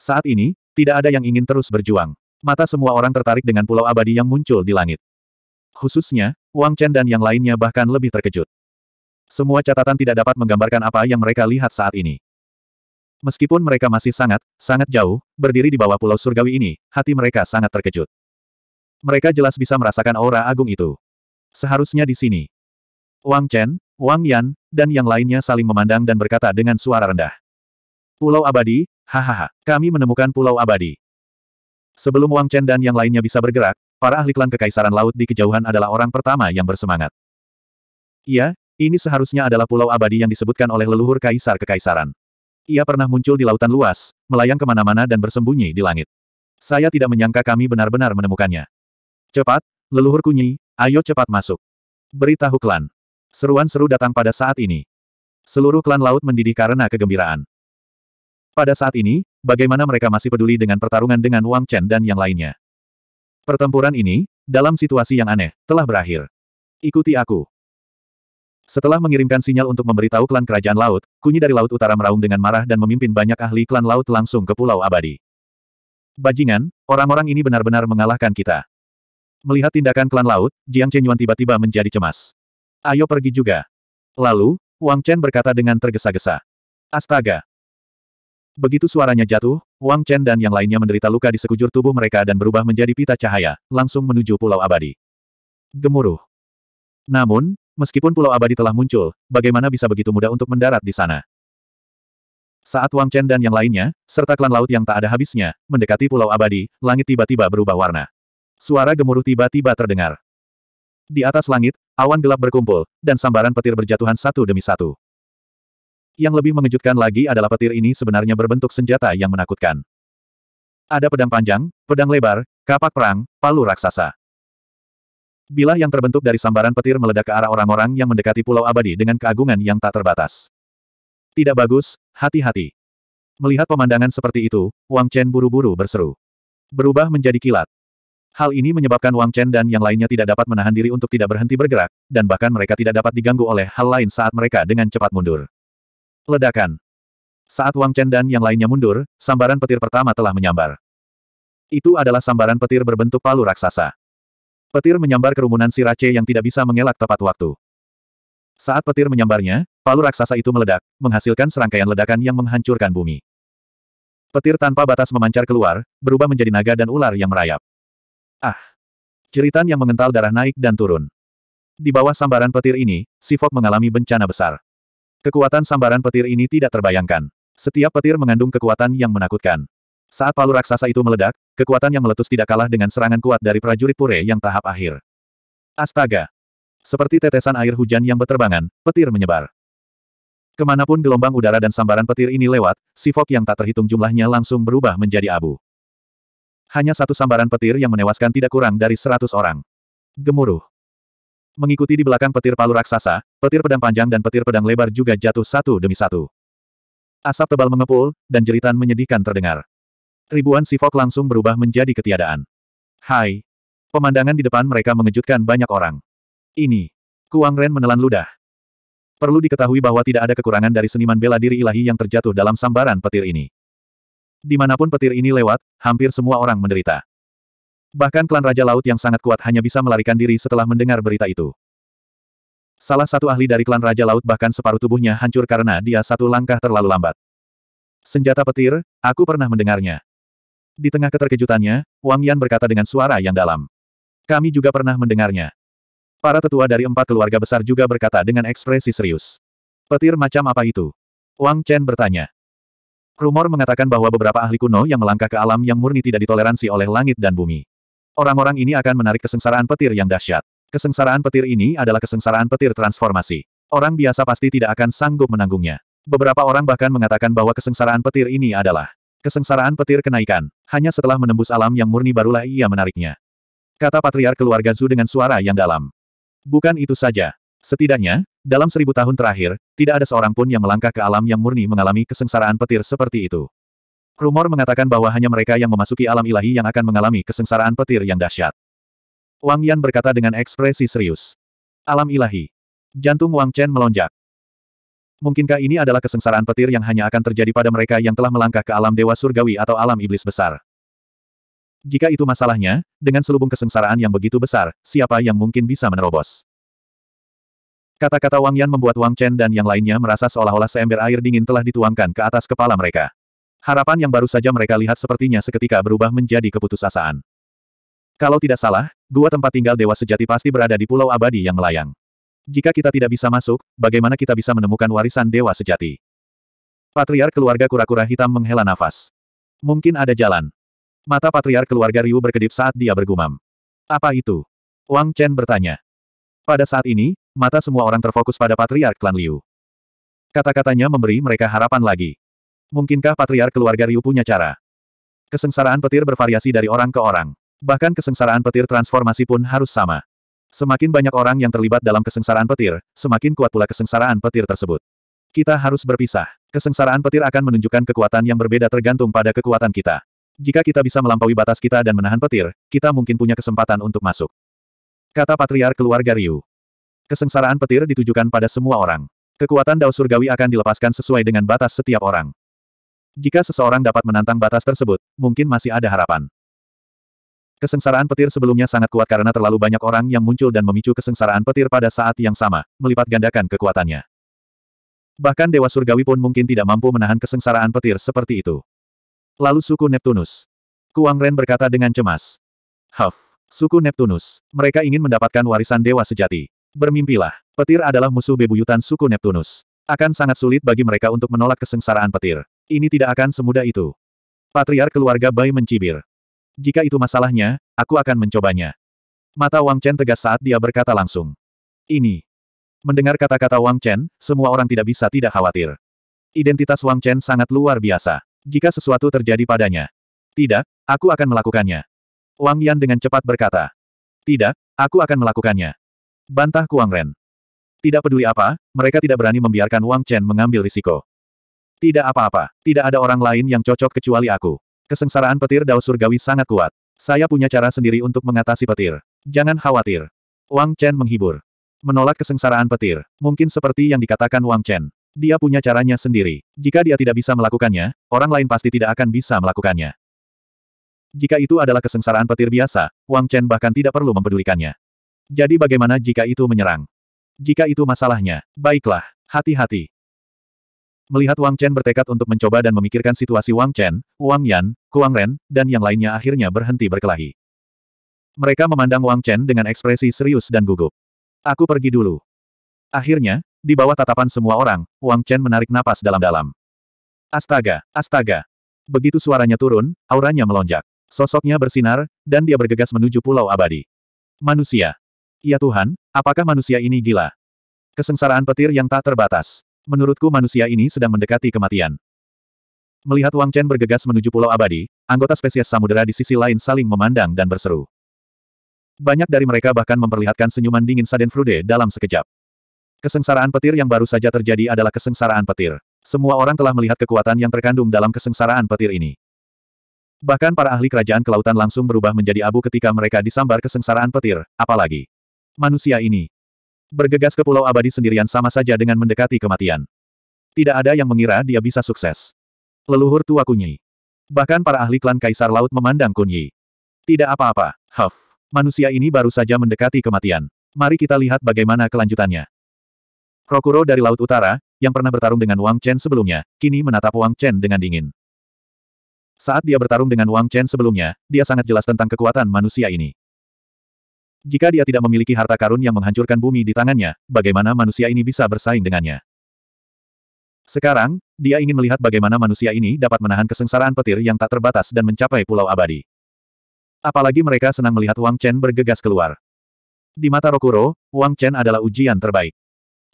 Saat ini, tidak ada yang ingin terus berjuang. Mata semua orang tertarik dengan pulau abadi yang muncul di langit. Khususnya, Wang Chen dan yang lainnya bahkan lebih terkejut. Semua catatan tidak dapat menggambarkan apa yang mereka lihat saat ini. Meskipun mereka masih sangat, sangat jauh, berdiri di bawah pulau surgawi ini, hati mereka sangat terkejut. Mereka jelas bisa merasakan aura agung itu. Seharusnya di sini. Wang Chen, Wang Yan, dan yang lainnya saling memandang dan berkata dengan suara rendah. Pulau Abadi, hahaha, kami menemukan Pulau Abadi. Sebelum Wang Chen dan yang lainnya bisa bergerak, para ahli klan Kekaisaran Laut di kejauhan adalah orang pertama yang bersemangat. Iya, ini seharusnya adalah Pulau Abadi yang disebutkan oleh leluhur Kaisar Kekaisaran. Ia pernah muncul di lautan luas, melayang kemana-mana dan bersembunyi di langit. Saya tidak menyangka kami benar-benar menemukannya. Cepat, leluhur kunyi, ayo cepat masuk. Beritahu klan. Seruan seru datang pada saat ini. Seluruh klan laut mendidih karena kegembiraan. Pada saat ini, bagaimana mereka masih peduli dengan pertarungan dengan Wang Chen dan yang lainnya. Pertempuran ini, dalam situasi yang aneh, telah berakhir. Ikuti aku. Setelah mengirimkan sinyal untuk memberitahu klan kerajaan laut, kunyi dari Laut Utara meraung dengan marah dan memimpin banyak ahli klan laut langsung ke Pulau Abadi. Bajingan, orang-orang ini benar-benar mengalahkan kita. Melihat tindakan klan laut, Jiang Chenyuan tiba-tiba menjadi cemas. Ayo pergi juga. Lalu, Wang Chen berkata dengan tergesa-gesa. Astaga! Begitu suaranya jatuh, Wang Chen dan yang lainnya menderita luka di sekujur tubuh mereka dan berubah menjadi pita cahaya, langsung menuju Pulau Abadi. Gemuruh. Namun, meskipun Pulau Abadi telah muncul, bagaimana bisa begitu mudah untuk mendarat di sana? Saat Wang Chen dan yang lainnya, serta klan laut yang tak ada habisnya, mendekati Pulau Abadi, langit tiba-tiba berubah warna. Suara gemuruh tiba-tiba terdengar. Di atas langit, awan gelap berkumpul, dan sambaran petir berjatuhan satu demi satu. Yang lebih mengejutkan lagi adalah petir ini sebenarnya berbentuk senjata yang menakutkan. Ada pedang panjang, pedang lebar, kapak perang, palu raksasa. Bilah yang terbentuk dari sambaran petir meledak ke arah orang-orang yang mendekati Pulau Abadi dengan keagungan yang tak terbatas. Tidak bagus, hati-hati. Melihat pemandangan seperti itu, Wang Chen buru-buru berseru. Berubah menjadi kilat. Hal ini menyebabkan Wang Chen dan yang lainnya tidak dapat menahan diri untuk tidak berhenti bergerak, dan bahkan mereka tidak dapat diganggu oleh hal lain saat mereka dengan cepat mundur. Ledakan. Saat Wang Chen dan yang lainnya mundur, sambaran petir pertama telah menyambar. Itu adalah sambaran petir berbentuk palu raksasa. Petir menyambar kerumunan si Rache yang tidak bisa mengelak tepat waktu. Saat petir menyambarnya, palu raksasa itu meledak, menghasilkan serangkaian ledakan yang menghancurkan bumi. Petir tanpa batas memancar keluar, berubah menjadi naga dan ular yang merayap. Ah! Jeritan yang mengental darah naik dan turun. Di bawah sambaran petir ini, Sifok mengalami bencana besar. Kekuatan sambaran petir ini tidak terbayangkan. Setiap petir mengandung kekuatan yang menakutkan. Saat palu raksasa itu meledak, kekuatan yang meletus tidak kalah dengan serangan kuat dari prajurit Pure yang tahap akhir. Astaga! Seperti tetesan air hujan yang berterbangan, petir menyebar. Kemanapun gelombang udara dan sambaran petir ini lewat, sifok yang tak terhitung jumlahnya langsung berubah menjadi abu. Hanya satu sambaran petir yang menewaskan tidak kurang dari seratus orang. Gemuruh. Mengikuti di belakang petir palu raksasa, petir pedang panjang dan petir pedang lebar juga jatuh satu demi satu. Asap tebal mengepul, dan jeritan menyedihkan terdengar. Ribuan sifok langsung berubah menjadi ketiadaan. Hai. Pemandangan di depan mereka mengejutkan banyak orang. Ini. Kuang Ren menelan ludah. Perlu diketahui bahwa tidak ada kekurangan dari seniman bela diri ilahi yang terjatuh dalam sambaran petir ini. Dimanapun petir ini lewat, hampir semua orang menderita. Bahkan klan Raja Laut yang sangat kuat hanya bisa melarikan diri setelah mendengar berita itu. Salah satu ahli dari klan Raja Laut bahkan separuh tubuhnya hancur karena dia satu langkah terlalu lambat. Senjata petir, aku pernah mendengarnya. Di tengah keterkejutannya, Wang Yan berkata dengan suara yang dalam. Kami juga pernah mendengarnya. Para tetua dari empat keluarga besar juga berkata dengan ekspresi serius. Petir macam apa itu? Wang Chen bertanya. Rumor mengatakan bahwa beberapa ahli kuno yang melangkah ke alam yang murni tidak ditoleransi oleh langit dan bumi. Orang-orang ini akan menarik kesengsaraan petir yang dahsyat. Kesengsaraan petir ini adalah kesengsaraan petir transformasi. Orang biasa pasti tidak akan sanggup menanggungnya. Beberapa orang bahkan mengatakan bahwa kesengsaraan petir ini adalah kesengsaraan petir kenaikan. Hanya setelah menembus alam yang murni barulah ia menariknya. Kata patriar keluarga Zu dengan suara yang dalam. Bukan itu saja. Setidaknya, dalam seribu tahun terakhir, tidak ada seorang pun yang melangkah ke alam yang murni mengalami kesengsaraan petir seperti itu. Rumor mengatakan bahwa hanya mereka yang memasuki alam ilahi yang akan mengalami kesengsaraan petir yang dahsyat. Wang Yan berkata dengan ekspresi serius. Alam ilahi. Jantung Wang Chen melonjak. Mungkinkah ini adalah kesengsaraan petir yang hanya akan terjadi pada mereka yang telah melangkah ke alam dewa surgawi atau alam iblis besar? Jika itu masalahnya, dengan selubung kesengsaraan yang begitu besar, siapa yang mungkin bisa menerobos? Kata-kata Wang Yan membuat Wang Chen dan yang lainnya merasa seolah-olah seember air dingin telah dituangkan ke atas kepala mereka. Harapan yang baru saja mereka lihat sepertinya seketika berubah menjadi keputusasaan. Kalau tidak salah, gua tempat tinggal dewa sejati pasti berada di pulau abadi yang melayang. Jika kita tidak bisa masuk, bagaimana kita bisa menemukan warisan dewa sejati? Patriar keluarga kura-kura hitam menghela nafas. Mungkin ada jalan. Mata patriar keluarga Ryu berkedip saat dia bergumam. Apa itu? Wang Chen bertanya. Pada saat ini, mata semua orang terfokus pada Patriark Klan Liu. Kata-katanya memberi mereka harapan lagi. Mungkinkah Patriark keluarga Liu punya cara? Kesengsaraan petir bervariasi dari orang ke orang. Bahkan kesengsaraan petir transformasi pun harus sama. Semakin banyak orang yang terlibat dalam kesengsaraan petir, semakin kuat pula kesengsaraan petir tersebut. Kita harus berpisah. Kesengsaraan petir akan menunjukkan kekuatan yang berbeda tergantung pada kekuatan kita. Jika kita bisa melampaui batas kita dan menahan petir, kita mungkin punya kesempatan untuk masuk. Kata Patriark keluarga Ryu. Kesengsaraan petir ditujukan pada semua orang. Kekuatan dao surgawi akan dilepaskan sesuai dengan batas setiap orang. Jika seseorang dapat menantang batas tersebut, mungkin masih ada harapan. Kesengsaraan petir sebelumnya sangat kuat karena terlalu banyak orang yang muncul dan memicu kesengsaraan petir pada saat yang sama, melipat gandakan kekuatannya. Bahkan Dewa Surgawi pun mungkin tidak mampu menahan kesengsaraan petir seperti itu. Lalu suku Neptunus. Kuang Ren berkata dengan cemas. Huff, suku Neptunus, mereka ingin mendapatkan warisan Dewa Sejati. Bermimpilah, petir adalah musuh bebuyutan suku Neptunus. Akan sangat sulit bagi mereka untuk menolak kesengsaraan petir. Ini tidak akan semudah itu. Patriar keluarga Bai mencibir. Jika itu masalahnya, aku akan mencobanya. Mata Wang Chen tegas saat dia berkata langsung. Ini. Mendengar kata-kata Wang Chen, semua orang tidak bisa tidak khawatir. Identitas Wang Chen sangat luar biasa. Jika sesuatu terjadi padanya. Tidak, aku akan melakukannya. Wang Yan dengan cepat berkata. Tidak, aku akan melakukannya. Bantah Kuang Ren. Tidak peduli apa, mereka tidak berani membiarkan Wang Chen mengambil risiko. Tidak apa-apa, tidak ada orang lain yang cocok kecuali aku. Kesengsaraan petir Dao Surgawi sangat kuat. Saya punya cara sendiri untuk mengatasi petir. Jangan khawatir. Wang Chen menghibur. Menolak kesengsaraan petir, mungkin seperti yang dikatakan Wang Chen. Dia punya caranya sendiri. Jika dia tidak bisa melakukannya, orang lain pasti tidak akan bisa melakukannya. Jika itu adalah kesengsaraan petir biasa, Wang Chen bahkan tidak perlu mempedulikannya. Jadi bagaimana jika itu menyerang? Jika itu masalahnya, baiklah, hati-hati. Melihat Wang Chen bertekad untuk mencoba dan memikirkan situasi Wang Chen, Wang Yan, Kuang Ren, dan yang lainnya akhirnya berhenti berkelahi. Mereka memandang Wang Chen dengan ekspresi serius dan gugup. Aku pergi dulu. Akhirnya, di bawah tatapan semua orang, Wang Chen menarik napas dalam-dalam. Astaga, astaga. Begitu suaranya turun, auranya melonjak. Sosoknya bersinar, dan dia bergegas menuju pulau abadi. Manusia. Ya Tuhan, apakah manusia ini gila? Kesengsaraan petir yang tak terbatas. Menurutku manusia ini sedang mendekati kematian. Melihat Wang Chen bergegas menuju Pulau Abadi, anggota spesies samudera di sisi lain saling memandang dan berseru. Banyak dari mereka bahkan memperlihatkan senyuman dingin Sadenfrude dalam sekejap. Kesengsaraan petir yang baru saja terjadi adalah kesengsaraan petir. Semua orang telah melihat kekuatan yang terkandung dalam kesengsaraan petir ini. Bahkan para ahli kerajaan kelautan langsung berubah menjadi abu ketika mereka disambar kesengsaraan petir, apalagi manusia ini. Bergegas ke Pulau Abadi sendirian sama saja dengan mendekati kematian. Tidak ada yang mengira dia bisa sukses. Leluhur tua Kunyi. Bahkan para ahli klan Kaisar Laut memandang Kunyi. Tidak apa-apa, Huff. Manusia ini baru saja mendekati kematian. Mari kita lihat bagaimana kelanjutannya. Rokuro dari Laut Utara, yang pernah bertarung dengan Wang Chen sebelumnya, kini menatap Wang Chen dengan dingin. Saat dia bertarung dengan Wang Chen sebelumnya, dia sangat jelas tentang kekuatan manusia ini. Jika dia tidak memiliki harta karun yang menghancurkan bumi di tangannya, bagaimana manusia ini bisa bersaing dengannya? Sekarang, dia ingin melihat bagaimana manusia ini dapat menahan kesengsaraan petir yang tak terbatas dan mencapai pulau abadi. Apalagi mereka senang melihat Wang Chen bergegas keluar. Di mata Rokuro, Wang Chen adalah ujian terbaik.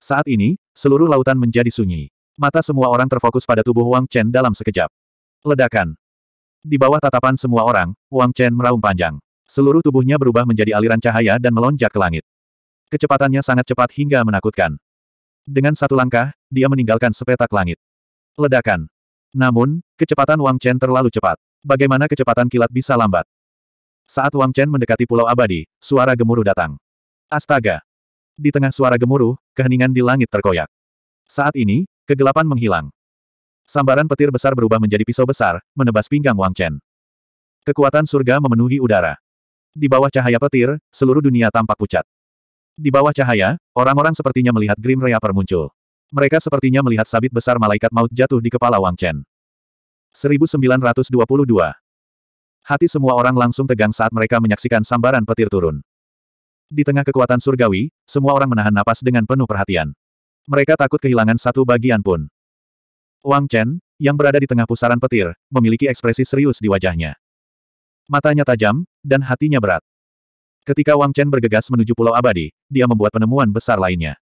Saat ini, seluruh lautan menjadi sunyi. Mata semua orang terfokus pada tubuh Wang Chen dalam sekejap. Ledakan. Di bawah tatapan semua orang, Wang Chen meraung panjang. Seluruh tubuhnya berubah menjadi aliran cahaya dan melonjak ke langit. Kecepatannya sangat cepat hingga menakutkan. Dengan satu langkah, dia meninggalkan sepetak langit. Ledakan. Namun, kecepatan Wang Chen terlalu cepat. Bagaimana kecepatan kilat bisa lambat? Saat Wang Chen mendekati Pulau Abadi, suara gemuruh datang. Astaga! Di tengah suara gemuruh, keheningan di langit terkoyak. Saat ini, kegelapan menghilang. Sambaran petir besar berubah menjadi pisau besar, menebas pinggang Wang Chen. Kekuatan surga memenuhi udara. Di bawah cahaya petir, seluruh dunia tampak pucat. Di bawah cahaya, orang-orang sepertinya melihat Grim Reaper muncul. Mereka sepertinya melihat sabit besar malaikat maut jatuh di kepala Wang Chen. 1922. Hati semua orang langsung tegang saat mereka menyaksikan sambaran petir turun. Di tengah kekuatan surgawi, semua orang menahan napas dengan penuh perhatian. Mereka takut kehilangan satu bagian pun. Wang Chen, yang berada di tengah pusaran petir, memiliki ekspresi serius di wajahnya. Matanya tajam, dan hatinya berat. Ketika Wang Chen bergegas menuju Pulau Abadi, dia membuat penemuan besar lainnya.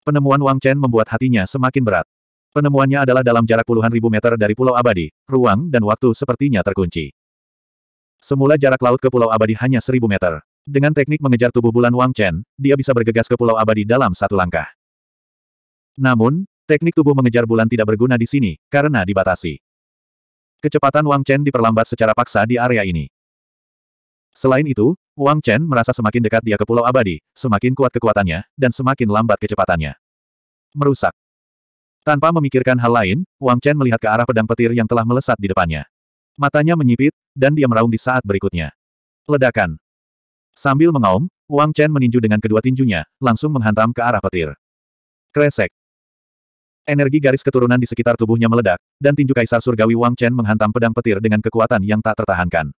Penemuan Wang Chen membuat hatinya semakin berat. Penemuannya adalah dalam jarak puluhan ribu meter dari Pulau Abadi, ruang dan waktu sepertinya terkunci. Semula jarak laut ke Pulau Abadi hanya seribu meter. Dengan teknik mengejar tubuh bulan Wang Chen, dia bisa bergegas ke Pulau Abadi dalam satu langkah. Namun, teknik tubuh mengejar bulan tidak berguna di sini, karena dibatasi. Kecepatan Wang Chen diperlambat secara paksa di area ini. Selain itu, Wang Chen merasa semakin dekat dia ke Pulau Abadi, semakin kuat kekuatannya, dan semakin lambat kecepatannya. Merusak. Tanpa memikirkan hal lain, Wang Chen melihat ke arah pedang petir yang telah melesat di depannya. Matanya menyipit, dan dia meraung di saat berikutnya. Ledakan. Sambil mengaum, Wang Chen meninju dengan kedua tinjunya, langsung menghantam ke arah petir. Kresek. Energi garis keturunan di sekitar tubuhnya meledak, dan tinju Kaisar Surgawi Wang Chen menghantam pedang petir dengan kekuatan yang tak tertahankan.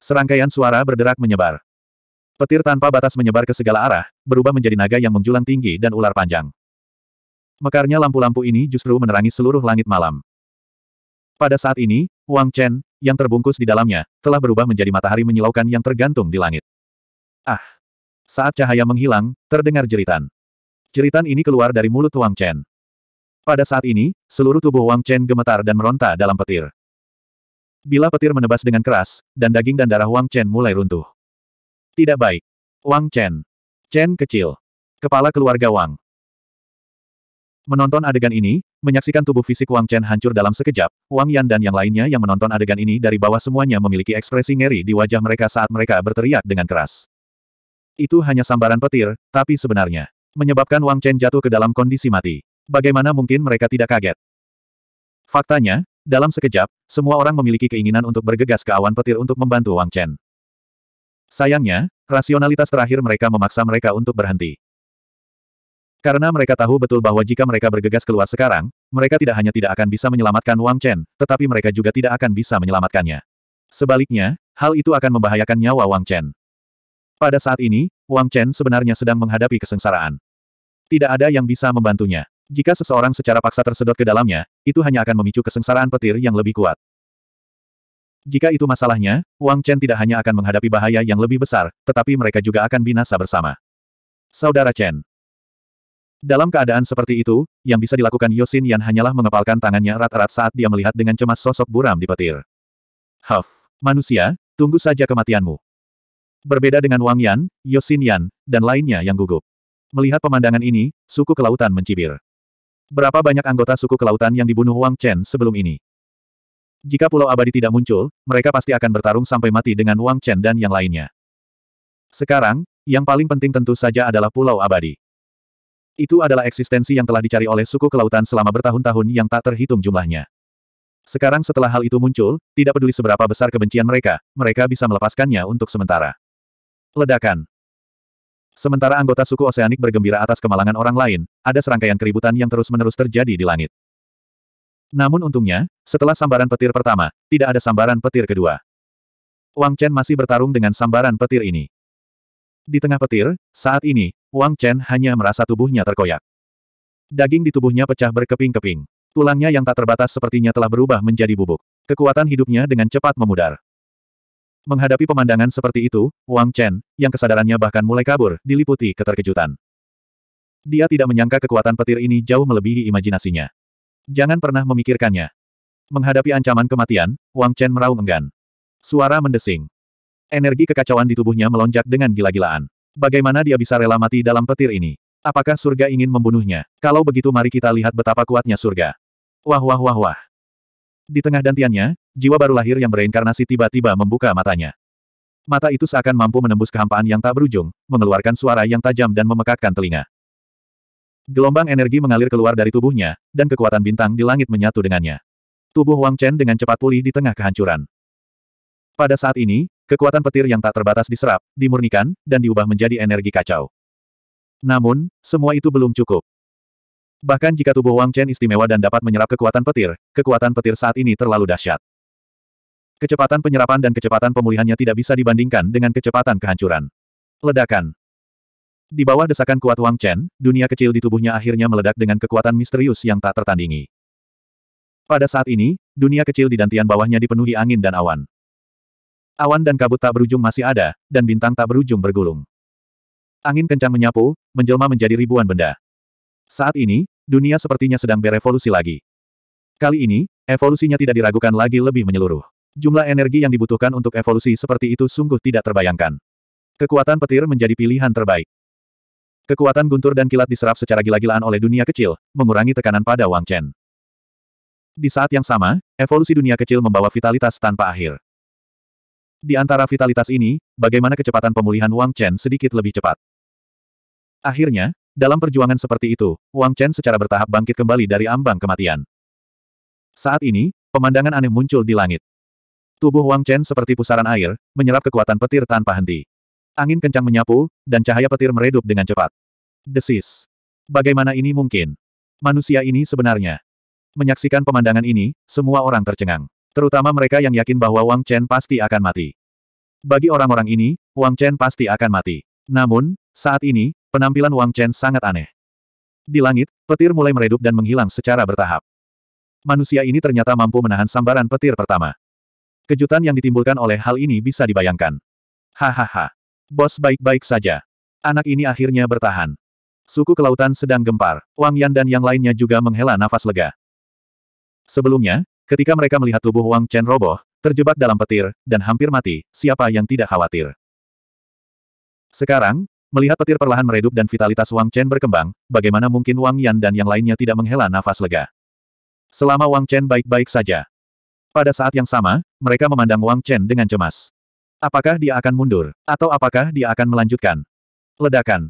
Serangkaian suara berderak menyebar. Petir tanpa batas menyebar ke segala arah, berubah menjadi naga yang menjulang tinggi dan ular panjang. Mekarnya lampu-lampu ini justru menerangi seluruh langit malam. Pada saat ini, Wang Chen, yang terbungkus di dalamnya, telah berubah menjadi matahari menyilaukan yang tergantung di langit. Ah! Saat cahaya menghilang, terdengar jeritan. Jeritan ini keluar dari mulut Wang Chen. Pada saat ini, seluruh tubuh Wang Chen gemetar dan meronta dalam petir. Bila petir menebas dengan keras, dan daging dan darah Wang Chen mulai runtuh. Tidak baik. Wang Chen. Chen kecil. Kepala keluarga Wang. Menonton adegan ini, menyaksikan tubuh fisik Wang Chen hancur dalam sekejap, Wang Yan dan yang lainnya yang menonton adegan ini dari bawah semuanya memiliki ekspresi ngeri di wajah mereka saat mereka berteriak dengan keras. Itu hanya sambaran petir, tapi sebenarnya, menyebabkan Wang Chen jatuh ke dalam kondisi mati. Bagaimana mungkin mereka tidak kaget? Faktanya, dalam sekejap, semua orang memiliki keinginan untuk bergegas ke awan petir untuk membantu Wang Chen. Sayangnya, rasionalitas terakhir mereka memaksa mereka untuk berhenti. Karena mereka tahu betul bahwa jika mereka bergegas keluar sekarang, mereka tidak hanya tidak akan bisa menyelamatkan Wang Chen, tetapi mereka juga tidak akan bisa menyelamatkannya. Sebaliknya, hal itu akan membahayakan nyawa Wang Chen. Pada saat ini, Wang Chen sebenarnya sedang menghadapi kesengsaraan. Tidak ada yang bisa membantunya. Jika seseorang secara paksa tersedot ke dalamnya, itu hanya akan memicu kesengsaraan petir yang lebih kuat. Jika itu masalahnya, Wang Chen tidak hanya akan menghadapi bahaya yang lebih besar, tetapi mereka juga akan binasa bersama. Saudara Chen. Dalam keadaan seperti itu, yang bisa dilakukan Yosin Yan hanyalah mengepalkan tangannya rat-rat saat dia melihat dengan cemas sosok buram di petir. Huff, manusia, tunggu saja kematianmu. Berbeda dengan Wang Yan, Yosin Yan, dan lainnya yang gugup. Melihat pemandangan ini, suku kelautan mencibir. Berapa banyak anggota suku kelautan yang dibunuh Wang Chen sebelum ini? Jika Pulau Abadi tidak muncul, mereka pasti akan bertarung sampai mati dengan Wang Chen dan yang lainnya. Sekarang, yang paling penting tentu saja adalah Pulau Abadi. Itu adalah eksistensi yang telah dicari oleh suku kelautan selama bertahun-tahun yang tak terhitung jumlahnya. Sekarang setelah hal itu muncul, tidak peduli seberapa besar kebencian mereka, mereka bisa melepaskannya untuk sementara. Ledakan Sementara anggota suku oseanik bergembira atas kemalangan orang lain, ada serangkaian keributan yang terus-menerus terjadi di langit. Namun untungnya, setelah sambaran petir pertama, tidak ada sambaran petir kedua. Wang Chen masih bertarung dengan sambaran petir ini. Di tengah petir, saat ini, Wang Chen hanya merasa tubuhnya terkoyak. Daging di tubuhnya pecah berkeping-keping. Tulangnya yang tak terbatas sepertinya telah berubah menjadi bubuk. Kekuatan hidupnya dengan cepat memudar. Menghadapi pemandangan seperti itu, Wang Chen, yang kesadarannya bahkan mulai kabur, diliputi keterkejutan. Dia tidak menyangka kekuatan petir ini jauh melebihi imajinasinya. Jangan pernah memikirkannya. Menghadapi ancaman kematian, Wang Chen meraung enggan. Suara mendesing. Energi kekacauan di tubuhnya melonjak dengan gila-gilaan. Bagaimana dia bisa rela mati dalam petir ini? Apakah surga ingin membunuhnya? Kalau begitu mari kita lihat betapa kuatnya surga. Wah wah wah wah. Di tengah dantiannya, jiwa baru lahir yang bereinkarnasi tiba-tiba membuka matanya. Mata itu seakan mampu menembus kehampaan yang tak berujung, mengeluarkan suara yang tajam dan memekakkan telinga. Gelombang energi mengalir keluar dari tubuhnya, dan kekuatan bintang di langit menyatu dengannya. Tubuh Wang Chen dengan cepat pulih di tengah kehancuran. Pada saat ini, kekuatan petir yang tak terbatas diserap, dimurnikan, dan diubah menjadi energi kacau. Namun, semua itu belum cukup. Bahkan jika tubuh Wang Chen istimewa dan dapat menyerap kekuatan petir, kekuatan petir saat ini terlalu dahsyat. Kecepatan penyerapan dan kecepatan pemulihannya tidak bisa dibandingkan dengan kecepatan kehancuran. Ledakan. Di bawah desakan kuat Wang Chen, dunia kecil di tubuhnya akhirnya meledak dengan kekuatan misterius yang tak tertandingi. Pada saat ini, dunia kecil di dantian bawahnya dipenuhi angin dan awan. Awan dan kabut tak berujung masih ada, dan bintang tak berujung bergulung. Angin kencang menyapu, menjelma menjadi ribuan benda. Saat ini, dunia sepertinya sedang berevolusi lagi. Kali ini, evolusinya tidak diragukan lagi lebih menyeluruh. Jumlah energi yang dibutuhkan untuk evolusi seperti itu sungguh tidak terbayangkan. Kekuatan petir menjadi pilihan terbaik. Kekuatan guntur dan kilat diserap secara gila-gilaan oleh dunia kecil, mengurangi tekanan pada Wang Chen. Di saat yang sama, evolusi dunia kecil membawa vitalitas tanpa akhir. Di antara vitalitas ini, bagaimana kecepatan pemulihan Wang Chen sedikit lebih cepat. Akhirnya, dalam perjuangan seperti itu, Wang Chen secara bertahap bangkit kembali dari ambang kematian. Saat ini, pemandangan aneh muncul di langit. Tubuh Wang Chen seperti pusaran air, menyerap kekuatan petir tanpa henti. Angin kencang menyapu, dan cahaya petir meredup dengan cepat. Desis. Bagaimana ini mungkin? Manusia ini sebenarnya. Menyaksikan pemandangan ini, semua orang tercengang. Terutama mereka yang yakin bahwa Wang Chen pasti akan mati. Bagi orang-orang ini, Wang Chen pasti akan mati. Namun, saat ini, penampilan Wang Chen sangat aneh. Di langit, petir mulai meredup dan menghilang secara bertahap. Manusia ini ternyata mampu menahan sambaran petir pertama. Kejutan yang ditimbulkan oleh hal ini bisa dibayangkan. Hahaha. Bos baik-baik saja. Anak ini akhirnya bertahan. Suku kelautan sedang gempar. Wang Yan dan yang lainnya juga menghela nafas lega. Sebelumnya, ketika mereka melihat tubuh Wang Chen roboh, terjebak dalam petir, dan hampir mati, siapa yang tidak khawatir? Sekarang, melihat petir perlahan meredup dan vitalitas Wang Chen berkembang, bagaimana mungkin Wang Yan dan yang lainnya tidak menghela nafas lega? Selama Wang Chen baik-baik saja, pada saat yang sama, mereka memandang Wang Chen dengan cemas. Apakah dia akan mundur, atau apakah dia akan melanjutkan? Ledakan.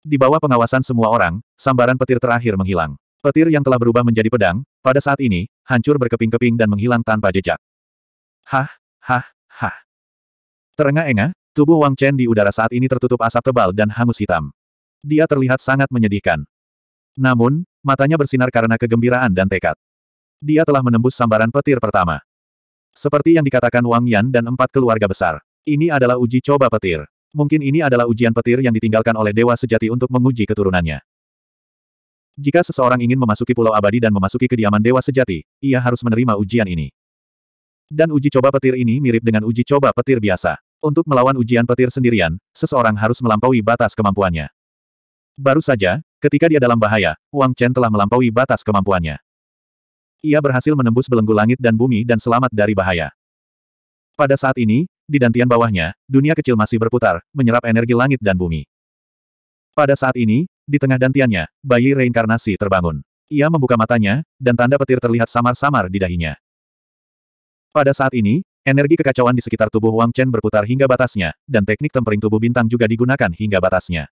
Di bawah pengawasan semua orang, sambaran petir terakhir menghilang. Petir yang telah berubah menjadi pedang, pada saat ini, hancur berkeping-keping dan menghilang tanpa jejak. Hah, hah, hah. Terengah-engah, tubuh Wang Chen di udara saat ini tertutup asap tebal dan hangus hitam. Dia terlihat sangat menyedihkan. Namun, matanya bersinar karena kegembiraan dan tekad. Dia telah menembus sambaran petir pertama. Seperti yang dikatakan Wang Yan dan empat keluarga besar. Ini adalah uji coba petir. Mungkin ini adalah ujian petir yang ditinggalkan oleh Dewa Sejati untuk menguji keturunannya. Jika seseorang ingin memasuki Pulau Abadi dan memasuki kediaman Dewa Sejati, ia harus menerima ujian ini. Dan uji coba petir ini mirip dengan uji coba petir biasa. Untuk melawan ujian petir sendirian, seseorang harus melampaui batas kemampuannya. Baru saja, ketika dia dalam bahaya, Wang Chen telah melampaui batas kemampuannya. Ia berhasil menembus belenggu langit dan bumi dan selamat dari bahaya. Pada saat ini, di dantian bawahnya, dunia kecil masih berputar, menyerap energi langit dan bumi. Pada saat ini, di tengah dantiannya, bayi reinkarnasi terbangun. Ia membuka matanya, dan tanda petir terlihat samar-samar di dahinya. Pada saat ini, energi kekacauan di sekitar tubuh Wang Chen berputar hingga batasnya, dan teknik tempering tubuh bintang juga digunakan hingga batasnya.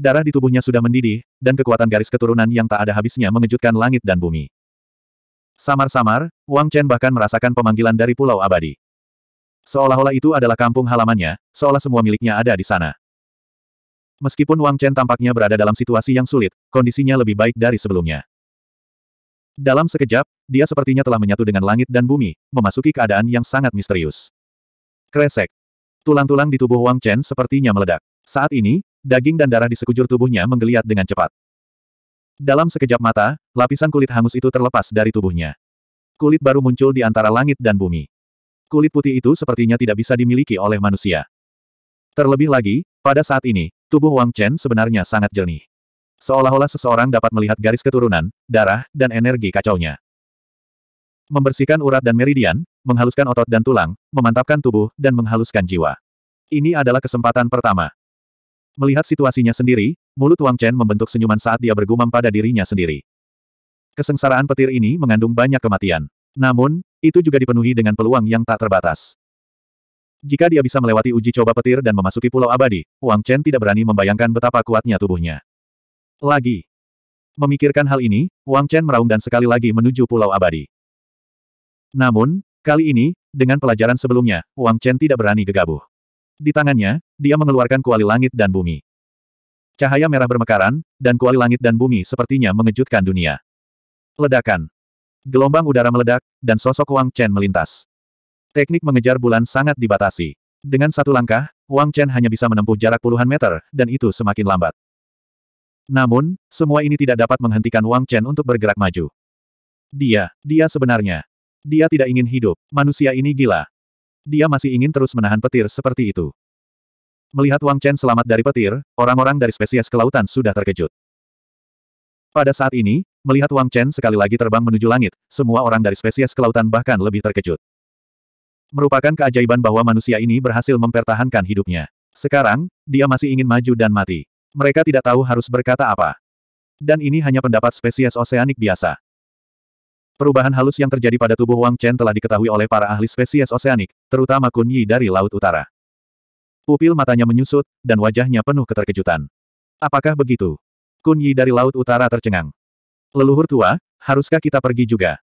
Darah di tubuhnya sudah mendidih, dan kekuatan garis keturunan yang tak ada habisnya mengejutkan langit dan bumi. Samar-samar, Wang Chen bahkan merasakan pemanggilan dari Pulau Abadi. Seolah-olah itu adalah kampung halamannya, seolah semua miliknya ada di sana. Meskipun Wang Chen tampaknya berada dalam situasi yang sulit, kondisinya lebih baik dari sebelumnya. Dalam sekejap, dia sepertinya telah menyatu dengan langit dan bumi, memasuki keadaan yang sangat misterius. Kresek. Tulang-tulang di tubuh Wang Chen sepertinya meledak. Saat ini, daging dan darah di sekujur tubuhnya menggeliat dengan cepat. Dalam sekejap mata, lapisan kulit hangus itu terlepas dari tubuhnya. Kulit baru muncul di antara langit dan bumi. Kulit putih itu sepertinya tidak bisa dimiliki oleh manusia. Terlebih lagi, pada saat ini, tubuh Wang Chen sebenarnya sangat jernih. Seolah-olah seseorang dapat melihat garis keturunan, darah, dan energi kacaunya. Membersihkan urat dan meridian, menghaluskan otot dan tulang, memantapkan tubuh, dan menghaluskan jiwa. Ini adalah kesempatan pertama. Melihat situasinya sendiri, mulut Wang Chen membentuk senyuman saat dia bergumam pada dirinya sendiri. Kesengsaraan petir ini mengandung banyak kematian. Namun, itu juga dipenuhi dengan peluang yang tak terbatas. Jika dia bisa melewati uji coba petir dan memasuki Pulau Abadi, Wang Chen tidak berani membayangkan betapa kuatnya tubuhnya. Lagi. Memikirkan hal ini, Wang Chen meraung dan sekali lagi menuju Pulau Abadi. Namun, kali ini, dengan pelajaran sebelumnya, Wang Chen tidak berani gegabah. Di tangannya, dia mengeluarkan kuali langit dan bumi. Cahaya merah bermekaran, dan kuali langit dan bumi sepertinya mengejutkan dunia. Ledakan. Gelombang udara meledak, dan sosok Wang Chen melintas. Teknik mengejar bulan sangat dibatasi. Dengan satu langkah, Wang Chen hanya bisa menempuh jarak puluhan meter, dan itu semakin lambat. Namun, semua ini tidak dapat menghentikan Wang Chen untuk bergerak maju. Dia, dia sebenarnya. Dia tidak ingin hidup, manusia ini gila, dia masih ingin terus menahan petir seperti itu. Melihat Wang Chen selamat dari petir, orang-orang dari spesies kelautan sudah terkejut. Pada saat ini, melihat Wang Chen sekali lagi terbang menuju langit, semua orang dari spesies kelautan bahkan lebih terkejut. Merupakan keajaiban bahwa manusia ini berhasil mempertahankan hidupnya. Sekarang, dia masih ingin maju dan mati. Mereka tidak tahu harus berkata apa. Dan ini hanya pendapat spesies oseanik biasa. Perubahan halus yang terjadi pada tubuh Wang Chen telah diketahui oleh para ahli spesies oseanik, terutama Kun Yi dari Laut Utara. Pupil matanya menyusut, dan wajahnya penuh keterkejutan. Apakah begitu? Kun Yi dari Laut Utara tercengang. Leluhur tua, haruskah kita pergi juga?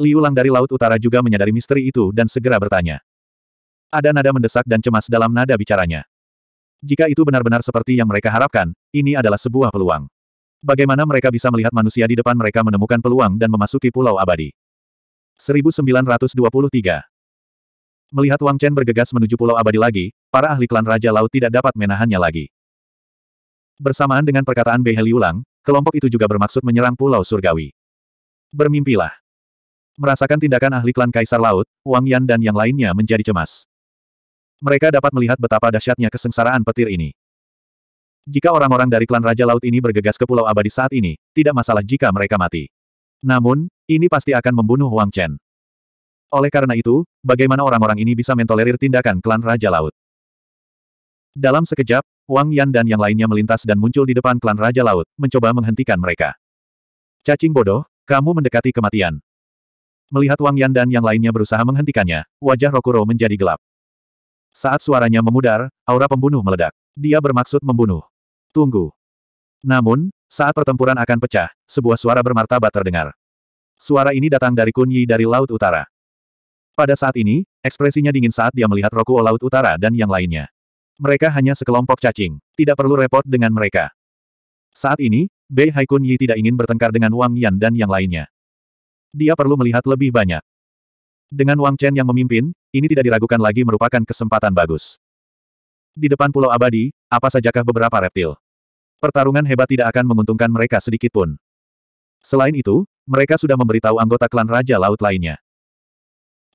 Liu Lang dari Laut Utara juga menyadari misteri itu dan segera bertanya. Ada nada mendesak dan cemas dalam nada bicaranya. Jika itu benar-benar seperti yang mereka harapkan, ini adalah sebuah peluang. Bagaimana mereka bisa melihat manusia di depan mereka menemukan peluang dan memasuki pulau abadi? 1923 Melihat Wang Chen bergegas menuju pulau abadi lagi, para ahli klan Raja Laut tidak dapat menahannya lagi. Bersamaan dengan perkataan Bei Liulang, kelompok itu juga bermaksud menyerang pulau surgawi. Bermimpilah. Merasakan tindakan ahli klan Kaisar Laut, Wang Yan dan yang lainnya menjadi cemas. Mereka dapat melihat betapa dahsyatnya kesengsaraan petir ini. Jika orang-orang dari klan Raja Laut ini bergegas ke Pulau Abadi saat ini, tidak masalah jika mereka mati. Namun, ini pasti akan membunuh Wang Chen. Oleh karena itu, bagaimana orang-orang ini bisa mentolerir tindakan klan Raja Laut? Dalam sekejap, Wang Yan dan yang lainnya melintas dan muncul di depan klan Raja Laut, mencoba menghentikan mereka. Cacing bodoh, kamu mendekati kematian. Melihat Wang Yan dan yang lainnya berusaha menghentikannya, wajah Rokuro menjadi gelap. Saat suaranya memudar, aura pembunuh meledak. Dia bermaksud membunuh. Tunggu. Namun, saat pertempuran akan pecah, sebuah suara bermartabat terdengar. Suara ini datang dari Kun Yi dari Laut Utara. Pada saat ini, ekspresinya dingin saat dia melihat Rokuo Laut Utara dan yang lainnya. Mereka hanya sekelompok cacing, tidak perlu repot dengan mereka. Saat ini, Bei Hai Kun Yi tidak ingin bertengkar dengan Wang Yan dan yang lainnya. Dia perlu melihat lebih banyak. Dengan Wang Chen yang memimpin, ini tidak diragukan lagi merupakan kesempatan bagus. Di depan Pulau Abadi, apa sajakah beberapa reptil? Pertarungan hebat tidak akan menguntungkan mereka sedikit pun. Selain itu, mereka sudah memberitahu anggota klan Raja Laut lainnya.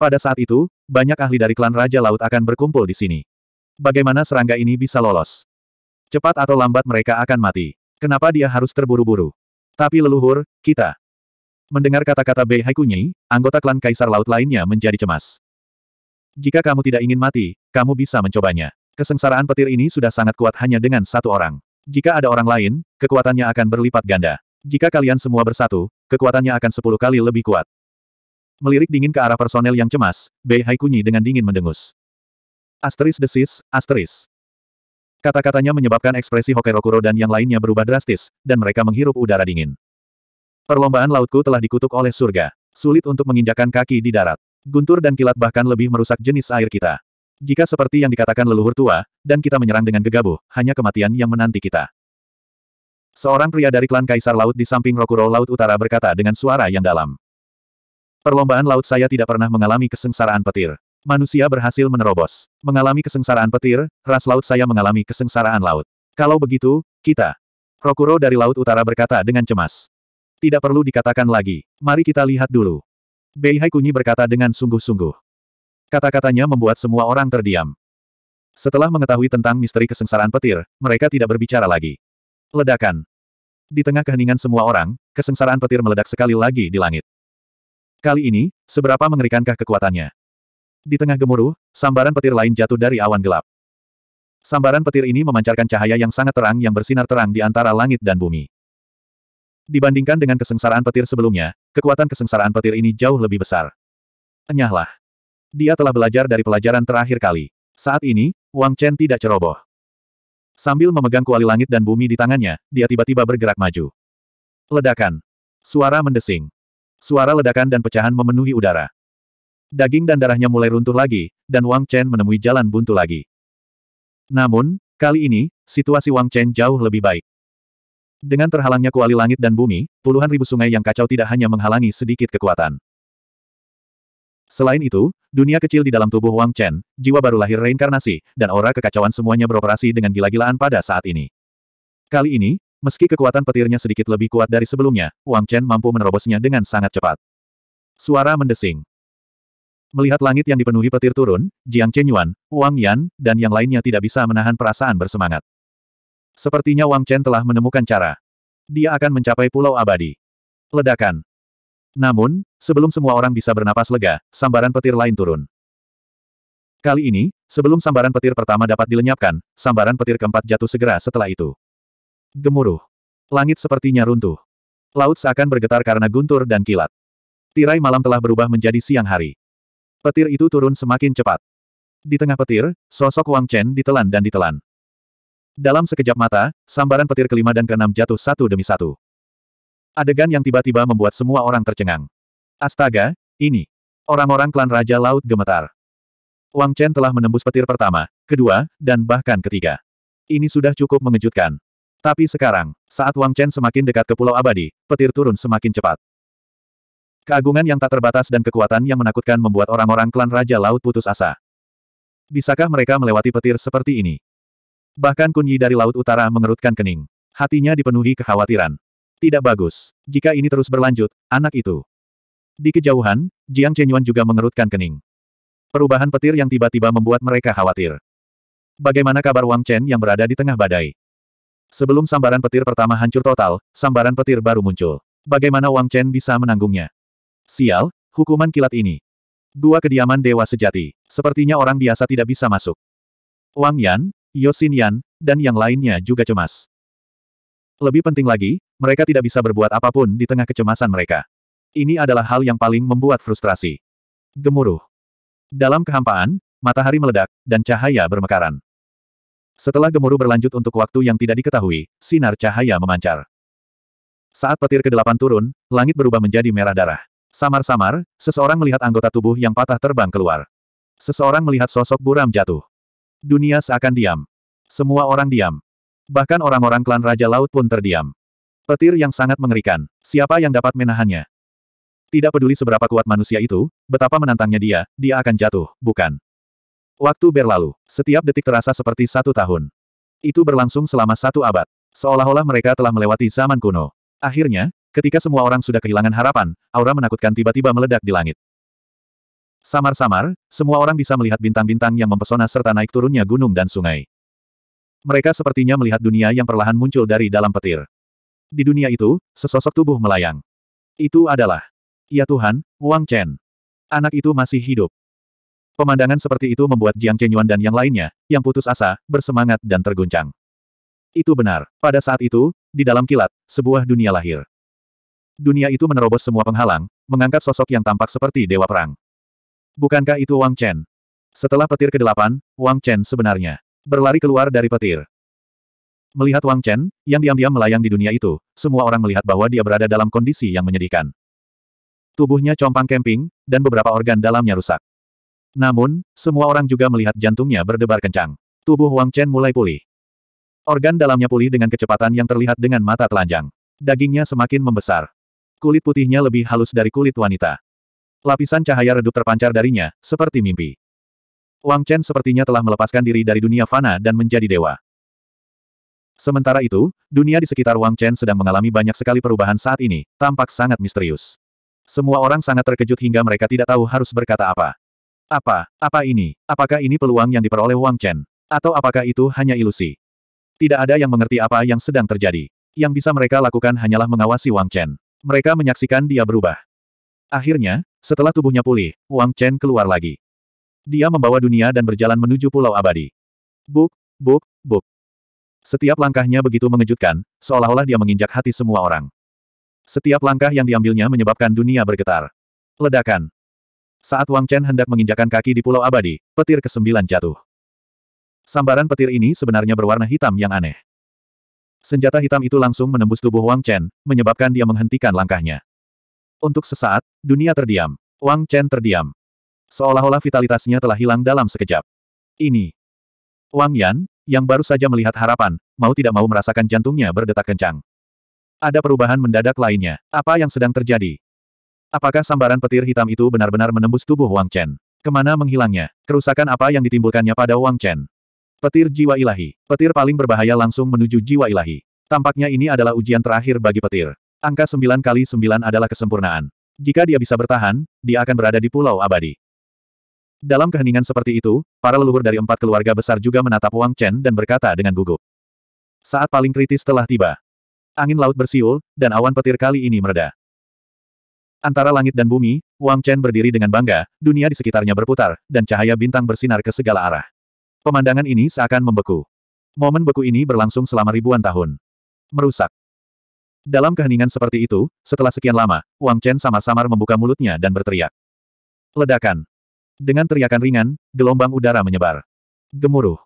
Pada saat itu, banyak ahli dari klan Raja Laut akan berkumpul di sini. Bagaimana serangga ini bisa lolos? Cepat atau lambat mereka akan mati. Kenapa dia harus terburu-buru? Tapi leluhur, kita. Mendengar kata-kata Bei Haikunyi, anggota klan Kaisar Laut lainnya menjadi cemas. Jika kamu tidak ingin mati, kamu bisa mencobanya. Kesengsaraan petir ini sudah sangat kuat hanya dengan satu orang. Jika ada orang lain, kekuatannya akan berlipat ganda. Jika kalian semua bersatu, kekuatannya akan sepuluh kali lebih kuat. Melirik dingin ke arah personel yang cemas, Bei Hai kunyi dengan dingin mendengus. Asteris desis, asteris. Kata-katanya menyebabkan ekspresi Hokerokuro dan yang lainnya berubah drastis, dan mereka menghirup udara dingin. Perlombaan lautku telah dikutuk oleh surga. Sulit untuk menginjakan kaki di darat. Guntur dan kilat bahkan lebih merusak jenis air kita. Jika seperti yang dikatakan leluhur tua, dan kita menyerang dengan gegabah, hanya kematian yang menanti kita. Seorang pria dari klan Kaisar Laut di samping Rokuro Laut Utara berkata dengan suara yang dalam. Perlombaan laut saya tidak pernah mengalami kesengsaraan petir. Manusia berhasil menerobos. Mengalami kesengsaraan petir, ras laut saya mengalami kesengsaraan laut. Kalau begitu, kita. Rokuro dari Laut Utara berkata dengan cemas. Tidak perlu dikatakan lagi. Mari kita lihat dulu. Bei Hai Kunyi berkata dengan sungguh-sungguh. Kata-katanya membuat semua orang terdiam. Setelah mengetahui tentang misteri kesengsaraan petir, mereka tidak berbicara lagi. Ledakan. Di tengah keheningan semua orang, kesengsaraan petir meledak sekali lagi di langit. Kali ini, seberapa mengerikankah kekuatannya? Di tengah gemuruh, sambaran petir lain jatuh dari awan gelap. Sambaran petir ini memancarkan cahaya yang sangat terang yang bersinar terang di antara langit dan bumi. Dibandingkan dengan kesengsaraan petir sebelumnya, kekuatan kesengsaraan petir ini jauh lebih besar. Enyahlah. Dia telah belajar dari pelajaran terakhir kali. Saat ini, Wang Chen tidak ceroboh. Sambil memegang kuali langit dan bumi di tangannya, dia tiba-tiba bergerak maju. Ledakan. Suara mendesing. Suara ledakan dan pecahan memenuhi udara. Daging dan darahnya mulai runtuh lagi, dan Wang Chen menemui jalan buntu lagi. Namun, kali ini, situasi Wang Chen jauh lebih baik. Dengan terhalangnya kuali langit dan bumi, puluhan ribu sungai yang kacau tidak hanya menghalangi sedikit kekuatan. Selain itu, dunia kecil di dalam tubuh Wang Chen, jiwa baru lahir reinkarnasi, dan aura kekacauan semuanya beroperasi dengan gila-gilaan pada saat ini. Kali ini, meski kekuatan petirnya sedikit lebih kuat dari sebelumnya, Wang Chen mampu menerobosnya dengan sangat cepat. Suara mendesing. Melihat langit yang dipenuhi petir turun, Jiang Chenyuan, Wang Yan, dan yang lainnya tidak bisa menahan perasaan bersemangat. Sepertinya Wang Chen telah menemukan cara. Dia akan mencapai pulau abadi. Ledakan. Namun, sebelum semua orang bisa bernapas lega, sambaran petir lain turun. Kali ini, sebelum sambaran petir pertama dapat dilenyapkan, sambaran petir keempat jatuh segera setelah itu. Gemuruh. Langit sepertinya runtuh. Laut seakan bergetar karena guntur dan kilat. Tirai malam telah berubah menjadi siang hari. Petir itu turun semakin cepat. Di tengah petir, sosok Wang Chen ditelan dan ditelan. Dalam sekejap mata, sambaran petir kelima dan keenam jatuh satu demi satu. Adegan yang tiba-tiba membuat semua orang tercengang. Astaga, ini. Orang-orang klan Raja Laut gemetar. Wang Chen telah menembus petir pertama, kedua, dan bahkan ketiga. Ini sudah cukup mengejutkan. Tapi sekarang, saat Wang Chen semakin dekat ke Pulau Abadi, petir turun semakin cepat. Keagungan yang tak terbatas dan kekuatan yang menakutkan membuat orang-orang klan Raja Laut putus asa. Bisakah mereka melewati petir seperti ini? Bahkan Kunyi dari Laut Utara mengerutkan kening. Hatinya dipenuhi kekhawatiran. Tidak bagus. Jika ini terus berlanjut, anak itu. Di kejauhan, Jiang Chenyuan juga mengerutkan kening. Perubahan petir yang tiba-tiba membuat mereka khawatir. Bagaimana kabar Wang Chen yang berada di tengah badai? Sebelum sambaran petir pertama hancur total, sambaran petir baru muncul. Bagaimana Wang Chen bisa menanggungnya? Sial, hukuman kilat ini. dua kediaman dewa sejati. Sepertinya orang biasa tidak bisa masuk. Wang Yan, Yosin Yan, dan yang lainnya juga cemas. Lebih penting lagi, mereka tidak bisa berbuat apapun di tengah kecemasan mereka. Ini adalah hal yang paling membuat frustrasi. Gemuruh. Dalam kehampaan, matahari meledak, dan cahaya bermekaran. Setelah gemuruh berlanjut untuk waktu yang tidak diketahui, sinar cahaya memancar. Saat petir ke-8 turun, langit berubah menjadi merah darah. Samar-samar, seseorang melihat anggota tubuh yang patah terbang keluar. Seseorang melihat sosok buram jatuh. Dunia seakan diam. Semua orang diam. Bahkan orang-orang klan Raja Laut pun terdiam. Petir yang sangat mengerikan. Siapa yang dapat menahannya? Tidak peduli seberapa kuat manusia itu, betapa menantangnya dia, dia akan jatuh, bukan? Waktu berlalu. Setiap detik terasa seperti satu tahun. Itu berlangsung selama satu abad. Seolah-olah mereka telah melewati zaman kuno. Akhirnya, ketika semua orang sudah kehilangan harapan, aura menakutkan tiba-tiba meledak di langit. Samar-samar, semua orang bisa melihat bintang-bintang yang mempesona serta naik turunnya gunung dan sungai. Mereka sepertinya melihat dunia yang perlahan muncul dari dalam petir. Di dunia itu, sesosok tubuh melayang. Itu adalah. Ya Tuhan, Wang Chen. Anak itu masih hidup. Pemandangan seperti itu membuat Jiang Chenyuan dan yang lainnya, yang putus asa, bersemangat dan terguncang. Itu benar. Pada saat itu, di dalam kilat, sebuah dunia lahir. Dunia itu menerobos semua penghalang, mengangkat sosok yang tampak seperti dewa perang. Bukankah itu Wang Chen? Setelah petir ke-8, Wang Chen sebenarnya berlari keluar dari petir. Melihat Wang Chen, yang diam-diam melayang di dunia itu, semua orang melihat bahwa dia berada dalam kondisi yang menyedihkan. Tubuhnya compang kemping, dan beberapa organ dalamnya rusak. Namun, semua orang juga melihat jantungnya berdebar kencang. Tubuh Wang Chen mulai pulih. Organ dalamnya pulih dengan kecepatan yang terlihat dengan mata telanjang. Dagingnya semakin membesar. Kulit putihnya lebih halus dari kulit wanita. Lapisan cahaya redup terpancar darinya, seperti mimpi. Wang Chen sepertinya telah melepaskan diri dari dunia fana dan menjadi dewa. Sementara itu, dunia di sekitar Wang Chen sedang mengalami banyak sekali perubahan saat ini, tampak sangat misterius. Semua orang sangat terkejut hingga mereka tidak tahu harus berkata apa. Apa, apa ini, apakah ini peluang yang diperoleh Wang Chen? Atau apakah itu hanya ilusi? Tidak ada yang mengerti apa yang sedang terjadi. Yang bisa mereka lakukan hanyalah mengawasi Wang Chen. Mereka menyaksikan dia berubah. Akhirnya, setelah tubuhnya pulih, Wang Chen keluar lagi. Dia membawa dunia dan berjalan menuju Pulau Abadi. Buk, buk, buk. Setiap langkahnya begitu mengejutkan, seolah-olah dia menginjak hati semua orang. Setiap langkah yang diambilnya menyebabkan dunia bergetar. Ledakan. Saat Wang Chen hendak menginjakan kaki di Pulau Abadi, petir kesembilan jatuh. Sambaran petir ini sebenarnya berwarna hitam yang aneh. Senjata hitam itu langsung menembus tubuh Wang Chen, menyebabkan dia menghentikan langkahnya. Untuk sesaat, dunia terdiam. Wang Chen terdiam. Seolah-olah vitalitasnya telah hilang dalam sekejap. Ini. Wang Yan, yang baru saja melihat harapan, mau tidak mau merasakan jantungnya berdetak kencang. Ada perubahan mendadak lainnya. Apa yang sedang terjadi? Apakah sambaran petir hitam itu benar-benar menembus tubuh Wang Chen? Kemana menghilangnya? Kerusakan apa yang ditimbulkannya pada Wang Chen? Petir jiwa ilahi. Petir paling berbahaya langsung menuju jiwa ilahi. Tampaknya ini adalah ujian terakhir bagi petir. Angka 9 kali 9 adalah kesempurnaan. Jika dia bisa bertahan, dia akan berada di pulau abadi. Dalam keheningan seperti itu, para leluhur dari empat keluarga besar juga menatap Wang Chen dan berkata dengan gugup. Saat paling kritis telah tiba. Angin laut bersiul, dan awan petir kali ini mereda. Antara langit dan bumi, Wang Chen berdiri dengan bangga, dunia di sekitarnya berputar, dan cahaya bintang bersinar ke segala arah. Pemandangan ini seakan membeku. Momen beku ini berlangsung selama ribuan tahun. Merusak. Dalam keheningan seperti itu, setelah sekian lama, Wang Chen samar-samar membuka mulutnya dan berteriak. Ledakan. Dengan teriakan ringan, gelombang udara menyebar. Gemuruh.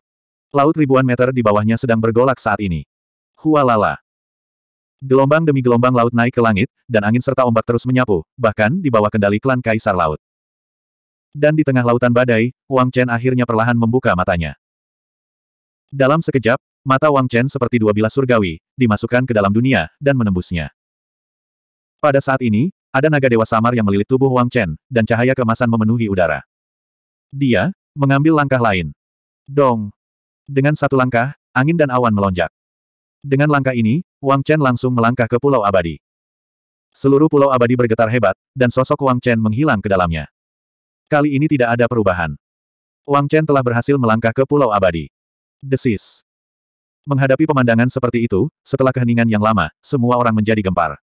Laut ribuan meter di bawahnya sedang bergolak saat ini. Hualala. Gelombang demi gelombang laut naik ke langit, dan angin serta ombak terus menyapu, bahkan di bawah kendali klan Kaisar Laut. Dan di tengah lautan badai, Wang Chen akhirnya perlahan membuka matanya. Dalam sekejap, mata Wang Chen seperti dua bilah surgawi, dimasukkan ke dalam dunia, dan menembusnya. Pada saat ini, ada naga dewa samar yang melilit tubuh Wang Chen, dan cahaya kemasan memenuhi udara. Dia, mengambil langkah lain. Dong! Dengan satu langkah, angin dan awan melonjak. Dengan langkah ini, Wang Chen langsung melangkah ke Pulau Abadi. Seluruh Pulau Abadi bergetar hebat, dan sosok Wang Chen menghilang ke dalamnya. Kali ini tidak ada perubahan. Wang Chen telah berhasil melangkah ke Pulau Abadi. Desis. Menghadapi pemandangan seperti itu, setelah keheningan yang lama, semua orang menjadi gempar.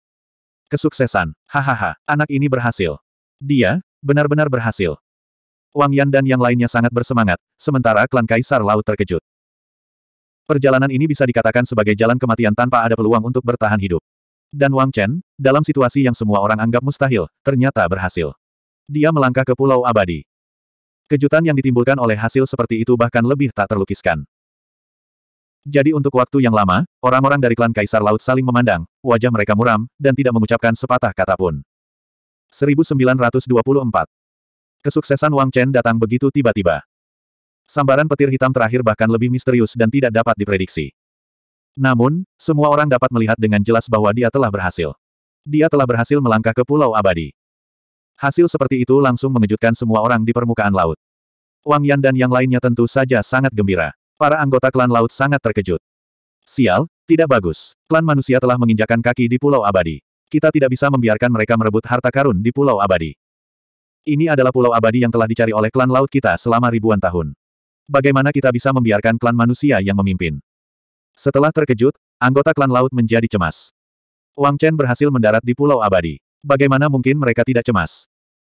Kesuksesan. Hahaha, anak ini berhasil. Dia, benar-benar berhasil. Wang Yan dan yang lainnya sangat bersemangat, sementara klan Kaisar Laut terkejut. Perjalanan ini bisa dikatakan sebagai jalan kematian tanpa ada peluang untuk bertahan hidup. Dan Wang Chen, dalam situasi yang semua orang anggap mustahil, ternyata berhasil. Dia melangkah ke Pulau Abadi. Kejutan yang ditimbulkan oleh hasil seperti itu bahkan lebih tak terlukiskan. Jadi untuk waktu yang lama, orang-orang dari klan Kaisar Laut saling memandang, wajah mereka muram, dan tidak mengucapkan sepatah kata pun. 1924 Kesuksesan Wang Chen datang begitu tiba-tiba. Sambaran petir hitam terakhir bahkan lebih misterius dan tidak dapat diprediksi. Namun, semua orang dapat melihat dengan jelas bahwa dia telah berhasil. Dia telah berhasil melangkah ke Pulau Abadi. Hasil seperti itu langsung mengejutkan semua orang di permukaan laut. Wang Yan dan yang lainnya tentu saja sangat gembira. Para anggota klan laut sangat terkejut. Sial, tidak bagus. Klan manusia telah menginjakan kaki di Pulau Abadi. Kita tidak bisa membiarkan mereka merebut harta karun di Pulau Abadi. Ini adalah pulau abadi yang telah dicari oleh klan laut kita selama ribuan tahun. Bagaimana kita bisa membiarkan klan manusia yang memimpin? Setelah terkejut, anggota klan laut menjadi cemas. Wang Chen berhasil mendarat di pulau abadi. Bagaimana mungkin mereka tidak cemas?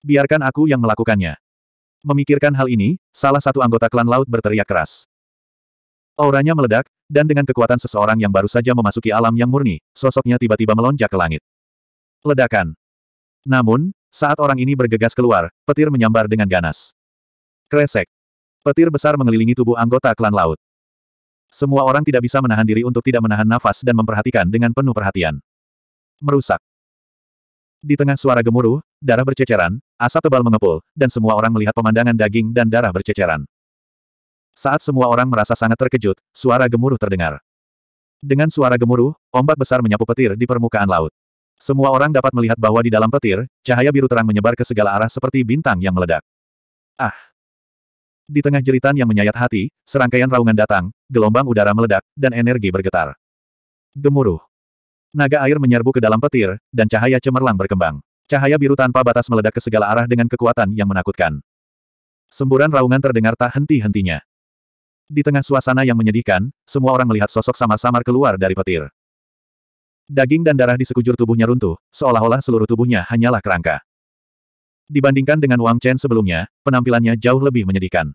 Biarkan aku yang melakukannya. Memikirkan hal ini, salah satu anggota klan laut berteriak keras. Auranya meledak, dan dengan kekuatan seseorang yang baru saja memasuki alam yang murni, sosoknya tiba-tiba melonjak ke langit. Ledakan. Namun, saat orang ini bergegas keluar, petir menyambar dengan ganas. Kresek. Petir besar mengelilingi tubuh anggota klan laut. Semua orang tidak bisa menahan diri untuk tidak menahan nafas dan memperhatikan dengan penuh perhatian. Merusak. Di tengah suara gemuruh, darah berceceran, asap tebal mengepul, dan semua orang melihat pemandangan daging dan darah berceceran. Saat semua orang merasa sangat terkejut, suara gemuruh terdengar. Dengan suara gemuruh, ombak besar menyapu petir di permukaan laut. Semua orang dapat melihat bahwa di dalam petir, cahaya biru terang menyebar ke segala arah seperti bintang yang meledak. Ah! Di tengah jeritan yang menyayat hati, serangkaian raungan datang, gelombang udara meledak, dan energi bergetar. Gemuruh. Naga air menyerbu ke dalam petir, dan cahaya cemerlang berkembang. Cahaya biru tanpa batas meledak ke segala arah dengan kekuatan yang menakutkan. Semburan raungan terdengar tak henti-hentinya. Di tengah suasana yang menyedihkan, semua orang melihat sosok samar-samar keluar dari petir. Daging dan darah di sekujur tubuhnya runtuh, seolah-olah seluruh tubuhnya hanyalah kerangka. Dibandingkan dengan Wang Chen sebelumnya, penampilannya jauh lebih menyedihkan.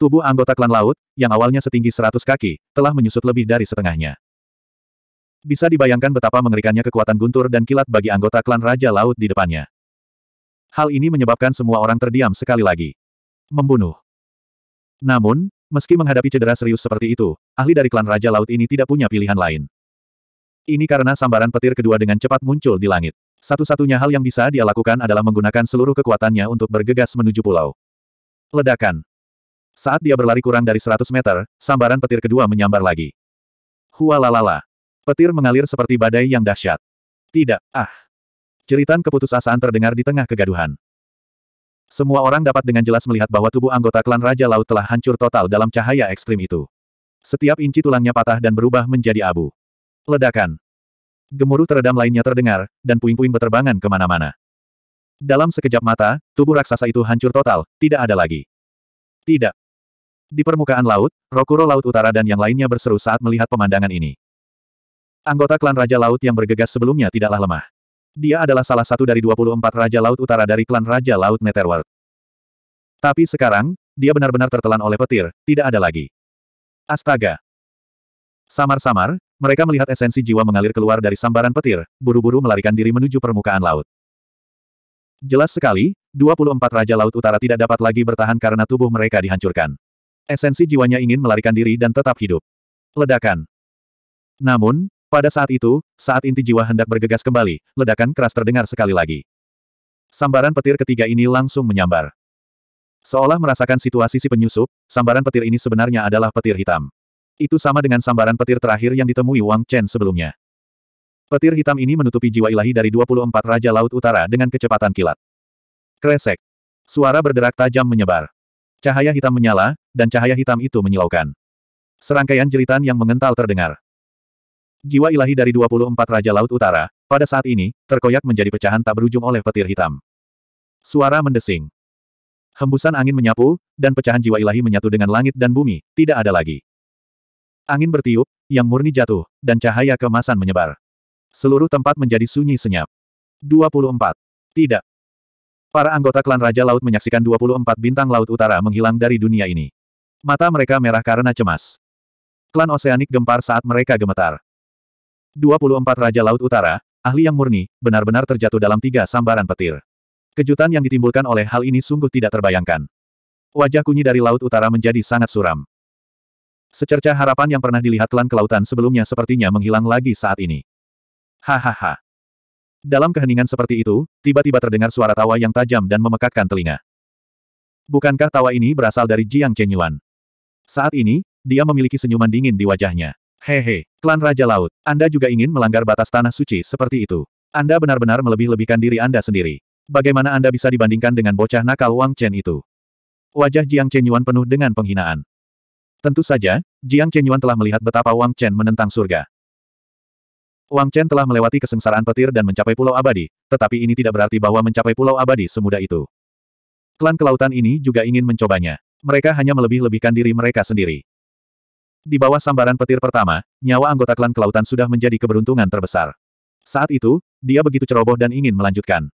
Tubuh anggota klan laut, yang awalnya setinggi 100 kaki, telah menyusut lebih dari setengahnya. Bisa dibayangkan betapa mengerikannya kekuatan guntur dan kilat bagi anggota klan Raja Laut di depannya. Hal ini menyebabkan semua orang terdiam sekali lagi. Membunuh. Namun, meski menghadapi cedera serius seperti itu, ahli dari klan Raja Laut ini tidak punya pilihan lain. Ini karena sambaran petir kedua dengan cepat muncul di langit. Satu-satunya hal yang bisa dia lakukan adalah menggunakan seluruh kekuatannya untuk bergegas menuju pulau. Ledakan. Saat dia berlari kurang dari 100 meter, sambaran petir kedua menyambar lagi. Hualalala. Petir mengalir seperti badai yang dahsyat. Tidak, ah. Jeritan keputusasaan terdengar di tengah kegaduhan. Semua orang dapat dengan jelas melihat bahwa tubuh anggota klan Raja Laut telah hancur total dalam cahaya ekstrim itu. Setiap inci tulangnya patah dan berubah menjadi abu. Ledakan. Gemuruh teredam lainnya terdengar, dan puing-puing berterbangan kemana-mana. Dalam sekejap mata, tubuh raksasa itu hancur total, tidak ada lagi. Tidak. Di permukaan laut, Rokuro Laut Utara dan yang lainnya berseru saat melihat pemandangan ini. Anggota klan Raja Laut yang bergegas sebelumnya tidaklah lemah. Dia adalah salah satu dari 24 Raja Laut Utara dari klan Raja Laut Netherworld. Tapi sekarang, dia benar-benar tertelan oleh petir, tidak ada lagi. Astaga! Samar-samar, mereka melihat esensi jiwa mengalir keluar dari sambaran petir, buru-buru melarikan diri menuju permukaan laut. Jelas sekali, 24 Raja Laut Utara tidak dapat lagi bertahan karena tubuh mereka dihancurkan. Esensi jiwanya ingin melarikan diri dan tetap hidup. Ledakan. Namun, pada saat itu, saat inti jiwa hendak bergegas kembali, ledakan keras terdengar sekali lagi. Sambaran petir ketiga ini langsung menyambar. Seolah merasakan situasi si penyusup, sambaran petir ini sebenarnya adalah petir hitam. Itu sama dengan sambaran petir terakhir yang ditemui Wang Chen sebelumnya. Petir hitam ini menutupi jiwa ilahi dari 24 Raja Laut Utara dengan kecepatan kilat. Kresek. Suara berderak tajam menyebar. Cahaya hitam menyala, dan cahaya hitam itu menyilaukan. Serangkaian jeritan yang mengental terdengar. Jiwa ilahi dari 24 Raja Laut Utara, pada saat ini, terkoyak menjadi pecahan tak berujung oleh petir hitam. Suara mendesing. Hembusan angin menyapu, dan pecahan jiwa ilahi menyatu dengan langit dan bumi, tidak ada lagi. Angin bertiup, yang murni jatuh, dan cahaya kemasan menyebar. Seluruh tempat menjadi sunyi senyap. 24. Tidak. Para anggota klan Raja Laut menyaksikan 24 bintang laut utara menghilang dari dunia ini. Mata mereka merah karena cemas. Klan Oseanik gempar saat mereka gemetar. 24 Raja Laut Utara, ahli yang murni, benar-benar terjatuh dalam tiga sambaran petir. Kejutan yang ditimbulkan oleh hal ini sungguh tidak terbayangkan. Wajah kunyi dari Laut Utara menjadi sangat suram. Secerca harapan yang pernah dilihat klan kelautan sebelumnya sepertinya menghilang lagi saat ini. Hahaha. Dalam keheningan seperti itu, tiba-tiba terdengar suara tawa yang tajam dan memekakkan telinga. Bukankah tawa ini berasal dari Jiang Chenyuan? Saat ini, dia memiliki senyuman dingin di wajahnya. Hehe, klan Raja Laut, Anda juga ingin melanggar batas tanah suci seperti itu. Anda benar-benar melebih-lebihkan diri Anda sendiri. Bagaimana Anda bisa dibandingkan dengan bocah nakal Wang Chen itu? Wajah Jiang Chenyuan penuh dengan penghinaan. Tentu saja, Jiang Chenyuan telah melihat betapa Wang Chen menentang surga. Wang Chen telah melewati kesengsaraan petir dan mencapai pulau abadi, tetapi ini tidak berarti bahwa mencapai pulau abadi semudah itu. Klan kelautan ini juga ingin mencobanya. Mereka hanya melebih-lebihkan diri mereka sendiri. Di bawah sambaran petir pertama, nyawa anggota klan kelautan sudah menjadi keberuntungan terbesar. Saat itu, dia begitu ceroboh dan ingin melanjutkan.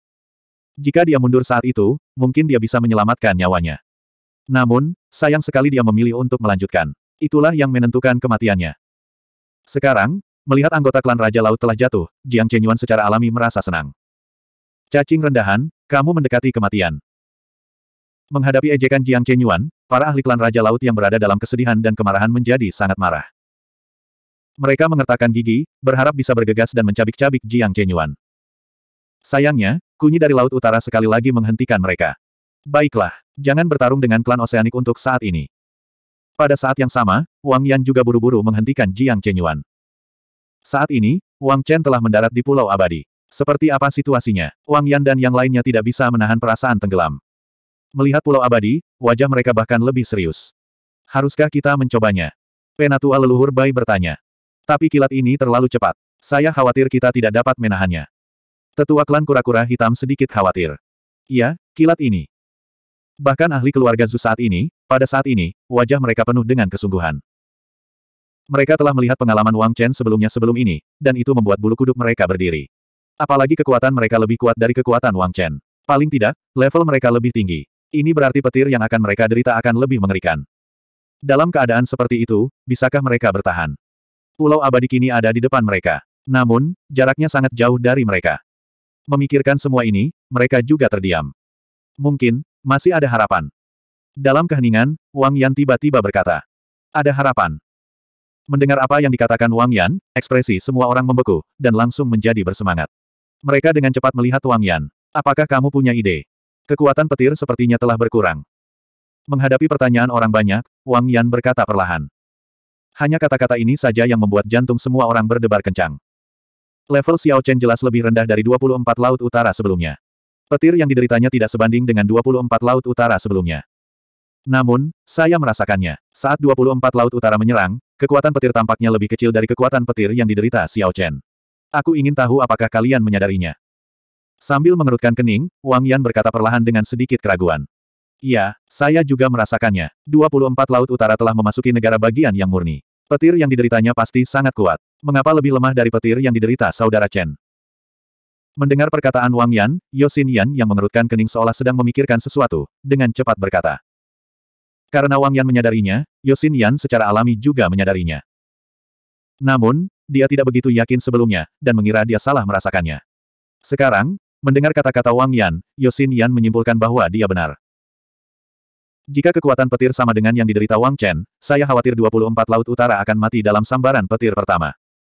Jika dia mundur saat itu, mungkin dia bisa menyelamatkan nyawanya. Namun, sayang sekali dia memilih untuk melanjutkan. Itulah yang menentukan kematiannya. Sekarang, melihat anggota klan Raja Laut telah jatuh, Jiang Chenyuan secara alami merasa senang. Cacing rendahan, kamu mendekati kematian. Menghadapi ejekan Jiang Chenyuan, para ahli klan Raja Laut yang berada dalam kesedihan dan kemarahan menjadi sangat marah. Mereka mengertakkan gigi, berharap bisa bergegas dan mencabik-cabik Jiang Chenyuan. Sayangnya, kunyi dari Laut Utara sekali lagi menghentikan mereka. Baiklah, jangan bertarung dengan klan oseanik untuk saat ini. Pada saat yang sama, Wang Yan juga buru-buru menghentikan Jiang Chenyuan. Saat ini, Wang Chen telah mendarat di Pulau Abadi. Seperti apa situasinya? Wang Yan dan yang lainnya tidak bisa menahan perasaan tenggelam. Melihat Pulau Abadi, wajah mereka bahkan lebih serius. Haruskah kita mencobanya? Penatua leluhur Bai bertanya. Tapi kilat ini terlalu cepat. Saya khawatir kita tidak dapat menahannya. Tetua klan kura-kura hitam sedikit khawatir. Iya, kilat ini. Bahkan ahli keluarga Zu saat ini, pada saat ini, wajah mereka penuh dengan kesungguhan. Mereka telah melihat pengalaman Wang Chen sebelumnya sebelum ini, dan itu membuat bulu kuduk mereka berdiri. Apalagi kekuatan mereka lebih kuat dari kekuatan Wang Chen. Paling tidak, level mereka lebih tinggi. Ini berarti petir yang akan mereka derita akan lebih mengerikan. Dalam keadaan seperti itu, bisakah mereka bertahan? Pulau abadi kini ada di depan mereka. Namun, jaraknya sangat jauh dari mereka. Memikirkan semua ini, mereka juga terdiam. Mungkin, masih ada harapan. Dalam keheningan, Wang Yan tiba-tiba berkata. Ada harapan. Mendengar apa yang dikatakan Wang Yan, ekspresi semua orang membeku, dan langsung menjadi bersemangat. Mereka dengan cepat melihat Wang Yan. Apakah kamu punya ide? Kekuatan petir sepertinya telah berkurang. Menghadapi pertanyaan orang banyak, Wang Yan berkata perlahan. Hanya kata-kata ini saja yang membuat jantung semua orang berdebar kencang. Level Xiao Chen jelas lebih rendah dari 24 laut utara sebelumnya. Petir yang dideritanya tidak sebanding dengan 24 Laut Utara sebelumnya. Namun, saya merasakannya. Saat 24 Laut Utara menyerang, kekuatan petir tampaknya lebih kecil dari kekuatan petir yang diderita Xiao Chen. Aku ingin tahu apakah kalian menyadarinya. Sambil mengerutkan kening, Wang Yan berkata perlahan dengan sedikit keraguan. Iya, saya juga merasakannya. 24 Laut Utara telah memasuki negara bagian yang murni. Petir yang dideritanya pasti sangat kuat. Mengapa lebih lemah dari petir yang diderita saudara Chen? Mendengar perkataan Wang Yan, Yosin Yan yang mengerutkan kening seolah sedang memikirkan sesuatu, dengan cepat berkata. Karena Wang Yan menyadarinya, Yosin Yan secara alami juga menyadarinya. Namun, dia tidak begitu yakin sebelumnya, dan mengira dia salah merasakannya. Sekarang, mendengar kata-kata Wang Yan, Yosin Yan menyimpulkan bahwa dia benar. Jika kekuatan petir sama dengan yang diderita Wang Chen, saya khawatir 24 Laut Utara akan mati dalam sambaran petir pertama.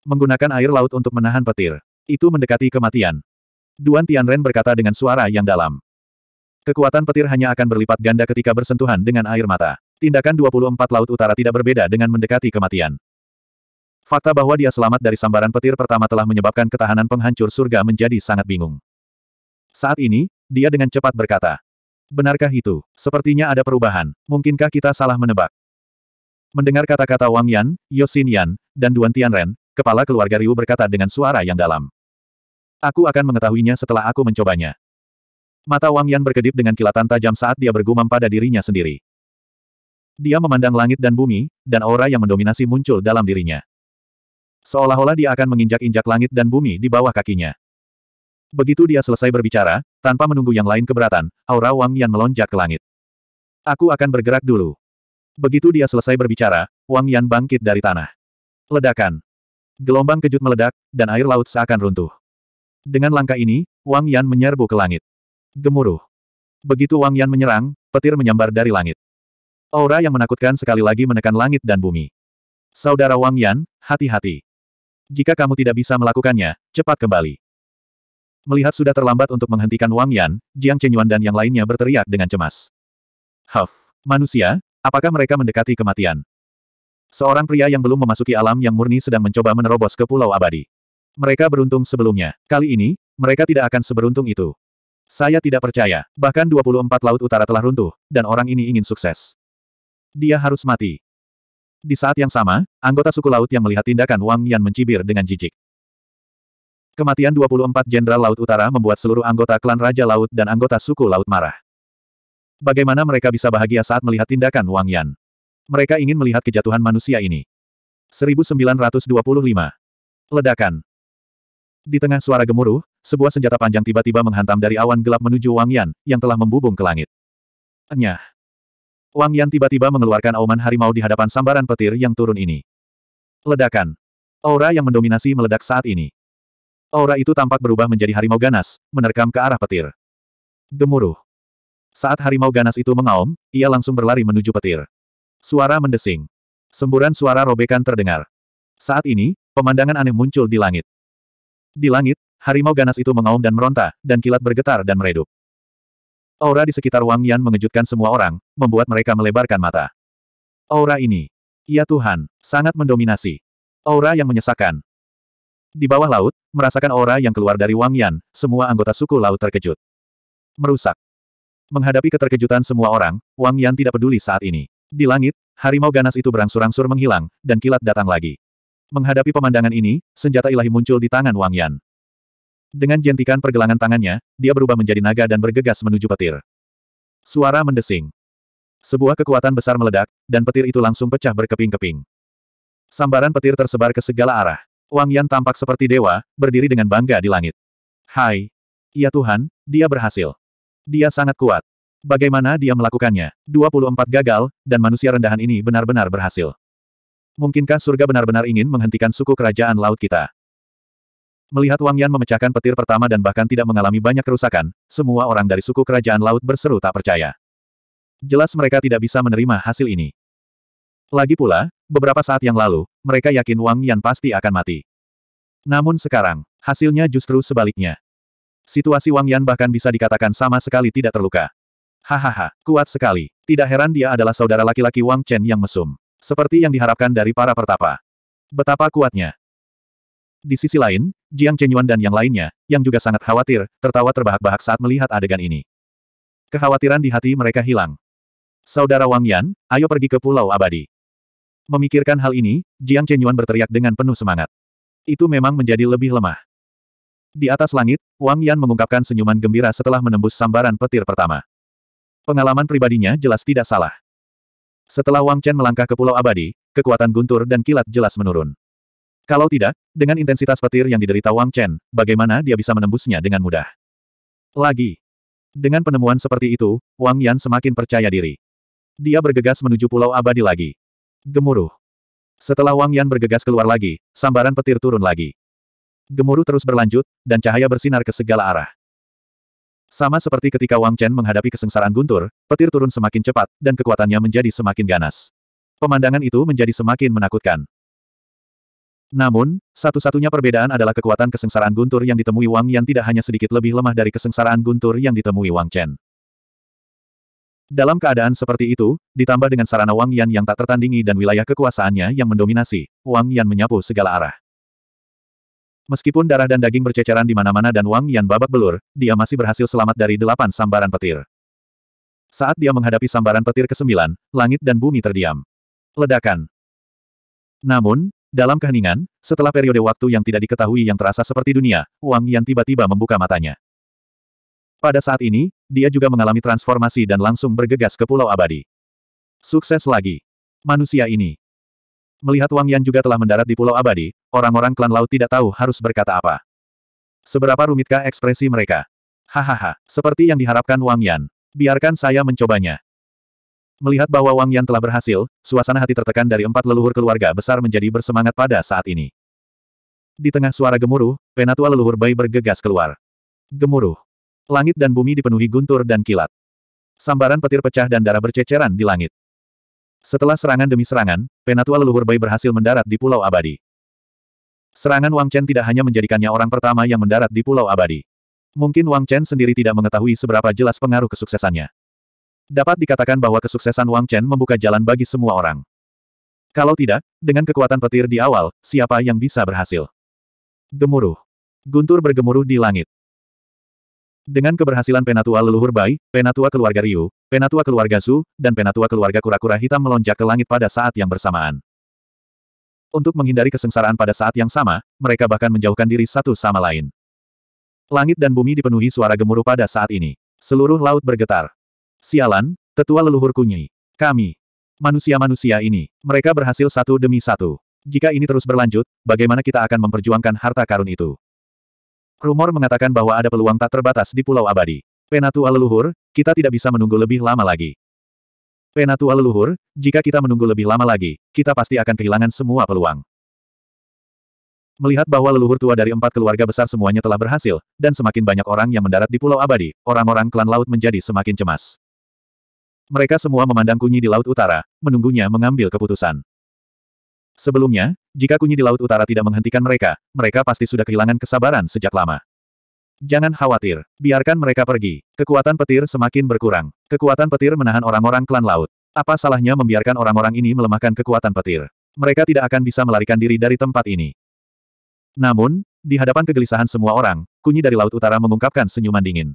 Menggunakan air laut untuk menahan petir. Itu mendekati kematian. Duan Tianren berkata dengan suara yang dalam. Kekuatan petir hanya akan berlipat ganda ketika bersentuhan dengan air mata. Tindakan 24 Laut Utara tidak berbeda dengan mendekati kematian. Fakta bahwa dia selamat dari sambaran petir pertama telah menyebabkan ketahanan penghancur surga menjadi sangat bingung. Saat ini, dia dengan cepat berkata. Benarkah itu? Sepertinya ada perubahan. Mungkinkah kita salah menebak? Mendengar kata-kata Wang Yan, Yosin Yan, dan Duan Tianren, kepala keluarga Ryu berkata dengan suara yang dalam. Aku akan mengetahuinya setelah aku mencobanya. Mata Wang Yan berkedip dengan kilatan tajam saat dia bergumam pada dirinya sendiri. Dia memandang langit dan bumi, dan aura yang mendominasi muncul dalam dirinya. Seolah-olah dia akan menginjak-injak langit dan bumi di bawah kakinya. Begitu dia selesai berbicara, tanpa menunggu yang lain keberatan, aura Wang Yan melonjak ke langit. Aku akan bergerak dulu. Begitu dia selesai berbicara, Wang Yan bangkit dari tanah. Ledakan. Gelombang kejut meledak, dan air laut seakan runtuh. Dengan langkah ini, Wang Yan menyerbu ke langit. Gemuruh. Begitu Wang Yan menyerang, petir menyambar dari langit. Aura yang menakutkan sekali lagi menekan langit dan bumi. Saudara Wang Yan, hati-hati. Jika kamu tidak bisa melakukannya, cepat kembali. Melihat sudah terlambat untuk menghentikan Wang Yan, Jiang Chenyuan dan yang lainnya berteriak dengan cemas. Huff, manusia, apakah mereka mendekati kematian? Seorang pria yang belum memasuki alam yang murni sedang mencoba menerobos ke Pulau Abadi. Mereka beruntung sebelumnya. Kali ini, mereka tidak akan seberuntung itu. Saya tidak percaya. Bahkan 24 Laut Utara telah runtuh, dan orang ini ingin sukses. Dia harus mati. Di saat yang sama, anggota suku laut yang melihat tindakan Wang Yan mencibir dengan jijik. Kematian 24 Jenderal Laut Utara membuat seluruh anggota klan Raja Laut dan anggota suku Laut marah. Bagaimana mereka bisa bahagia saat melihat tindakan Wang Yan? Mereka ingin melihat kejatuhan manusia ini. 1925. Ledakan. Di tengah suara gemuruh, sebuah senjata panjang tiba-tiba menghantam dari awan gelap menuju Wang Yan, yang telah membubung ke langit. Enyah. Wang Yan tiba-tiba mengeluarkan auman harimau di hadapan sambaran petir yang turun ini. Ledakan. Aura yang mendominasi meledak saat ini. Aura itu tampak berubah menjadi harimau ganas, menerkam ke arah petir. Gemuruh. Saat harimau ganas itu mengaum, ia langsung berlari menuju petir. Suara mendesing. Semburan suara robekan terdengar. Saat ini, pemandangan aneh muncul di langit. Di langit, harimau ganas itu mengaum dan meronta, dan kilat bergetar dan meredup. Aura di sekitar Wang Yan mengejutkan semua orang, membuat mereka melebarkan mata. Aura ini, ya Tuhan, sangat mendominasi. Aura yang menyesakan. Di bawah laut, merasakan aura yang keluar dari Wang Yan, semua anggota suku laut terkejut. Merusak. Menghadapi keterkejutan semua orang, Wang Yan tidak peduli saat ini. Di langit, harimau ganas itu berangsur-angsur menghilang, dan kilat datang lagi. Menghadapi pemandangan ini, senjata ilahi muncul di tangan Wang Yan. Dengan jentikan pergelangan tangannya, dia berubah menjadi naga dan bergegas menuju petir. Suara mendesing. Sebuah kekuatan besar meledak, dan petir itu langsung pecah berkeping-keping. Sambaran petir tersebar ke segala arah. Wang Yan tampak seperti dewa, berdiri dengan bangga di langit. Hai! Ya Tuhan, dia berhasil. Dia sangat kuat. Bagaimana dia melakukannya? 24 gagal, dan manusia rendahan ini benar-benar berhasil. Mungkinkah surga benar-benar ingin menghentikan suku kerajaan laut kita? Melihat Wang Yan memecahkan petir pertama dan bahkan tidak mengalami banyak kerusakan, semua orang dari suku kerajaan laut berseru tak percaya. Jelas mereka tidak bisa menerima hasil ini. Lagi pula, beberapa saat yang lalu, mereka yakin Wang Yan pasti akan mati. Namun sekarang, hasilnya justru sebaliknya. Situasi Wang Yan bahkan bisa dikatakan sama sekali tidak terluka. Hahaha, kuat sekali. Tidak heran dia adalah saudara laki-laki Wang Chen yang mesum. Seperti yang diharapkan dari para pertapa. Betapa kuatnya. Di sisi lain, Jiang Chenyuan dan yang lainnya, yang juga sangat khawatir, tertawa terbahak-bahak saat melihat adegan ini. Kekhawatiran di hati mereka hilang. Saudara Wang Yan, ayo pergi ke Pulau Abadi. Memikirkan hal ini, Jiang Chenyuan berteriak dengan penuh semangat. Itu memang menjadi lebih lemah. Di atas langit, Wang Yan mengungkapkan senyuman gembira setelah menembus sambaran petir pertama. Pengalaman pribadinya jelas tidak salah. Setelah Wang Chen melangkah ke Pulau Abadi, kekuatan guntur dan kilat jelas menurun. Kalau tidak, dengan intensitas petir yang diderita Wang Chen, bagaimana dia bisa menembusnya dengan mudah? Lagi. Dengan penemuan seperti itu, Wang Yan semakin percaya diri. Dia bergegas menuju Pulau Abadi lagi. Gemuruh. Setelah Wang Yan bergegas keluar lagi, sambaran petir turun lagi. Gemuruh terus berlanjut, dan cahaya bersinar ke segala arah. Sama seperti ketika Wang Chen menghadapi kesengsaraan guntur, petir turun semakin cepat, dan kekuatannya menjadi semakin ganas. Pemandangan itu menjadi semakin menakutkan. Namun, satu-satunya perbedaan adalah kekuatan kesengsaraan guntur yang ditemui Wang yang tidak hanya sedikit lebih lemah dari kesengsaraan guntur yang ditemui Wang Chen. Dalam keadaan seperti itu, ditambah dengan sarana Wang Yan yang tak tertandingi dan wilayah kekuasaannya yang mendominasi, Wang Yan menyapu segala arah. Meskipun darah dan daging berceceran di mana-mana dan Wang Yan babak belur, dia masih berhasil selamat dari delapan sambaran petir. Saat dia menghadapi sambaran petir ke-9, langit dan bumi terdiam. Ledakan. Namun, dalam keheningan, setelah periode waktu yang tidak diketahui yang terasa seperti dunia, Wang Yan tiba-tiba membuka matanya. Pada saat ini, dia juga mengalami transformasi dan langsung bergegas ke Pulau Abadi. Sukses lagi. Manusia ini. Melihat Wang Yan juga telah mendarat di Pulau Abadi, orang-orang klan laut tidak tahu harus berkata apa. Seberapa rumitkah ekspresi mereka? Hahaha, seperti yang diharapkan Wang Yan. Biarkan saya mencobanya. Melihat bahwa Wang Yan telah berhasil, suasana hati tertekan dari empat leluhur keluarga besar menjadi bersemangat pada saat ini. Di tengah suara gemuruh, penatua leluhur bayi bergegas keluar. Gemuruh. Langit dan bumi dipenuhi guntur dan kilat. Sambaran petir pecah dan darah berceceran di langit. Setelah serangan demi serangan, Penatua leluhur Bai berhasil mendarat di Pulau Abadi. Serangan Wang Chen tidak hanya menjadikannya orang pertama yang mendarat di Pulau Abadi. Mungkin Wang Chen sendiri tidak mengetahui seberapa jelas pengaruh kesuksesannya. Dapat dikatakan bahwa kesuksesan Wang Chen membuka jalan bagi semua orang. Kalau tidak, dengan kekuatan petir di awal, siapa yang bisa berhasil? Gemuruh. Guntur bergemuruh di langit. Dengan keberhasilan penatua leluhur Bai, penatua keluarga Ryu, penatua keluarga Su, dan penatua keluarga kura-kura hitam melonjak ke langit pada saat yang bersamaan. Untuk menghindari kesengsaraan pada saat yang sama, mereka bahkan menjauhkan diri satu sama lain. Langit dan bumi dipenuhi suara gemuruh pada saat ini. Seluruh laut bergetar. Sialan, tetua leluhur kunyi. Kami. Manusia-manusia ini. Mereka berhasil satu demi satu. Jika ini terus berlanjut, bagaimana kita akan memperjuangkan harta karun itu? Rumor mengatakan bahwa ada peluang tak terbatas di Pulau Abadi. Penatua leluhur, kita tidak bisa menunggu lebih lama lagi. Penatua leluhur, jika kita menunggu lebih lama lagi, kita pasti akan kehilangan semua peluang. Melihat bahwa leluhur tua dari empat keluarga besar semuanya telah berhasil, dan semakin banyak orang yang mendarat di Pulau Abadi, orang-orang klan laut menjadi semakin cemas. Mereka semua memandang kunyi di Laut Utara, menunggunya mengambil keputusan. Sebelumnya, jika kunyi di Laut Utara tidak menghentikan mereka, mereka pasti sudah kehilangan kesabaran sejak lama. Jangan khawatir, biarkan mereka pergi. Kekuatan petir semakin berkurang. Kekuatan petir menahan orang-orang klan laut. Apa salahnya membiarkan orang-orang ini melemahkan kekuatan petir? Mereka tidak akan bisa melarikan diri dari tempat ini. Namun, di hadapan kegelisahan semua orang, kunyi dari Laut Utara mengungkapkan senyuman dingin.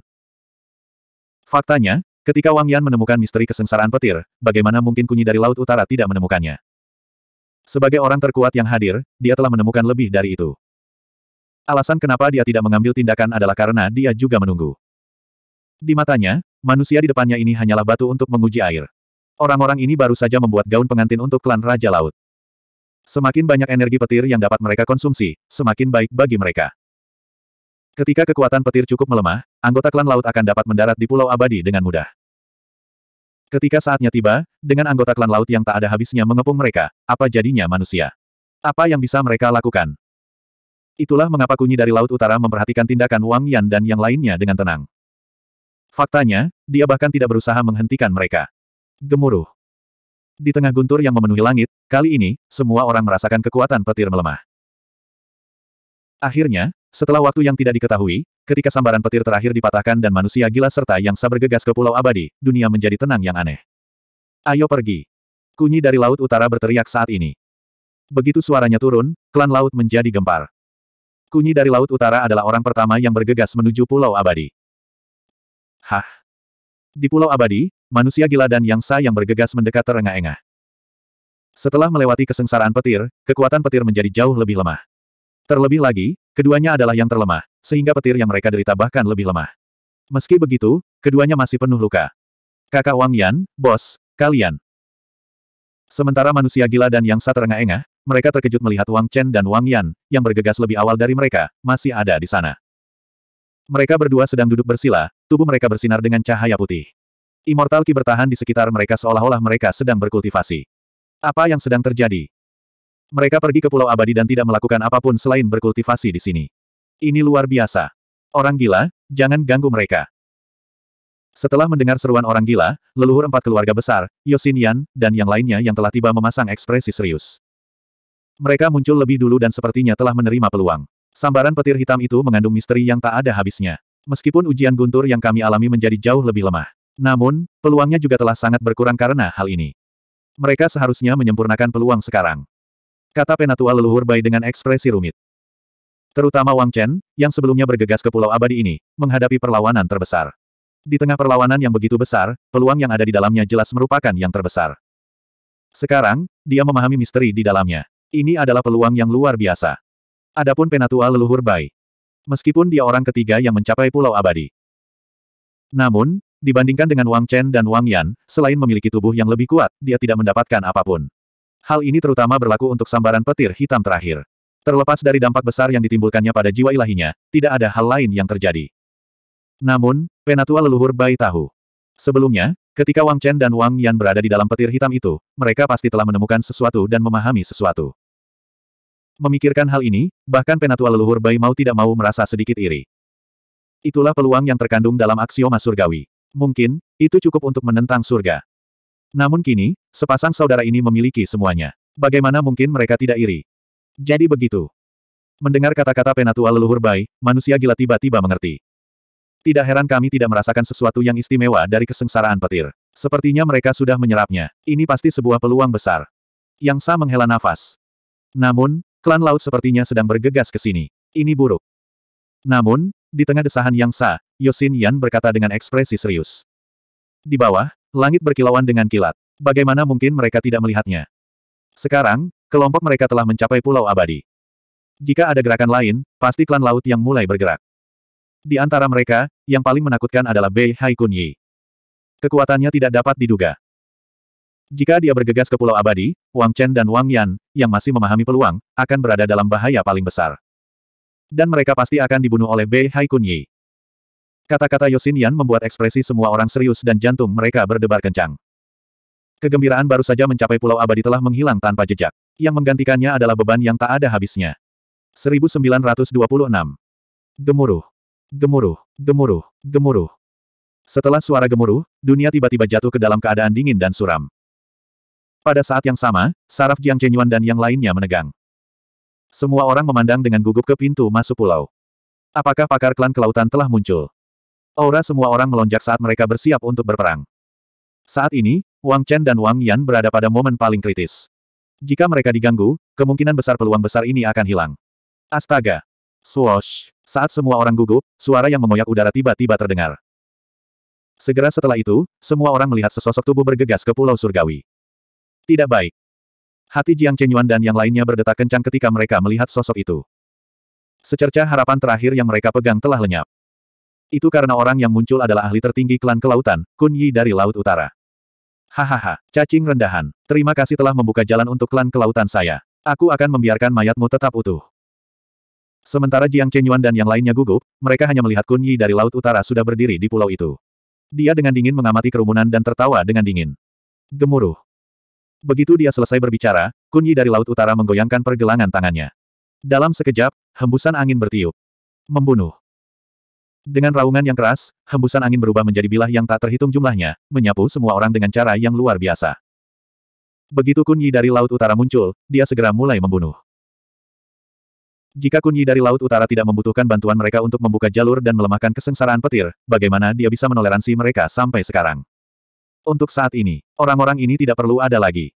Faktanya, ketika Wang Yan menemukan misteri kesengsaraan petir, bagaimana mungkin kunyi dari Laut Utara tidak menemukannya? Sebagai orang terkuat yang hadir, dia telah menemukan lebih dari itu. Alasan kenapa dia tidak mengambil tindakan adalah karena dia juga menunggu. Di matanya, manusia di depannya ini hanyalah batu untuk menguji air. Orang-orang ini baru saja membuat gaun pengantin untuk klan Raja Laut. Semakin banyak energi petir yang dapat mereka konsumsi, semakin baik bagi mereka. Ketika kekuatan petir cukup melemah, anggota klan laut akan dapat mendarat di Pulau Abadi dengan mudah. Ketika saatnya tiba, dengan anggota klan laut yang tak ada habisnya mengepung mereka, apa jadinya manusia? Apa yang bisa mereka lakukan? Itulah mengapa kunyi dari Laut Utara memperhatikan tindakan Wang Yan dan yang lainnya dengan tenang. Faktanya, dia bahkan tidak berusaha menghentikan mereka. Gemuruh. Di tengah guntur yang memenuhi langit, kali ini, semua orang merasakan kekuatan petir melemah. Akhirnya, setelah waktu yang tidak diketahui, ketika sambaran petir terakhir dipatahkan dan manusia gila serta yang sabar bergegas ke Pulau Abadi, dunia menjadi tenang yang aneh. Ayo pergi. Kunyi dari Laut Utara berteriak saat ini. Begitu suaranya turun, klan laut menjadi gempar. Kunyi dari Laut Utara adalah orang pertama yang bergegas menuju Pulau Abadi. Hah? Di Pulau Abadi, manusia gila dan yang sayang yang bergegas mendekat terengah-engah. Setelah melewati kesengsaraan petir, kekuatan petir menjadi jauh lebih lemah. Terlebih lagi, Keduanya adalah yang terlemah, sehingga petir yang mereka derita bahkan lebih lemah. Meski begitu, keduanya masih penuh luka. Kakak Wang Yan, bos, kalian. Sementara manusia gila dan yang saterengah-engah, mereka terkejut melihat Wang Chen dan Wang Yan, yang bergegas lebih awal dari mereka, masih ada di sana. Mereka berdua sedang duduk bersila, tubuh mereka bersinar dengan cahaya putih. Immortal Ki bertahan di sekitar mereka seolah-olah mereka sedang berkultivasi. Apa yang sedang terjadi? Mereka pergi ke Pulau Abadi dan tidak melakukan apapun selain berkultivasi di sini. Ini luar biasa. Orang gila, jangan ganggu mereka. Setelah mendengar seruan orang gila, leluhur empat keluarga besar, Yosin Yan, dan yang lainnya yang telah tiba memasang ekspresi serius. Mereka muncul lebih dulu dan sepertinya telah menerima peluang. Sambaran petir hitam itu mengandung misteri yang tak ada habisnya. Meskipun ujian guntur yang kami alami menjadi jauh lebih lemah. Namun, peluangnya juga telah sangat berkurang karena hal ini. Mereka seharusnya menyempurnakan peluang sekarang. Kata penatua leluhur Bai dengan ekspresi rumit. Terutama Wang Chen, yang sebelumnya bergegas ke Pulau Abadi ini, menghadapi perlawanan terbesar. Di tengah perlawanan yang begitu besar, peluang yang ada di dalamnya jelas merupakan yang terbesar. Sekarang, dia memahami misteri di dalamnya. Ini adalah peluang yang luar biasa. Adapun penatua leluhur Bai. Meskipun dia orang ketiga yang mencapai Pulau Abadi. Namun, dibandingkan dengan Wang Chen dan Wang Yan, selain memiliki tubuh yang lebih kuat, dia tidak mendapatkan apapun. Hal ini terutama berlaku untuk sambaran petir hitam terakhir. Terlepas dari dampak besar yang ditimbulkannya pada jiwa ilahinya, tidak ada hal lain yang terjadi. Namun, penatua leluhur Bai tahu. Sebelumnya, ketika Wang Chen dan Wang Yan berada di dalam petir hitam itu, mereka pasti telah menemukan sesuatu dan memahami sesuatu. Memikirkan hal ini, bahkan penatua leluhur Bai mau tidak mau merasa sedikit iri. Itulah peluang yang terkandung dalam aksioma surgawi. Mungkin, itu cukup untuk menentang surga. Namun kini, sepasang saudara ini memiliki semuanya. Bagaimana mungkin mereka tidak iri? Jadi begitu. Mendengar kata-kata penatua leluhur bayi, manusia gila tiba-tiba mengerti. Tidak heran kami tidak merasakan sesuatu yang istimewa dari kesengsaraan petir. Sepertinya mereka sudah menyerapnya. Ini pasti sebuah peluang besar. Yang Sa menghela nafas. Namun, klan laut sepertinya sedang bergegas ke sini. Ini buruk. Namun, di tengah desahan Yang Sa, Yosin Yan berkata dengan ekspresi serius. Di bawah, Langit berkilauan dengan kilat. Bagaimana mungkin mereka tidak melihatnya? Sekarang, kelompok mereka telah mencapai Pulau Abadi. Jika ada gerakan lain, pasti klan laut yang mulai bergerak. Di antara mereka, yang paling menakutkan adalah Bei Hai Kunyi. Kekuatannya tidak dapat diduga. Jika dia bergegas ke Pulau Abadi, Wang Chen dan Wang Yan, yang masih memahami peluang, akan berada dalam bahaya paling besar. Dan mereka pasti akan dibunuh oleh Bei Hai Kunyi. Kata-kata Yosin Yan membuat ekspresi semua orang serius dan jantung mereka berdebar kencang. Kegembiraan baru saja mencapai Pulau Abadi telah menghilang tanpa jejak. Yang menggantikannya adalah beban yang tak ada habisnya. 1926. Gemuruh. Gemuruh. Gemuruh. Gemuruh. Setelah suara gemuruh, dunia tiba-tiba jatuh ke dalam keadaan dingin dan suram. Pada saat yang sama, saraf Jiang Chenyuan dan yang lainnya menegang. Semua orang memandang dengan gugup ke pintu masuk pulau. Apakah pakar klan kelautan telah muncul? Aura semua orang melonjak saat mereka bersiap untuk berperang. Saat ini, Wang Chen dan Wang Yan berada pada momen paling kritis. Jika mereka diganggu, kemungkinan besar peluang besar ini akan hilang. Astaga! Swoosh! Saat semua orang gugup, suara yang mengoyak udara tiba-tiba terdengar. Segera setelah itu, semua orang melihat sesosok tubuh bergegas ke Pulau Surgawi. Tidak baik. Hati Jiang Chenyuan dan yang lainnya berdetak kencang ketika mereka melihat sosok itu. Secerca harapan terakhir yang mereka pegang telah lenyap. Itu karena orang yang muncul adalah ahli tertinggi klan kelautan, Kun Yi dari Laut Utara. Hahaha, cacing rendahan. Terima kasih telah membuka jalan untuk klan kelautan saya. Aku akan membiarkan mayatmu tetap utuh. Sementara Jiang Chenyuan dan yang lainnya gugup, mereka hanya melihat Kun Yi dari Laut Utara sudah berdiri di pulau itu. Dia dengan dingin mengamati kerumunan dan tertawa dengan dingin. Gemuruh. Begitu dia selesai berbicara, Kun Yi dari Laut Utara menggoyangkan pergelangan tangannya. Dalam sekejap, hembusan angin bertiup. Membunuh. Dengan raungan yang keras, hembusan angin berubah menjadi bilah yang tak terhitung jumlahnya, menyapu semua orang dengan cara yang luar biasa. Begitu kunyi dari Laut Utara muncul, dia segera mulai membunuh. Jika kunyi dari Laut Utara tidak membutuhkan bantuan mereka untuk membuka jalur dan melemahkan kesengsaraan petir, bagaimana dia bisa menoleransi mereka sampai sekarang? Untuk saat ini, orang-orang ini tidak perlu ada lagi.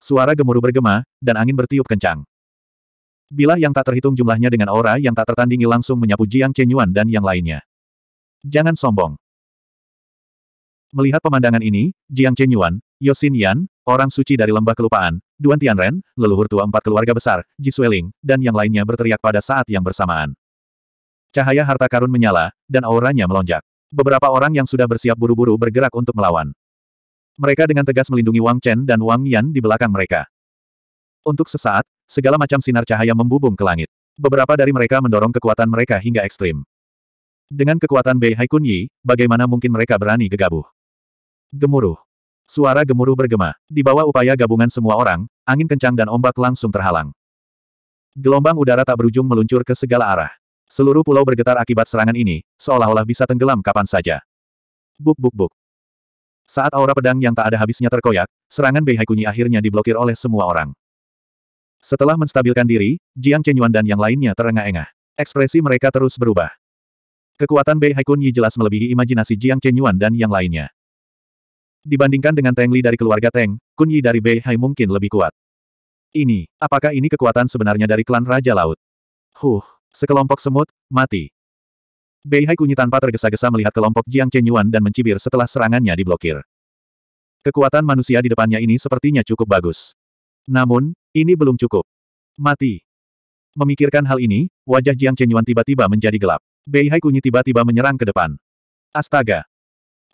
Suara gemuruh bergema, dan angin bertiup kencang. Bilah yang tak terhitung jumlahnya dengan aura yang tak tertandingi langsung menyapu Jiang Chenyuan dan yang lainnya. Jangan sombong. Melihat pemandangan ini, Jiang Chenyuan, Yosin Yan, orang suci dari lembah kelupaan, Duan Tianren, leluhur tua empat keluarga besar, Ji Sueling, dan yang lainnya berteriak pada saat yang bersamaan. Cahaya harta karun menyala, dan auranya melonjak. Beberapa orang yang sudah bersiap buru-buru bergerak untuk melawan. Mereka dengan tegas melindungi Wang Chen dan Wang Yan di belakang mereka. Untuk sesaat, Segala macam sinar cahaya membubung ke langit. Beberapa dari mereka mendorong kekuatan mereka hingga ekstrim. Dengan kekuatan Bei Haikun Yi, bagaimana mungkin mereka berani gegabuh? Gemuruh. Suara gemuruh bergema. Di bawah upaya gabungan semua orang, angin kencang dan ombak langsung terhalang. Gelombang udara tak berujung meluncur ke segala arah. Seluruh pulau bergetar akibat serangan ini, seolah-olah bisa tenggelam kapan saja. Buk buk buk. Saat aura pedang yang tak ada habisnya terkoyak, serangan Bei Yi akhirnya diblokir oleh semua orang. Setelah menstabilkan diri, Jiang Chenyuan dan yang lainnya terengah-engah. Ekspresi mereka terus berubah. Kekuatan Bei Haikun Yi jelas melebihi imajinasi Jiang Chenyuan dan yang lainnya. Dibandingkan dengan Teng Li dari keluarga Teng, Kun Yi dari Bei Hai mungkin lebih kuat. Ini, apakah ini kekuatan sebenarnya dari klan Raja Laut? Huh, sekelompok semut, mati. Bei Hai Kunyi tanpa tergesa-gesa melihat kelompok Jiang Chenyuan dan mencibir setelah serangannya diblokir. Kekuatan manusia di depannya ini sepertinya cukup bagus. Namun, ini belum cukup. Mati. Memikirkan hal ini, wajah Jiang Chenyuan tiba-tiba menjadi gelap. Bei Hai Kunyi tiba-tiba menyerang ke depan. Astaga!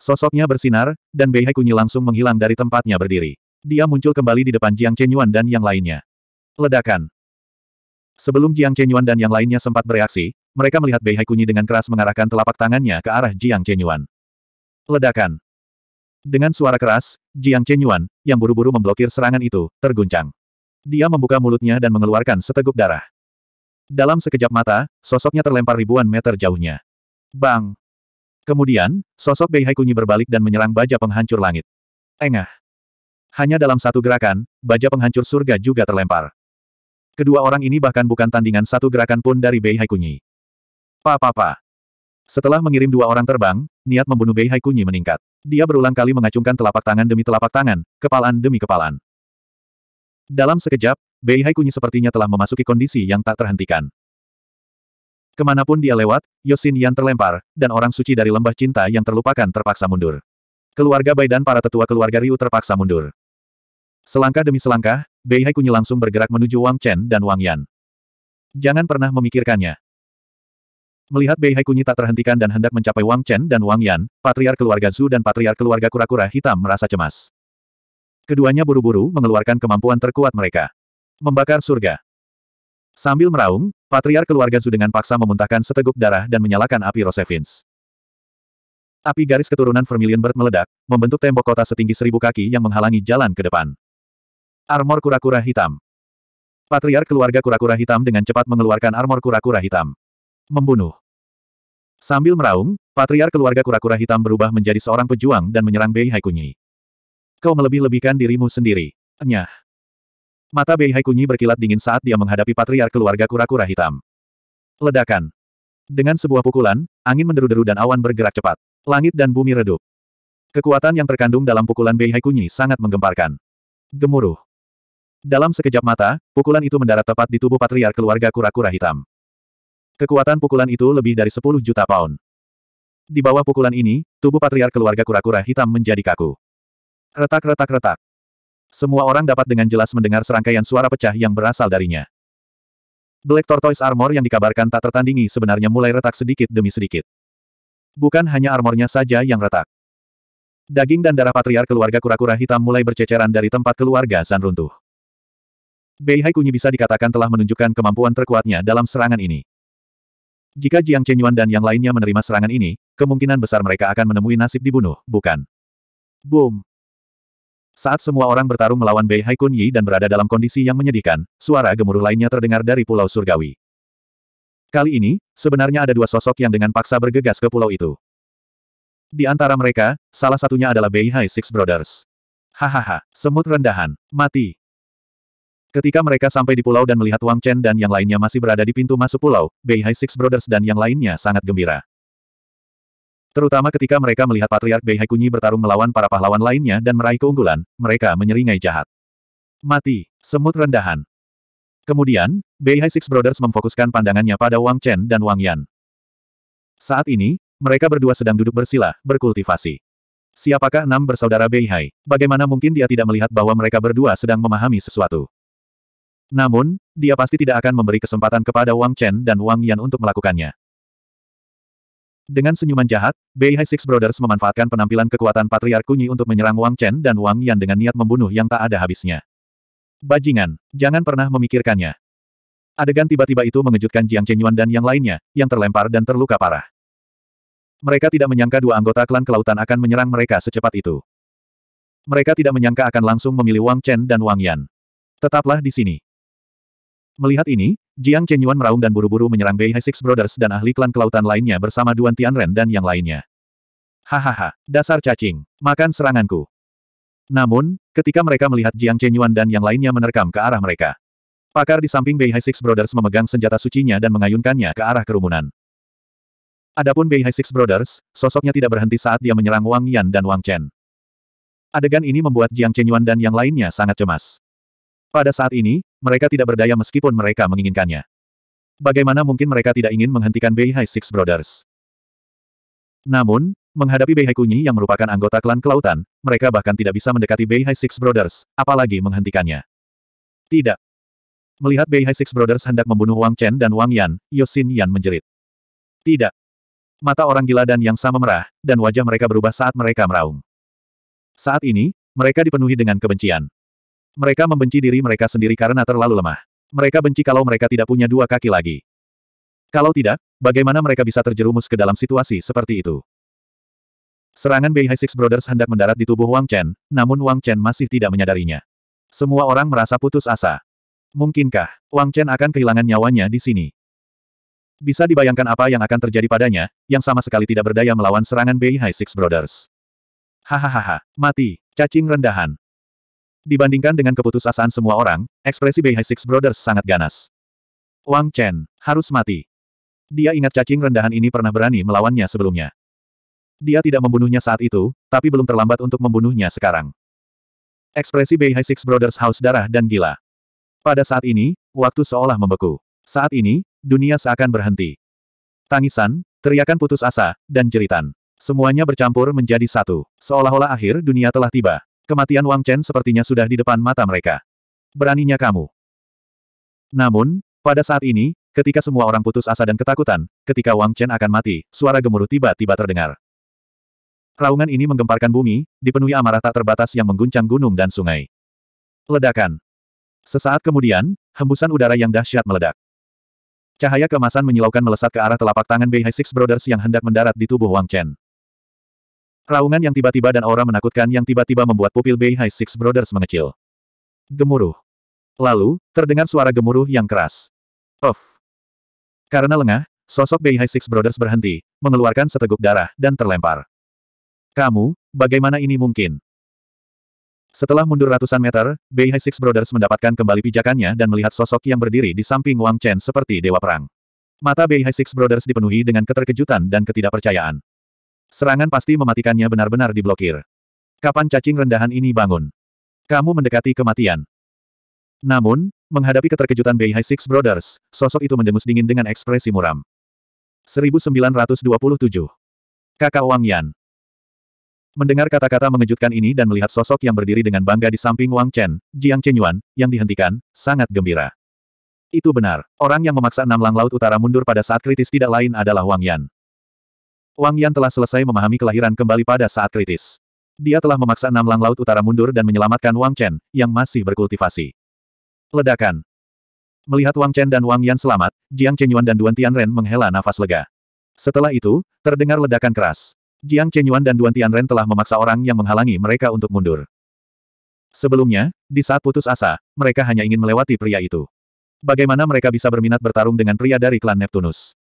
Sosoknya bersinar, dan Bei Hai Kunyi langsung menghilang dari tempatnya berdiri. Dia muncul kembali di depan Jiang Chenyuan dan yang lainnya. Ledakan. Sebelum Jiang Chenyuan dan yang lainnya sempat bereaksi, mereka melihat Bei Hai Kunyi dengan keras mengarahkan telapak tangannya ke arah Jiang Chenyuan. Ledakan. Dengan suara keras, Jiang Chenyuan, yang buru-buru memblokir serangan itu, terguncang. Dia membuka mulutnya dan mengeluarkan seteguk darah. Dalam sekejap mata, sosoknya terlempar ribuan meter jauhnya. Bang! Kemudian, sosok Beihai Kunyi berbalik dan menyerang baja penghancur langit. Engah! Hanya dalam satu gerakan, baja penghancur surga juga terlempar. Kedua orang ini bahkan bukan tandingan satu gerakan pun dari Bei Haikunyi. Pa pa pa. Setelah mengirim dua orang terbang, niat membunuh Bei Haikunyi meningkat. Dia berulang kali mengacungkan telapak tangan demi telapak tangan, kepalan demi kepalan. Dalam sekejap, Bei Hai Kunyi sepertinya telah memasuki kondisi yang tak terhentikan. Kemanapun dia lewat, Yosin Yan terlempar, dan orang suci dari lembah cinta yang terlupakan terpaksa mundur. Keluarga Bai dan para tetua keluarga Ryu terpaksa mundur. Selangkah demi selangkah, Bei Hai Kunyi langsung bergerak menuju Wang Chen dan Wang Yan. Jangan pernah memikirkannya. Melihat Bei Hai Kunyi tak terhentikan dan hendak mencapai Wang Chen dan Wang Yan, patriar keluarga Zhu dan patriar keluarga kura-kura hitam merasa cemas. Keduanya buru-buru mengeluarkan kemampuan terkuat mereka. Membakar surga. Sambil meraung, patriar keluarga Zu dengan paksa memuntahkan seteguk darah dan menyalakan api Rosevins. Api garis keturunan Vermilion Bird meledak, membentuk tembok kota setinggi seribu kaki yang menghalangi jalan ke depan. Armor kura-kura hitam. Patriar keluarga kura-kura hitam dengan cepat mengeluarkan armor kura-kura hitam. Membunuh. Sambil meraung, patriar keluarga kura-kura hitam berubah menjadi seorang pejuang dan menyerang Bei Haikunyi. Kau melebih-lebihkan dirimu sendiri. Nyah. Mata Beihai Kunyi berkilat dingin saat dia menghadapi Patriar keluarga kura-kura hitam. Ledakan. Dengan sebuah pukulan, angin menderu-deru dan awan bergerak cepat. Langit dan bumi redup. Kekuatan yang terkandung dalam pukulan Beihai Kunyi sangat menggemparkan. Gemuruh. Dalam sekejap mata, pukulan itu mendarat tepat di tubuh Patriar keluarga kura-kura hitam. Kekuatan pukulan itu lebih dari 10 juta pound. Di bawah pukulan ini, tubuh Patriar keluarga kura-kura hitam menjadi kaku. Retak-retak-retak. Semua orang dapat dengan jelas mendengar serangkaian suara pecah yang berasal darinya. Black Tortoise Armor yang dikabarkan tak tertandingi sebenarnya mulai retak sedikit demi sedikit. Bukan hanya armornya saja yang retak. Daging dan darah patriar keluarga kura-kura hitam mulai berceceran dari tempat keluarga Zan runtuh. Bei Kunyi bisa dikatakan telah menunjukkan kemampuan terkuatnya dalam serangan ini. Jika Jiang Chenyuan dan yang lainnya menerima serangan ini, kemungkinan besar mereka akan menemui nasib dibunuh, bukan? Boom! Saat semua orang bertarung melawan Bei Haikun Yi dan berada dalam kondisi yang menyedihkan, suara gemuruh lainnya terdengar dari Pulau Surgawi. Kali ini, sebenarnya ada dua sosok yang dengan paksa bergegas ke pulau itu. Di antara mereka, salah satunya adalah Bei Hai Six Brothers. Hahaha, semut rendahan, mati. Ketika mereka sampai di pulau dan melihat Wang Chen dan yang lainnya masih berada di pintu masuk pulau, Bei Hai Six Brothers dan yang lainnya sangat gembira. Terutama ketika mereka melihat Patriark Bei Hai Kunyi bertarung melawan para pahlawan lainnya dan meraih keunggulan, mereka menyeringai jahat. Mati, semut rendahan. Kemudian, Bei Hai Six Brothers memfokuskan pandangannya pada Wang Chen dan Wang Yan. Saat ini, mereka berdua sedang duduk bersila, berkultivasi. Siapakah enam bersaudara Bei Hai? Bagaimana mungkin dia tidak melihat bahwa mereka berdua sedang memahami sesuatu? Namun, dia pasti tidak akan memberi kesempatan kepada Wang Chen dan Wang Yan untuk melakukannya. Dengan senyuman jahat, Bei Hai Six Brothers memanfaatkan penampilan kekuatan Patriark Kunyi untuk menyerang Wang Chen dan Wang Yan dengan niat membunuh yang tak ada habisnya. Bajingan, jangan pernah memikirkannya. Adegan tiba-tiba itu mengejutkan Jiang Chenyuan dan yang lainnya, yang terlempar dan terluka parah. Mereka tidak menyangka dua anggota klan kelautan akan menyerang mereka secepat itu. Mereka tidak menyangka akan langsung memilih Wang Chen dan Wang Yan. Tetaplah di sini. Melihat ini, Jiang Chenyuan meraung dan buru-buru menyerang Bei Six Brothers dan ahli klan kelautan lainnya bersama Duan Tianren dan yang lainnya. Hahaha, dasar cacing, makan seranganku. Namun, ketika mereka melihat Jiang Chenyuan dan yang lainnya menerkam ke arah mereka. Pakar di samping Bei Six Brothers memegang senjata sucinya dan mengayunkannya ke arah kerumunan. Adapun Bei Six Brothers, sosoknya tidak berhenti saat dia menyerang Wang Yan dan Wang Chen. Adegan ini membuat Jiang Chenyuan dan yang lainnya sangat cemas. Pada saat ini, mereka tidak berdaya meskipun mereka menginginkannya. Bagaimana mungkin mereka tidak ingin menghentikan Beihai Six Brothers? Namun, menghadapi Beihai Kunyi yang merupakan anggota klan kelautan, mereka bahkan tidak bisa mendekati Beihai Six Brothers, apalagi menghentikannya. Tidak. Melihat Beihai Six Brothers hendak membunuh Wang Chen dan Wang Yan, Yosin Yan menjerit. Tidak. Mata orang gila dan yang sama merah, dan wajah mereka berubah saat mereka meraung. Saat ini, mereka dipenuhi dengan kebencian. Mereka membenci diri mereka sendiri karena terlalu lemah. Mereka benci kalau mereka tidak punya dua kaki lagi. Kalau tidak, bagaimana mereka bisa terjerumus ke dalam situasi seperti itu? Serangan Beihai Six Brothers hendak mendarat di tubuh Wang Chen, namun Wang Chen masih tidak menyadarinya. Semua orang merasa putus asa. Mungkinkah Wang Chen akan kehilangan nyawanya di sini? Bisa dibayangkan apa yang akan terjadi padanya, yang sama sekali tidak berdaya melawan serangan Beihai Six Brothers. Hahaha, mati, cacing rendahan. Dibandingkan dengan keputusasaan semua orang, ekspresi Beihai Six Brothers sangat ganas. Wang Chen, harus mati. Dia ingat cacing rendahan ini pernah berani melawannya sebelumnya. Dia tidak membunuhnya saat itu, tapi belum terlambat untuk membunuhnya sekarang. Ekspresi Beihai Six Brothers haus darah dan gila. Pada saat ini, waktu seolah membeku. Saat ini, dunia seakan berhenti. Tangisan, teriakan putus asa, dan jeritan. Semuanya bercampur menjadi satu. Seolah-olah akhir dunia telah tiba. Kematian Wang Chen sepertinya sudah di depan mata mereka. Beraninya kamu. Namun, pada saat ini, ketika semua orang putus asa dan ketakutan, ketika Wang Chen akan mati, suara gemuruh tiba-tiba terdengar. Raungan ini menggemparkan bumi, dipenuhi amarah tak terbatas yang mengguncang gunung dan sungai. Ledakan. Sesaat kemudian, hembusan udara yang dahsyat meledak. Cahaya kemasan menyilaukan melesat ke arah telapak tangan Beihai Six Brothers yang hendak mendarat di tubuh Wang Chen. Raungan yang tiba-tiba dan aura menakutkan yang tiba-tiba membuat pupil Bei Hai Six Brothers mengecil. Gemuruh. Lalu, terdengar suara gemuruh yang keras. Of. Karena lengah, sosok Bei Hai Six Brothers berhenti, mengeluarkan seteguk darah, dan terlempar. Kamu, bagaimana ini mungkin? Setelah mundur ratusan meter, Bei Hai Six Brothers mendapatkan kembali pijakannya dan melihat sosok yang berdiri di samping Wang Chen seperti dewa perang. Mata Bei Hai Six Brothers dipenuhi dengan keterkejutan dan ketidakpercayaan. Serangan pasti mematikannya benar-benar diblokir. Kapan cacing rendahan ini bangun? Kamu mendekati kematian. Namun, menghadapi keterkejutan Beihai Six Brothers, sosok itu mendengus dingin dengan ekspresi muram. 1927. Kakak Wang Yan. Mendengar kata-kata mengejutkan ini dan melihat sosok yang berdiri dengan bangga di samping Wang Chen, Jiang Chen Yuan, yang dihentikan, sangat gembira. Itu benar, orang yang memaksa enam lang laut utara mundur pada saat kritis tidak lain adalah Wang Yan. Wang Yan telah selesai memahami kelahiran kembali pada saat kritis. Dia telah memaksa enam lang laut utara mundur dan menyelamatkan Wang Chen, yang masih berkultivasi. Ledakan. Melihat Wang Chen dan Wang Yan selamat, Jiang Chenyuan dan Duan Tianren menghela nafas lega. Setelah itu, terdengar ledakan keras. Jiang Chenyuan dan Duan Tianren telah memaksa orang yang menghalangi mereka untuk mundur. Sebelumnya, di saat putus asa, mereka hanya ingin melewati pria itu. Bagaimana mereka bisa berminat bertarung dengan pria dari klan Neptunus?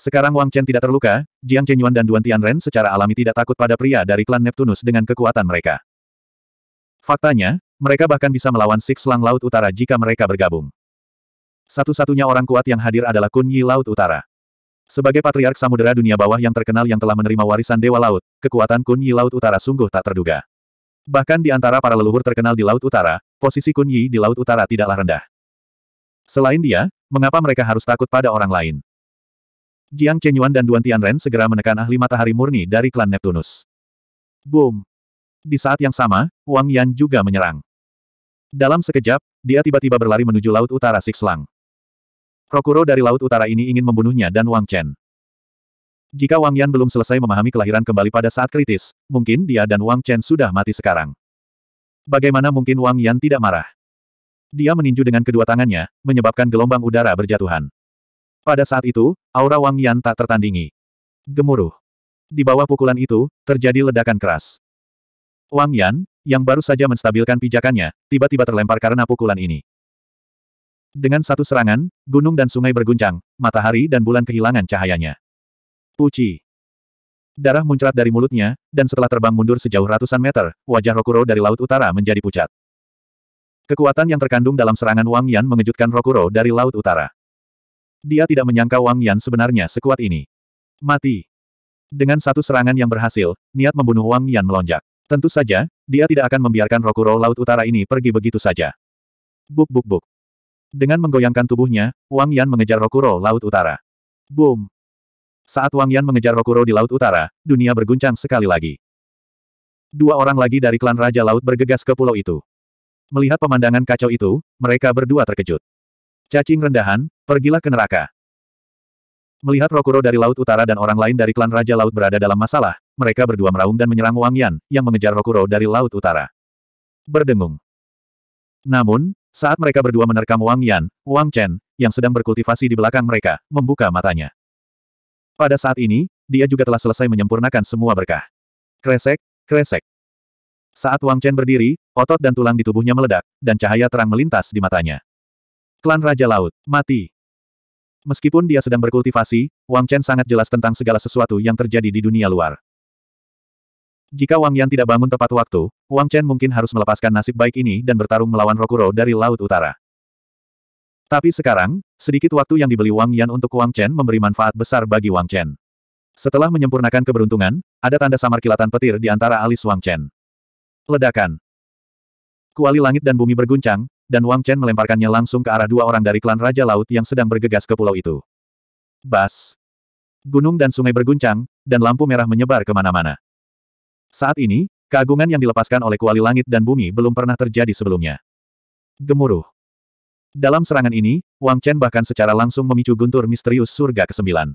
Sekarang Wang Chen tidak terluka, Jiang Chenyuan dan Duan Tianren secara alami tidak takut pada pria dari klan Neptunus dengan kekuatan mereka. Faktanya, mereka bahkan bisa melawan Six Lang Laut Utara jika mereka bergabung. Satu-satunya orang kuat yang hadir adalah Kun Yi Laut Utara. Sebagai patriark samudera dunia bawah yang terkenal yang telah menerima warisan Dewa Laut, kekuatan Kun Yi Laut Utara sungguh tak terduga. Bahkan di antara para leluhur terkenal di Laut Utara, posisi Kun Yi di Laut Utara tidaklah rendah. Selain dia, mengapa mereka harus takut pada orang lain? Jiang Chenyuan dan Duan Tianren segera menekan ahli matahari murni dari klan Neptunus. Boom! Di saat yang sama, Wang Yan juga menyerang. Dalam sekejap, dia tiba-tiba berlari menuju Laut Utara Sixlang. Prokuro dari Laut Utara ini ingin membunuhnya dan Wang Chen. Jika Wang Yan belum selesai memahami kelahiran kembali pada saat kritis, mungkin dia dan Wang Chen sudah mati sekarang. Bagaimana mungkin Wang Yan tidak marah? Dia meninju dengan kedua tangannya, menyebabkan gelombang udara berjatuhan. Pada saat itu, aura Wang Yan tak tertandingi. Gemuruh. Di bawah pukulan itu, terjadi ledakan keras. Wang Yan, yang baru saja menstabilkan pijakannya, tiba-tiba terlempar karena pukulan ini. Dengan satu serangan, gunung dan sungai berguncang, matahari dan bulan kehilangan cahayanya. Puci. Darah muncrat dari mulutnya, dan setelah terbang mundur sejauh ratusan meter, wajah Rokuro dari Laut Utara menjadi pucat. Kekuatan yang terkandung dalam serangan Wang Yan mengejutkan Rokuro dari Laut Utara. Dia tidak menyangka Wang Yan sebenarnya sekuat ini. Mati. Dengan satu serangan yang berhasil, niat membunuh Wang Yan melonjak. Tentu saja, dia tidak akan membiarkan Rokuro Laut Utara ini pergi begitu saja. Buk buk buk. Dengan menggoyangkan tubuhnya, Wang Yan mengejar Rokuro Laut Utara. Boom. Saat Wang Yan mengejar Rokuro di Laut Utara, dunia berguncang sekali lagi. Dua orang lagi dari klan Raja Laut bergegas ke pulau itu. Melihat pemandangan kacau itu, mereka berdua terkejut. Cacing rendahan, pergilah ke neraka. Melihat Rokuro dari Laut Utara dan orang lain dari klan Raja Laut berada dalam masalah, mereka berdua meraung dan menyerang Wang Yan, yang mengejar Rokuro dari Laut Utara. Berdengung. Namun, saat mereka berdua menerkam Wang Yan, Wang Chen, yang sedang berkultivasi di belakang mereka, membuka matanya. Pada saat ini, dia juga telah selesai menyempurnakan semua berkah. Kresek, kresek. Saat Wang Chen berdiri, otot dan tulang di tubuhnya meledak, dan cahaya terang melintas di matanya. Klan Raja Laut, mati. Meskipun dia sedang berkultivasi, Wang Chen sangat jelas tentang segala sesuatu yang terjadi di dunia luar. Jika Wang Yan tidak bangun tepat waktu, Wang Chen mungkin harus melepaskan nasib baik ini dan bertarung melawan Rokuro dari Laut Utara. Tapi sekarang, sedikit waktu yang dibeli Wang Yan untuk Wang Chen memberi manfaat besar bagi Wang Chen. Setelah menyempurnakan keberuntungan, ada tanda samar kilatan petir di antara alis Wang Chen. Ledakan. Kuali langit dan bumi berguncang, dan Wang Chen melemparkannya langsung ke arah dua orang dari klan Raja Laut yang sedang bergegas ke pulau itu. Bas! Gunung dan sungai berguncang, dan lampu merah menyebar kemana-mana. Saat ini, keagungan yang dilepaskan oleh kuali langit dan bumi belum pernah terjadi sebelumnya. Gemuruh. Dalam serangan ini, Wang Chen bahkan secara langsung memicu guntur misterius surga ke-9.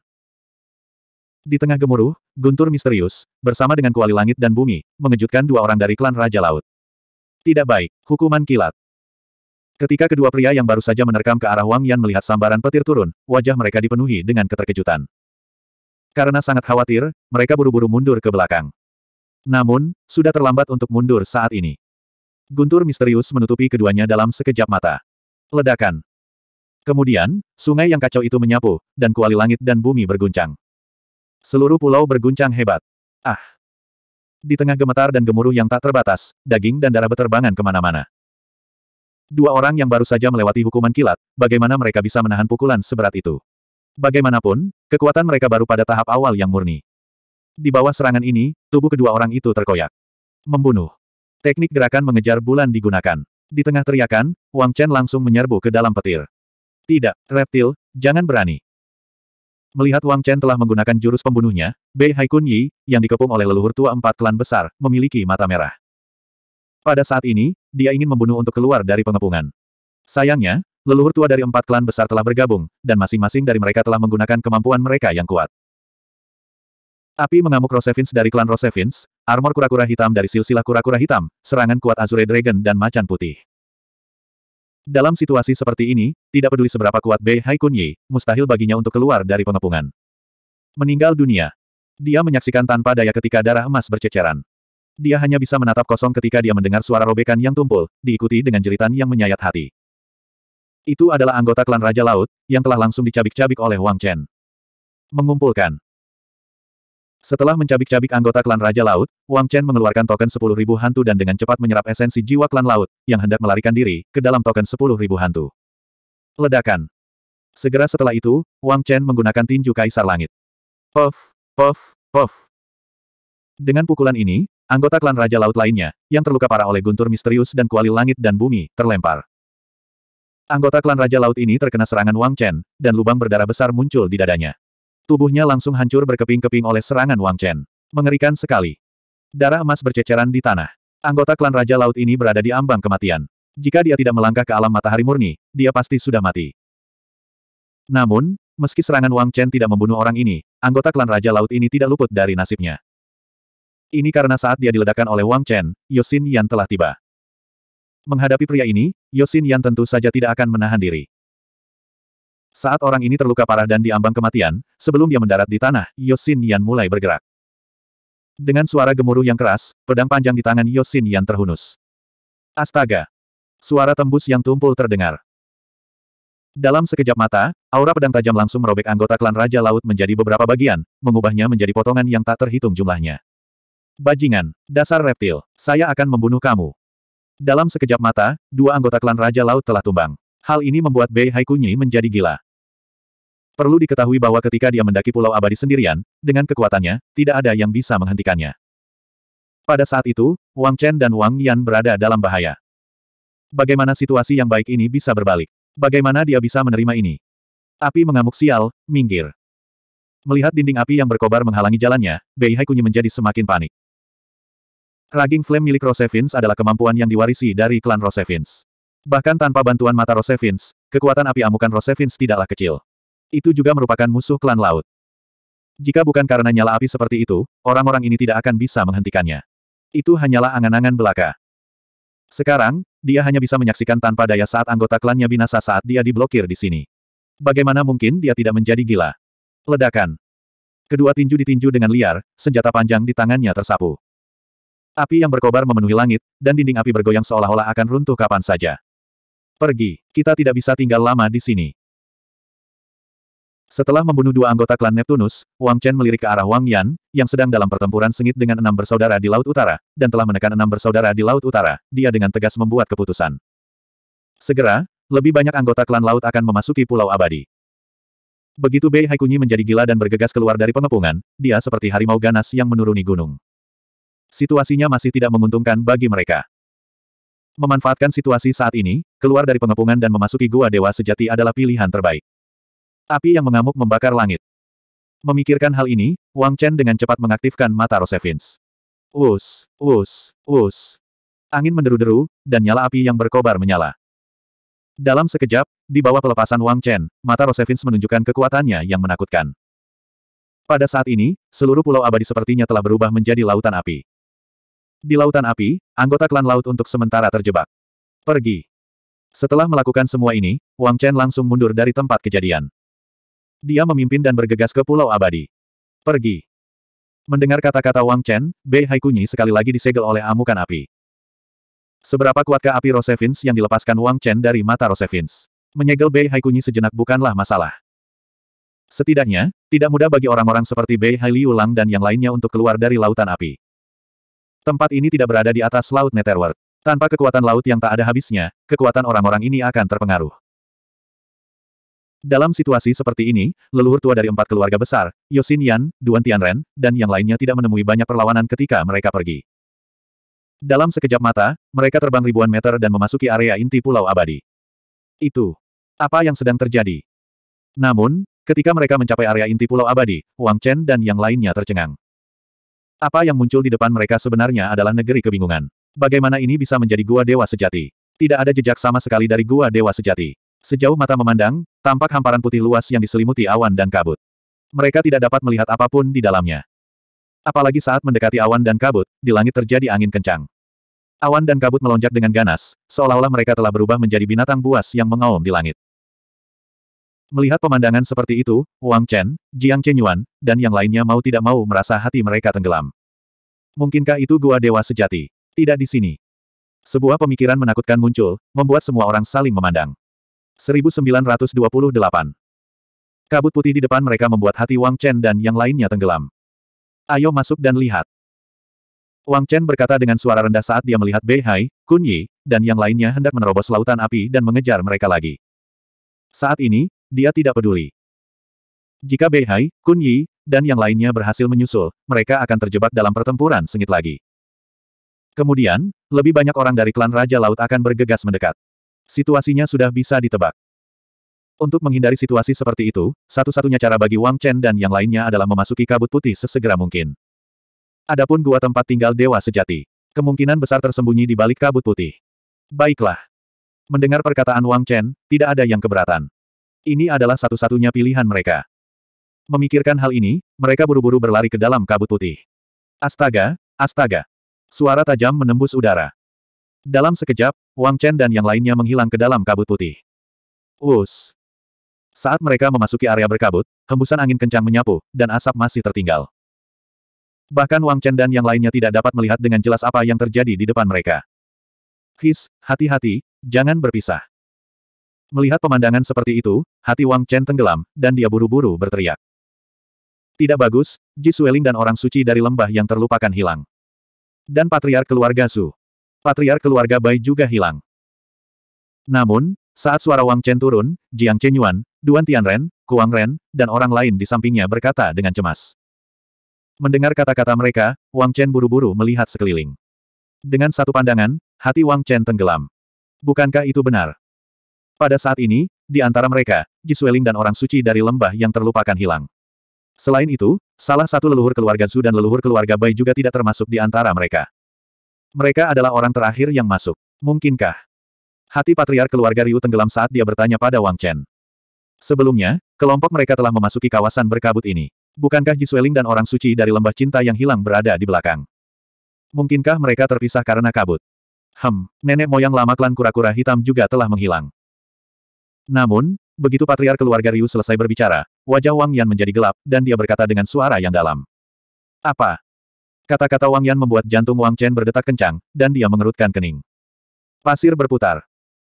Di tengah gemuruh, Guntur misterius, bersama dengan kuali langit dan bumi, mengejutkan dua orang dari klan Raja Laut. Tidak baik, hukuman kilat. Ketika kedua pria yang baru saja menerkam ke arah Wang Yan melihat sambaran petir turun, wajah mereka dipenuhi dengan keterkejutan. Karena sangat khawatir, mereka buru-buru mundur ke belakang. Namun, sudah terlambat untuk mundur saat ini. Guntur misterius menutupi keduanya dalam sekejap mata. Ledakan. Kemudian, sungai yang kacau itu menyapu, dan kuali langit dan bumi berguncang. Seluruh pulau berguncang hebat. Ah! Di tengah gemetar dan gemuruh yang tak terbatas, daging dan darah beterbangan kemana-mana. Dua orang yang baru saja melewati hukuman kilat, bagaimana mereka bisa menahan pukulan seberat itu? Bagaimanapun, kekuatan mereka baru pada tahap awal yang murni. Di bawah serangan ini, tubuh kedua orang itu terkoyak. Membunuh. Teknik gerakan mengejar bulan digunakan. Di tengah teriakan, Wang Chen langsung menyerbu ke dalam petir. Tidak, reptil, jangan berani. Melihat Wang Chen telah menggunakan jurus pembunuhnya, Bei Haikun Yi, yang dikepung oleh leluhur tua empat klan besar, memiliki mata merah. Pada saat ini, dia ingin membunuh untuk keluar dari pengepungan. Sayangnya, leluhur tua dari empat klan besar telah bergabung, dan masing-masing dari mereka telah menggunakan kemampuan mereka yang kuat. Api mengamuk Rosevins dari klan Rosevins, armor kura-kura hitam dari silsilah kura-kura hitam, serangan kuat Azure Dragon dan macan putih. Dalam situasi seperti ini, tidak peduli seberapa kuat Bei Hai Yi, mustahil baginya untuk keluar dari pengepungan. Meninggal dunia. Dia menyaksikan tanpa daya ketika darah emas berceceran. Dia hanya bisa menatap kosong ketika dia mendengar suara robekan yang tumpul, diikuti dengan jeritan yang menyayat hati. Itu adalah anggota klan Raja Laut, yang telah langsung dicabik-cabik oleh Wang Chen. Mengumpulkan. Setelah mencabik-cabik anggota klan Raja Laut, Wang Chen mengeluarkan token 10.000 hantu dan dengan cepat menyerap esensi jiwa klan laut, yang hendak melarikan diri, ke dalam token 10.000 hantu. Ledakan. Segera setelah itu, Wang Chen menggunakan tinju kaisar langit. Puff, puff, puff. Dengan pukulan ini, Anggota klan Raja Laut lainnya, yang terluka parah oleh guntur misterius dan kuali langit dan bumi, terlempar. Anggota klan Raja Laut ini terkena serangan Wang Chen, dan lubang berdarah besar muncul di dadanya. Tubuhnya langsung hancur berkeping-keping oleh serangan Wang Chen. Mengerikan sekali. Darah emas berceceran di tanah. Anggota klan Raja Laut ini berada di ambang kematian. Jika dia tidak melangkah ke alam matahari murni, dia pasti sudah mati. Namun, meski serangan Wang Chen tidak membunuh orang ini, anggota klan Raja Laut ini tidak luput dari nasibnya. Ini karena saat dia diledakkan oleh Wang Chen, Yosin Yan telah tiba. Menghadapi pria ini, Yosin Yan tentu saja tidak akan menahan diri. Saat orang ini terluka parah dan diambang kematian, sebelum dia mendarat di tanah, Yosin Yan mulai bergerak. Dengan suara gemuruh yang keras, pedang panjang di tangan Yosin Yan terhunus. Astaga! Suara tembus yang tumpul terdengar. Dalam sekejap mata, aura pedang tajam langsung merobek anggota klan Raja Laut menjadi beberapa bagian, mengubahnya menjadi potongan yang tak terhitung jumlahnya. Bajingan, dasar reptil, saya akan membunuh kamu. Dalam sekejap mata, dua anggota klan Raja Laut telah tumbang. Hal ini membuat Bei Haikunyi menjadi gila. Perlu diketahui bahwa ketika dia mendaki Pulau Abadi sendirian, dengan kekuatannya, tidak ada yang bisa menghentikannya. Pada saat itu, Wang Chen dan Wang Yan berada dalam bahaya. Bagaimana situasi yang baik ini bisa berbalik? Bagaimana dia bisa menerima ini? Api mengamuk sial, minggir. Melihat dinding api yang berkobar menghalangi jalannya, Bei Haikunyi menjadi semakin panik. Raging Flame milik Rosevins adalah kemampuan yang diwarisi dari klan Rosevins. Bahkan tanpa bantuan mata Rosevins, kekuatan api amukan Rosevins tidaklah kecil. Itu juga merupakan musuh klan laut. Jika bukan karena nyala api seperti itu, orang-orang ini tidak akan bisa menghentikannya. Itu hanyalah angan-angan belaka. Sekarang, dia hanya bisa menyaksikan tanpa daya saat anggota klannya binasa saat dia diblokir di sini. Bagaimana mungkin dia tidak menjadi gila? Ledakan. Kedua tinju ditinju dengan liar, senjata panjang di tangannya tersapu. Api yang berkobar memenuhi langit, dan dinding api bergoyang seolah-olah akan runtuh kapan saja. Pergi, kita tidak bisa tinggal lama di sini. Setelah membunuh dua anggota klan Neptunus, Wang Chen melirik ke arah Wang Yan, yang sedang dalam pertempuran sengit dengan enam bersaudara di Laut Utara, dan telah menekan enam bersaudara di Laut Utara, dia dengan tegas membuat keputusan. Segera, lebih banyak anggota klan Laut akan memasuki Pulau Abadi. Begitu Bei Haikunyi menjadi gila dan bergegas keluar dari pengepungan, dia seperti harimau ganas yang menuruni gunung. Situasinya masih tidak menguntungkan bagi mereka. Memanfaatkan situasi saat ini, keluar dari pengepungan dan memasuki gua dewa sejati adalah pilihan terbaik. Api yang mengamuk membakar langit. Memikirkan hal ini, Wang Chen dengan cepat mengaktifkan mata Rosevins. Us, us, us. Angin menderu-deru, dan nyala api yang berkobar menyala. Dalam sekejap, di bawah pelepasan Wang Chen, mata Rosevins menunjukkan kekuatannya yang menakutkan. Pada saat ini, seluruh pulau abadi sepertinya telah berubah menjadi lautan api. Di lautan api, anggota klan laut untuk sementara terjebak. Pergi. Setelah melakukan semua ini, Wang Chen langsung mundur dari tempat kejadian. Dia memimpin dan bergegas ke Pulau Abadi. Pergi. Mendengar kata-kata Wang Chen, Bei Haikunyi sekali lagi disegel oleh amukan api. Seberapa kuatkah api Rosevins yang dilepaskan Wang Chen dari mata Rosevins? Menyegel Bei Haikunyi sejenak bukanlah masalah. Setidaknya, tidak mudah bagi orang-orang seperti Bei Hai dan yang lainnya untuk keluar dari lautan api. Tempat ini tidak berada di atas Laut Netherworld. Tanpa kekuatan laut yang tak ada habisnya, kekuatan orang-orang ini akan terpengaruh. Dalam situasi seperti ini, leluhur tua dari empat keluarga besar, Yosin Yan, Duan Tianren, dan yang lainnya tidak menemui banyak perlawanan ketika mereka pergi. Dalam sekejap mata, mereka terbang ribuan meter dan memasuki area inti Pulau Abadi. Itu. Apa yang sedang terjadi? Namun, ketika mereka mencapai area inti Pulau Abadi, Wang Chen dan yang lainnya tercengang. Apa yang muncul di depan mereka sebenarnya adalah negeri kebingungan. Bagaimana ini bisa menjadi gua dewa sejati? Tidak ada jejak sama sekali dari gua dewa sejati. Sejauh mata memandang, tampak hamparan putih luas yang diselimuti awan dan kabut. Mereka tidak dapat melihat apapun di dalamnya. Apalagi saat mendekati awan dan kabut, di langit terjadi angin kencang. Awan dan kabut melonjak dengan ganas, seolah-olah mereka telah berubah menjadi binatang buas yang mengaum di langit. Melihat pemandangan seperti itu, Wang Chen, Jiang Chenyuan, dan yang lainnya mau tidak mau merasa hati mereka tenggelam. Mungkinkah itu gua dewa sejati? Tidak di sini. Sebuah pemikiran menakutkan muncul, membuat semua orang saling memandang. 1928 Kabut putih di depan mereka membuat hati Wang Chen dan yang lainnya tenggelam. Ayo masuk dan lihat. Wang Chen berkata dengan suara rendah saat dia melihat Bei Hai, Kun Yi, dan yang lainnya hendak menerobos lautan api dan mengejar mereka lagi. Saat ini, dia tidak peduli. Jika Bei Hai, Kun Yi, dan yang lainnya berhasil menyusul, mereka akan terjebak dalam pertempuran sengit lagi. Kemudian, lebih banyak orang dari klan Raja Laut akan bergegas mendekat. Situasinya sudah bisa ditebak. Untuk menghindari situasi seperti itu, satu-satunya cara bagi Wang Chen dan yang lainnya adalah memasuki kabut putih sesegera mungkin. Adapun gua tempat tinggal dewa sejati. Kemungkinan besar tersembunyi di balik kabut putih. Baiklah. Mendengar perkataan Wang Chen, tidak ada yang keberatan. Ini adalah satu-satunya pilihan mereka. Memikirkan hal ini, mereka buru-buru berlari ke dalam kabut putih. Astaga, astaga. Suara tajam menembus udara. Dalam sekejap, Wang Chen dan yang lainnya menghilang ke dalam kabut putih. Us. Saat mereka memasuki area berkabut, hembusan angin kencang menyapu, dan asap masih tertinggal. Bahkan Wang Chen dan yang lainnya tidak dapat melihat dengan jelas apa yang terjadi di depan mereka. His, hati-hati, jangan berpisah. Melihat pemandangan seperti itu, hati Wang Chen tenggelam, dan dia buru-buru berteriak. Tidak bagus, Ji Sueling dan orang suci dari lembah yang terlupakan hilang. Dan patriar keluarga Su, patriar keluarga Bai juga hilang. Namun, saat suara Wang Chen turun, Jiang Chen Yuan, Duan Tianren, Kuang Ren, dan orang lain di sampingnya berkata dengan cemas. Mendengar kata-kata mereka, Wang Chen buru-buru melihat sekeliling. Dengan satu pandangan, hati Wang Chen tenggelam. Bukankah itu benar? Pada saat ini, di antara mereka, Jisueling dan orang suci dari lembah yang terlupakan hilang. Selain itu, salah satu leluhur keluarga Zhu dan leluhur keluarga Bai juga tidak termasuk di antara mereka. Mereka adalah orang terakhir yang masuk. Mungkinkah? Hati patriar keluarga Ryu tenggelam saat dia bertanya pada Wang Chen. Sebelumnya, kelompok mereka telah memasuki kawasan berkabut ini. Bukankah Jisueling dan orang suci dari lembah cinta yang hilang berada di belakang? Mungkinkah mereka terpisah karena kabut? Hem, nenek moyang lama klan kura-kura hitam juga telah menghilang. Namun, begitu patriar keluarga Ryu selesai berbicara, wajah Wang Yan menjadi gelap, dan dia berkata dengan suara yang dalam. Apa? Kata-kata Wang Yan membuat jantung Wang Chen berdetak kencang, dan dia mengerutkan kening. Pasir berputar.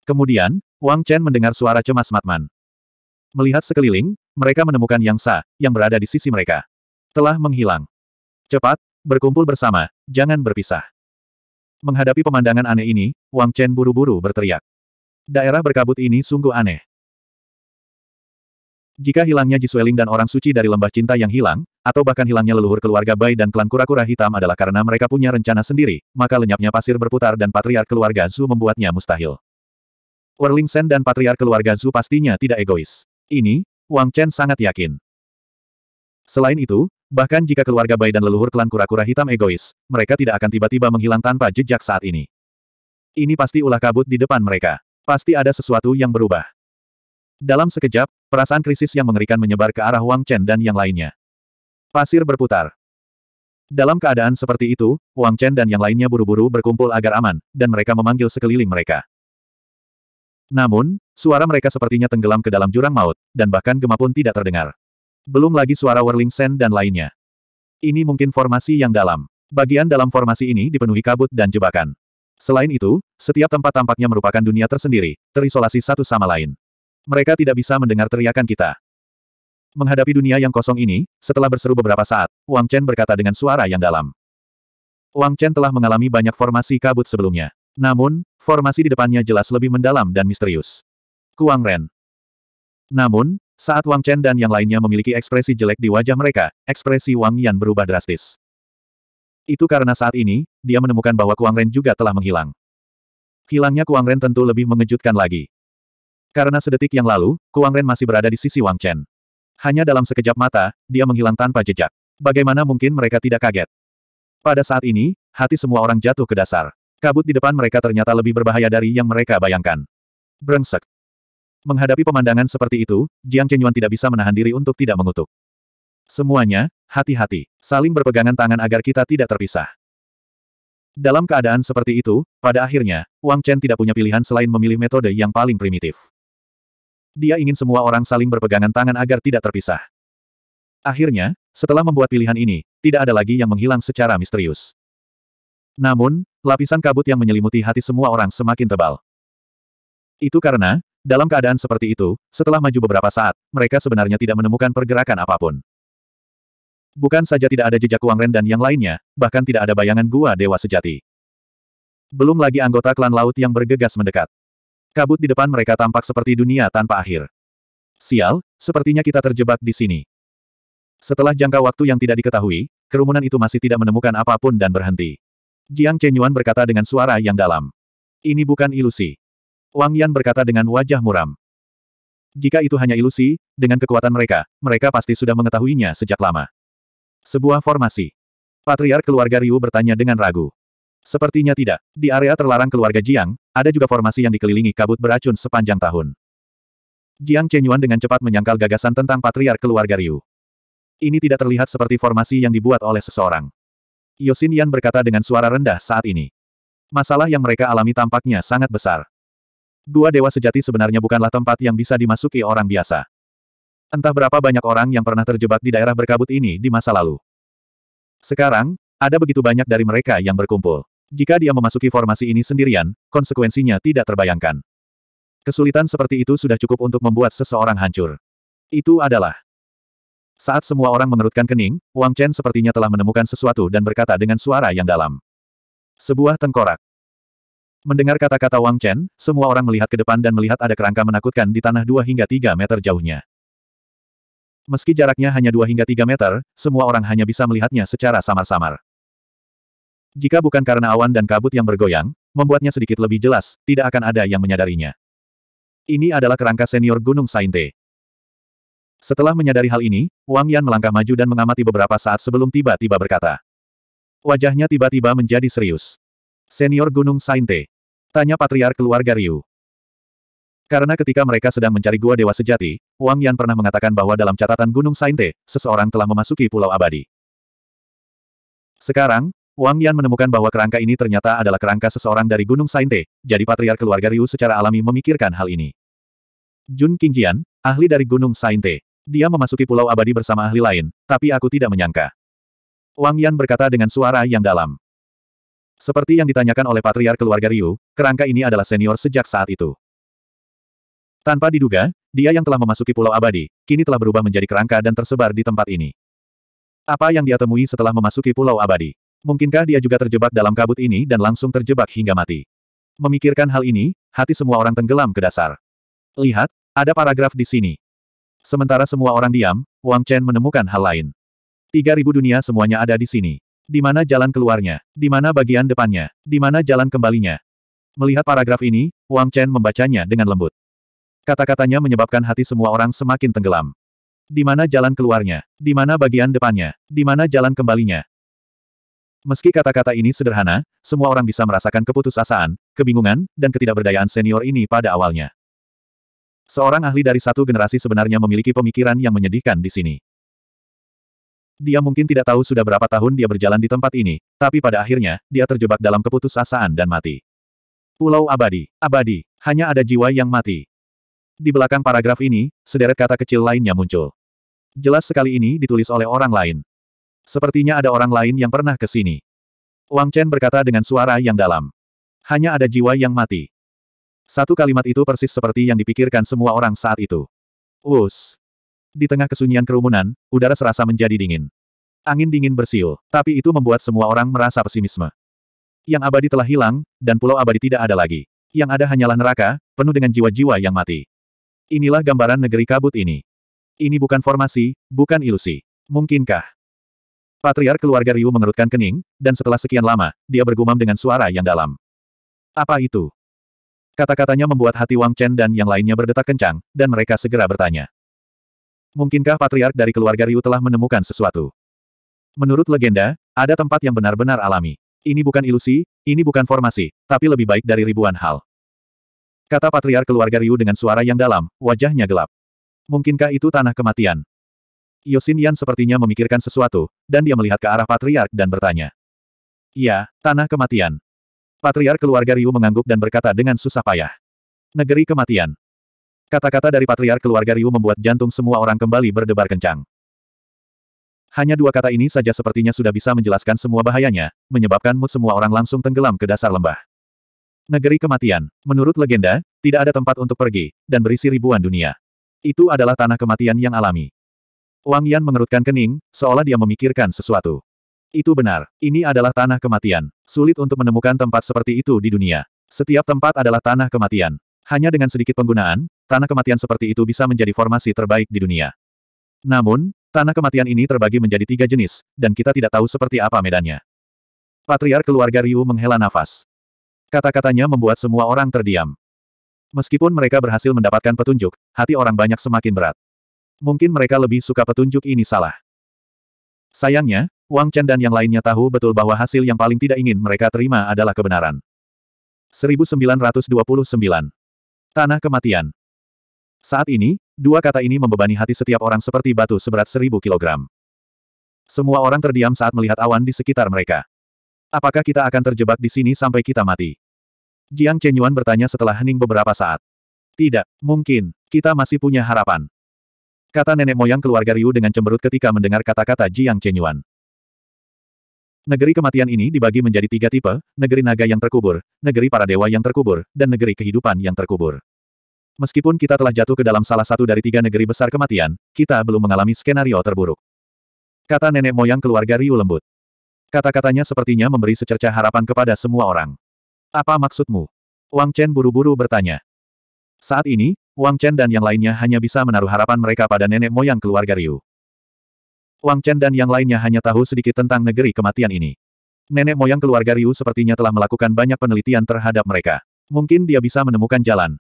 Kemudian, Wang Chen mendengar suara cemas Matman. Melihat sekeliling, mereka menemukan Yang Sa, yang berada di sisi mereka. Telah menghilang. Cepat, berkumpul bersama, jangan berpisah. Menghadapi pemandangan aneh ini, Wang Chen buru-buru berteriak. Daerah berkabut ini sungguh aneh. Jika hilangnya Jisueling dan orang suci dari lembah cinta yang hilang, atau bahkan hilangnya leluhur keluarga Bai dan klan kura-kura hitam adalah karena mereka punya rencana sendiri, maka lenyapnya pasir berputar dan patriark keluarga Zhu membuatnya mustahil. Werling Sen dan patriark keluarga Zhu pastinya tidak egois. Ini, Wang Chen sangat yakin. Selain itu, bahkan jika keluarga Bai dan leluhur klan kura-kura hitam egois, mereka tidak akan tiba-tiba menghilang tanpa jejak saat ini. Ini pasti ulah kabut di depan mereka. Pasti ada sesuatu yang berubah. Dalam sekejap, perasaan krisis yang mengerikan menyebar ke arah Wang Chen dan yang lainnya. Pasir berputar. Dalam keadaan seperti itu, Wang Chen dan yang lainnya buru-buru berkumpul agar aman, dan mereka memanggil sekeliling mereka. Namun, suara mereka sepertinya tenggelam ke dalam jurang maut, dan bahkan gema pun tidak terdengar. Belum lagi suara Whirling Sen dan lainnya. Ini mungkin formasi yang dalam. Bagian dalam formasi ini dipenuhi kabut dan jebakan. Selain itu, setiap tempat tampaknya merupakan dunia tersendiri, terisolasi satu sama lain. Mereka tidak bisa mendengar teriakan kita. Menghadapi dunia yang kosong ini, setelah berseru beberapa saat, Wang Chen berkata dengan suara yang dalam. Wang Chen telah mengalami banyak formasi kabut sebelumnya. Namun, formasi di depannya jelas lebih mendalam dan misterius. Kuang Ren. Namun, saat Wang Chen dan yang lainnya memiliki ekspresi jelek di wajah mereka, ekspresi Wang Yan berubah drastis. Itu karena saat ini, dia menemukan bahwa Kuang Ren juga telah menghilang. Hilangnya Kuang Ren tentu lebih mengejutkan lagi. Karena sedetik yang lalu, Kuang Ren masih berada di sisi Wang Chen. Hanya dalam sekejap mata, dia menghilang tanpa jejak. Bagaimana mungkin mereka tidak kaget? Pada saat ini, hati semua orang jatuh ke dasar. Kabut di depan mereka ternyata lebih berbahaya dari yang mereka bayangkan. Brengsek. Menghadapi pemandangan seperti itu, Jiang Chenyuan tidak bisa menahan diri untuk tidak mengutuk. Semuanya, hati-hati, saling berpegangan tangan agar kita tidak terpisah. Dalam keadaan seperti itu, pada akhirnya, Wang Chen tidak punya pilihan selain memilih metode yang paling primitif. Dia ingin semua orang saling berpegangan tangan agar tidak terpisah. Akhirnya, setelah membuat pilihan ini, tidak ada lagi yang menghilang secara misterius. Namun, lapisan kabut yang menyelimuti hati semua orang semakin tebal. Itu karena, dalam keadaan seperti itu, setelah maju beberapa saat, mereka sebenarnya tidak menemukan pergerakan apapun. Bukan saja tidak ada jejak Wang Ren dan yang lainnya, bahkan tidak ada bayangan gua dewa sejati. Belum lagi anggota klan laut yang bergegas mendekat. Kabut di depan mereka tampak seperti dunia tanpa akhir. Sial, sepertinya kita terjebak di sini. Setelah jangka waktu yang tidak diketahui, kerumunan itu masih tidak menemukan apapun dan berhenti. Jiang Chenyuan berkata dengan suara yang dalam. Ini bukan ilusi. Wang Yan berkata dengan wajah muram. Jika itu hanya ilusi, dengan kekuatan mereka, mereka pasti sudah mengetahuinya sejak lama. Sebuah formasi. Patriar keluarga Ryu bertanya dengan ragu. Sepertinya tidak. Di area terlarang keluarga Jiang, ada juga formasi yang dikelilingi kabut beracun sepanjang tahun. Jiang Chenyuan dengan cepat menyangkal gagasan tentang patriar keluarga Ryu. Ini tidak terlihat seperti formasi yang dibuat oleh seseorang. Yosin Yan berkata dengan suara rendah saat ini. Masalah yang mereka alami tampaknya sangat besar. Gua Dewa Sejati sebenarnya bukanlah tempat yang bisa dimasuki orang biasa. Entah berapa banyak orang yang pernah terjebak di daerah berkabut ini di masa lalu. Sekarang, ada begitu banyak dari mereka yang berkumpul. Jika dia memasuki formasi ini sendirian, konsekuensinya tidak terbayangkan. Kesulitan seperti itu sudah cukup untuk membuat seseorang hancur. Itu adalah saat semua orang mengerutkan kening, Wang Chen sepertinya telah menemukan sesuatu dan berkata dengan suara yang dalam. Sebuah tengkorak. Mendengar kata-kata Wang Chen, semua orang melihat ke depan dan melihat ada kerangka menakutkan di tanah 2 hingga 3 meter jauhnya. Meski jaraknya hanya 2 hingga 3 meter, semua orang hanya bisa melihatnya secara samar-samar. Jika bukan karena awan dan kabut yang bergoyang, membuatnya sedikit lebih jelas, tidak akan ada yang menyadarinya. Ini adalah kerangka senior Gunung Sainte. Setelah menyadari hal ini, Wang Yan melangkah maju dan mengamati beberapa saat sebelum tiba-tiba berkata. Wajahnya tiba-tiba menjadi serius. Senior Gunung Sainte. Tanya patriar keluarga Ryu. Karena ketika mereka sedang mencari gua dewa sejati, Wang Yan pernah mengatakan bahwa dalam catatan Gunung Sainte, seseorang telah memasuki Pulau Abadi. Sekarang, Wang Yan menemukan bahwa kerangka ini ternyata adalah kerangka seseorang dari Gunung Sainte, jadi Patriar keluarga Ryu secara alami memikirkan hal ini. Jun Qingjian, ahli dari Gunung Sainte. Dia memasuki Pulau Abadi bersama ahli lain, tapi aku tidak menyangka. Wang Yan berkata dengan suara yang dalam. Seperti yang ditanyakan oleh Patriar keluarga Ryu, kerangka ini adalah senior sejak saat itu. Tanpa diduga, dia yang telah memasuki Pulau Abadi, kini telah berubah menjadi kerangka dan tersebar di tempat ini. Apa yang dia temui setelah memasuki Pulau Abadi? Mungkinkah dia juga terjebak dalam kabut ini dan langsung terjebak hingga mati? Memikirkan hal ini, hati semua orang tenggelam ke dasar. Lihat, ada paragraf di sini. Sementara semua orang diam, Wang Chen menemukan hal lain. 3000 dunia semuanya ada di sini. Di mana jalan keluarnya? Di mana bagian depannya? Di mana jalan kembalinya? Melihat paragraf ini, Wang Chen membacanya dengan lembut. Kata-katanya menyebabkan hati semua orang semakin tenggelam. Di mana jalan keluarnya? Di mana bagian depannya? Di mana jalan kembalinya? Meski kata-kata ini sederhana, semua orang bisa merasakan keputusasaan, kebingungan, dan ketidakberdayaan senior ini pada awalnya. Seorang ahli dari satu generasi sebenarnya memiliki pemikiran yang menyedihkan di sini. Dia mungkin tidak tahu sudah berapa tahun dia berjalan di tempat ini, tapi pada akhirnya, dia terjebak dalam keputusasaan dan mati. Pulau abadi, abadi, hanya ada jiwa yang mati. Di belakang paragraf ini, sederet kata kecil lainnya muncul. Jelas sekali ini ditulis oleh orang lain. Sepertinya ada orang lain yang pernah ke sini. Wang Chen berkata dengan suara yang dalam. Hanya ada jiwa yang mati. Satu kalimat itu persis seperti yang dipikirkan semua orang saat itu. Us. Di tengah kesunyian kerumunan, udara serasa menjadi dingin. Angin dingin bersiul, tapi itu membuat semua orang merasa pesimisme. Yang abadi telah hilang, dan pulau abadi tidak ada lagi. Yang ada hanyalah neraka, penuh dengan jiwa-jiwa yang mati. Inilah gambaran negeri kabut ini. Ini bukan formasi, bukan ilusi. Mungkinkah? Patriar keluarga Ryu mengerutkan kening, dan setelah sekian lama, dia bergumam dengan suara yang dalam. Apa itu? Kata-katanya membuat hati Wang Chen dan yang lainnya berdetak kencang, dan mereka segera bertanya. Mungkinkah patriark dari keluarga Ryu telah menemukan sesuatu? Menurut legenda, ada tempat yang benar-benar alami. Ini bukan ilusi, ini bukan formasi, tapi lebih baik dari ribuan hal. Kata patriar keluarga Ryu dengan suara yang dalam, wajahnya gelap. Mungkinkah itu tanah kematian? Yosin Yan sepertinya memikirkan sesuatu, dan dia melihat ke arah patriark dan bertanya. ya, tanah kematian. Patriark keluarga Ryu mengangguk dan berkata dengan susah payah. Negeri kematian. Kata-kata dari patriark keluarga Ryu membuat jantung semua orang kembali berdebar kencang. Hanya dua kata ini saja sepertinya sudah bisa menjelaskan semua bahayanya, menyebabkan mood semua orang langsung tenggelam ke dasar lembah. Negeri kematian. Menurut legenda, tidak ada tempat untuk pergi, dan berisi ribuan dunia. Itu adalah tanah kematian yang alami. Wang Yan mengerutkan kening, seolah dia memikirkan sesuatu. Itu benar, ini adalah tanah kematian. Sulit untuk menemukan tempat seperti itu di dunia. Setiap tempat adalah tanah kematian. Hanya dengan sedikit penggunaan, tanah kematian seperti itu bisa menjadi formasi terbaik di dunia. Namun, tanah kematian ini terbagi menjadi tiga jenis, dan kita tidak tahu seperti apa medannya. Patriar keluarga Ryu menghela nafas. Kata-katanya membuat semua orang terdiam. Meskipun mereka berhasil mendapatkan petunjuk, hati orang banyak semakin berat. Mungkin mereka lebih suka petunjuk ini salah. Sayangnya, Wang Chen dan yang lainnya tahu betul bahwa hasil yang paling tidak ingin mereka terima adalah kebenaran. 1929. Tanah Kematian Saat ini, dua kata ini membebani hati setiap orang seperti batu seberat seribu kilogram. Semua orang terdiam saat melihat awan di sekitar mereka. Apakah kita akan terjebak di sini sampai kita mati? Jiang Chenyuan bertanya setelah hening beberapa saat. Tidak, mungkin. Kita masih punya harapan. Kata nenek moyang keluarga Ryu dengan cemberut ketika mendengar kata-kata Jiang Chenyuan. Negeri kematian ini dibagi menjadi tiga tipe, negeri naga yang terkubur, negeri para dewa yang terkubur, dan negeri kehidupan yang terkubur. Meskipun kita telah jatuh ke dalam salah satu dari tiga negeri besar kematian, kita belum mengalami skenario terburuk. Kata nenek moyang keluarga Ryu lembut. Kata-katanya sepertinya memberi secerca harapan kepada semua orang. Apa maksudmu? Wang Chen buru-buru bertanya. Saat ini, Wang Chen dan yang lainnya hanya bisa menaruh harapan mereka pada nenek moyang keluarga Ryu. Wang Chen dan yang lainnya hanya tahu sedikit tentang negeri kematian ini. Nenek moyang keluarga Ryu sepertinya telah melakukan banyak penelitian terhadap mereka. Mungkin dia bisa menemukan jalan.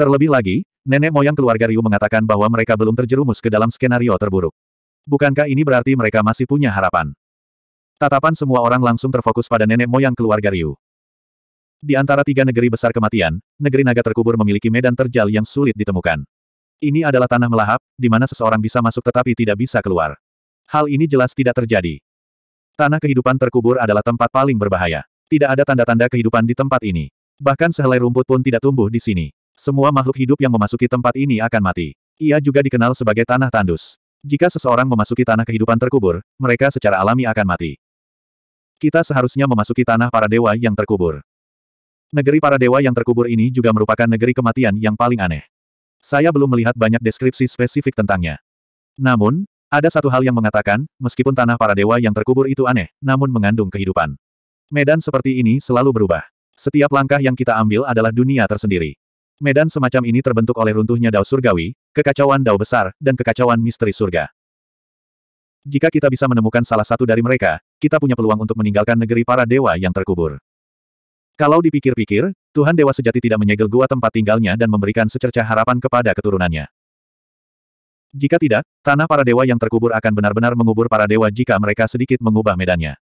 Terlebih lagi, nenek moyang keluarga Ryu mengatakan bahwa mereka belum terjerumus ke dalam skenario terburuk. Bukankah ini berarti mereka masih punya harapan? Tatapan semua orang langsung terfokus pada nenek moyang keluarga Ryu. Di antara tiga negeri besar kematian, negeri naga terkubur memiliki medan terjal yang sulit ditemukan. Ini adalah tanah melahap, di mana seseorang bisa masuk tetapi tidak bisa keluar. Hal ini jelas tidak terjadi. Tanah kehidupan terkubur adalah tempat paling berbahaya. Tidak ada tanda-tanda kehidupan di tempat ini. Bahkan sehelai rumput pun tidak tumbuh di sini. Semua makhluk hidup yang memasuki tempat ini akan mati. Ia juga dikenal sebagai tanah tandus. Jika seseorang memasuki tanah kehidupan terkubur, mereka secara alami akan mati. Kita seharusnya memasuki tanah para dewa yang terkubur. Negeri para dewa yang terkubur ini juga merupakan negeri kematian yang paling aneh. Saya belum melihat banyak deskripsi spesifik tentangnya. Namun, ada satu hal yang mengatakan, meskipun tanah para dewa yang terkubur itu aneh, namun mengandung kehidupan. Medan seperti ini selalu berubah. Setiap langkah yang kita ambil adalah dunia tersendiri. Medan semacam ini terbentuk oleh runtuhnya dao surgawi, kekacauan dao besar, dan kekacauan misteri surga. Jika kita bisa menemukan salah satu dari mereka, kita punya peluang untuk meninggalkan negeri para dewa yang terkubur. Kalau dipikir-pikir, Tuhan Dewa Sejati tidak menyegel gua tempat tinggalnya dan memberikan secerca harapan kepada keturunannya. Jika tidak, tanah para dewa yang terkubur akan benar-benar mengubur para dewa jika mereka sedikit mengubah medannya.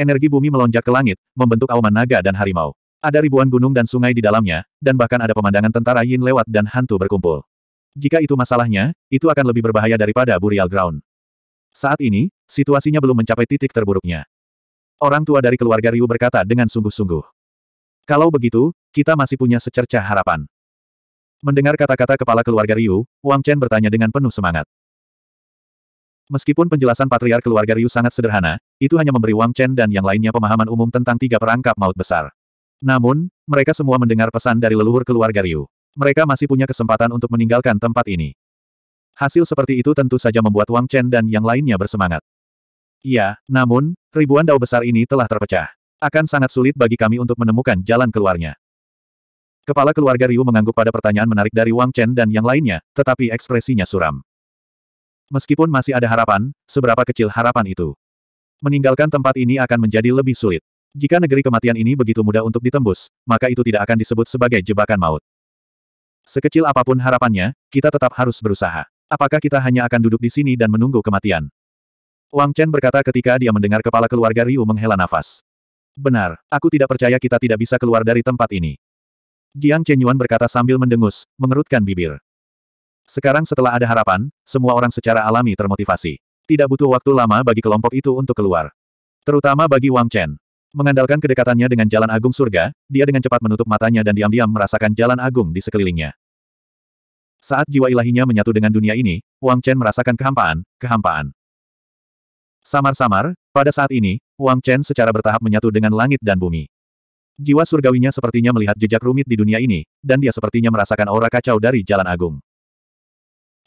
Energi bumi melonjak ke langit, membentuk auman naga dan harimau. Ada ribuan gunung dan sungai di dalamnya, dan bahkan ada pemandangan tentara Yin lewat dan hantu berkumpul. Jika itu masalahnya, itu akan lebih berbahaya daripada Burial Ground. Saat ini, situasinya belum mencapai titik terburuknya. Orang tua dari keluarga Ryu berkata dengan sungguh-sungguh. Kalau begitu, kita masih punya secercah harapan. Mendengar kata-kata kepala keluarga Ryu, Wang Chen bertanya dengan penuh semangat. Meskipun penjelasan patriar keluarga Ryu sangat sederhana, itu hanya memberi Wang Chen dan yang lainnya pemahaman umum tentang tiga perangkap maut besar. Namun, mereka semua mendengar pesan dari leluhur keluarga Ryu. Mereka masih punya kesempatan untuk meninggalkan tempat ini. Hasil seperti itu tentu saja membuat Wang Chen dan yang lainnya bersemangat. Iya, namun, ribuan dao besar ini telah terpecah. Akan sangat sulit bagi kami untuk menemukan jalan keluarnya. Kepala keluarga Ryu mengangguk pada pertanyaan menarik dari Wang Chen dan yang lainnya, tetapi ekspresinya suram. Meskipun masih ada harapan, seberapa kecil harapan itu? Meninggalkan tempat ini akan menjadi lebih sulit. Jika negeri kematian ini begitu mudah untuk ditembus, maka itu tidak akan disebut sebagai jebakan maut. Sekecil apapun harapannya, kita tetap harus berusaha. Apakah kita hanya akan duduk di sini dan menunggu kematian? Wang Chen berkata ketika dia mendengar kepala keluarga Ryu menghela nafas. Benar, aku tidak percaya kita tidak bisa keluar dari tempat ini. Jiang Chenyuan berkata sambil mendengus, mengerutkan bibir. Sekarang setelah ada harapan, semua orang secara alami termotivasi. Tidak butuh waktu lama bagi kelompok itu untuk keluar. Terutama bagi Wang Chen. Mengandalkan kedekatannya dengan Jalan Agung Surga, dia dengan cepat menutup matanya dan diam-diam merasakan Jalan Agung di sekelilingnya. Saat jiwa ilahinya menyatu dengan dunia ini, Wang Chen merasakan kehampaan, kehampaan. Samar-samar, pada saat ini, Wang Chen secara bertahap menyatu dengan langit dan bumi. Jiwa surgawinya sepertinya melihat jejak rumit di dunia ini, dan dia sepertinya merasakan aura kacau dari Jalan Agung.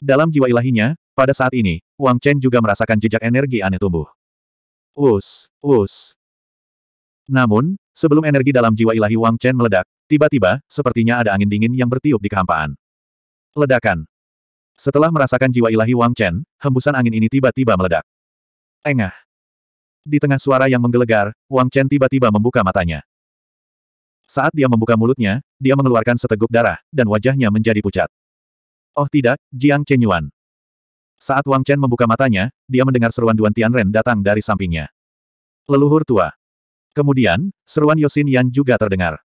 Dalam jiwa ilahinya, pada saat ini, Wang Chen juga merasakan jejak energi aneh tumbuh. Us, us. Namun, sebelum energi dalam jiwa ilahi Wang Chen meledak, tiba-tiba, sepertinya ada angin dingin yang bertiup di kehampaan. Ledakan. Setelah merasakan jiwa ilahi Wang Chen, hembusan angin ini tiba-tiba meledak. Engah. Di tengah suara yang menggelegar, Wang Chen tiba-tiba membuka matanya. Saat dia membuka mulutnya, dia mengeluarkan seteguk darah, dan wajahnya menjadi pucat. Oh tidak, Jiang Chen Yuan. Saat Wang Chen membuka matanya, dia mendengar seruan Duan Tianren datang dari sampingnya. Leluhur tua. Kemudian, seruan Yosin Yan juga terdengar.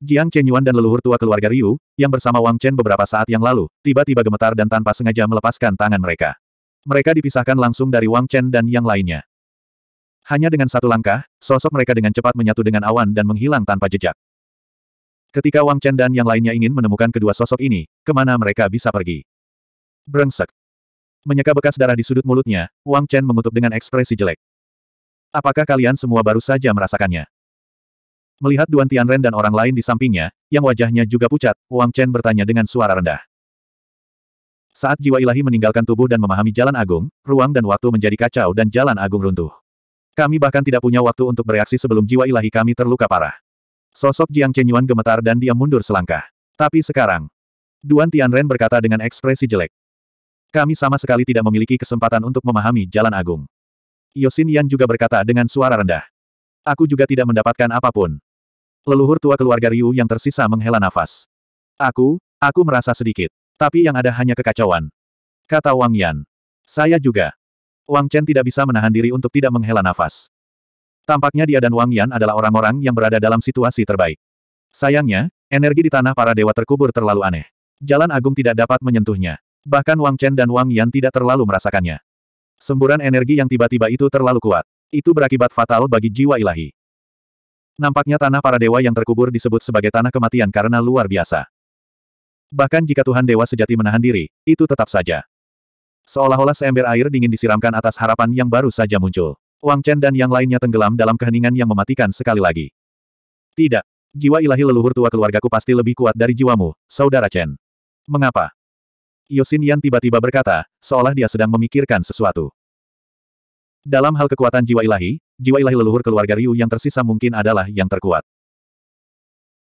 Jiang Chen Yuan dan leluhur tua keluarga Ryu, yang bersama Wang Chen beberapa saat yang lalu, tiba-tiba gemetar dan tanpa sengaja melepaskan tangan mereka. Mereka dipisahkan langsung dari Wang Chen dan yang lainnya. Hanya dengan satu langkah, sosok mereka dengan cepat menyatu dengan awan dan menghilang tanpa jejak. Ketika Wang Chen dan yang lainnya ingin menemukan kedua sosok ini, kemana mereka bisa pergi? Brengsek. Menyeka bekas darah di sudut mulutnya, Wang Chen mengutuk dengan ekspresi jelek. Apakah kalian semua baru saja merasakannya? Melihat Duan Tianren dan orang lain di sampingnya, yang wajahnya juga pucat, Wang Chen bertanya dengan suara rendah. Saat jiwa ilahi meninggalkan tubuh dan memahami jalan agung, ruang dan waktu menjadi kacau dan jalan agung runtuh. Kami bahkan tidak punya waktu untuk bereaksi sebelum jiwa ilahi kami terluka parah. Sosok Jiang Chenyuan gemetar dan dia mundur selangkah. Tapi sekarang, Duan Tianren berkata dengan ekspresi jelek. Kami sama sekali tidak memiliki kesempatan untuk memahami jalan agung. Yosin Yan juga berkata dengan suara rendah. Aku juga tidak mendapatkan apapun. Leluhur tua keluarga Ryu yang tersisa menghela nafas. Aku, aku merasa sedikit. Tapi yang ada hanya kekacauan. Kata Wang Yan. Saya juga. Wang Chen tidak bisa menahan diri untuk tidak menghela nafas. Tampaknya dia dan Wang Yan adalah orang-orang yang berada dalam situasi terbaik. Sayangnya, energi di tanah para dewa terkubur terlalu aneh. Jalan agung tidak dapat menyentuhnya. Bahkan Wang Chen dan Wang Yan tidak terlalu merasakannya. Semburan energi yang tiba-tiba itu terlalu kuat. Itu berakibat fatal bagi jiwa ilahi. Nampaknya tanah para dewa yang terkubur disebut sebagai tanah kematian karena luar biasa. Bahkan jika Tuhan Dewa sejati menahan diri, itu tetap saja. Seolah-olah seember air dingin disiramkan atas harapan yang baru saja muncul. Wang Chen dan yang lainnya tenggelam dalam keheningan yang mematikan sekali lagi. Tidak. Jiwa ilahi leluhur tua keluargaku pasti lebih kuat dari jiwamu, Saudara Chen. Mengapa? Yosin Yan tiba-tiba berkata, seolah dia sedang memikirkan sesuatu. Dalam hal kekuatan jiwa ilahi, jiwa ilahi leluhur keluarga Ryu yang tersisa mungkin adalah yang terkuat.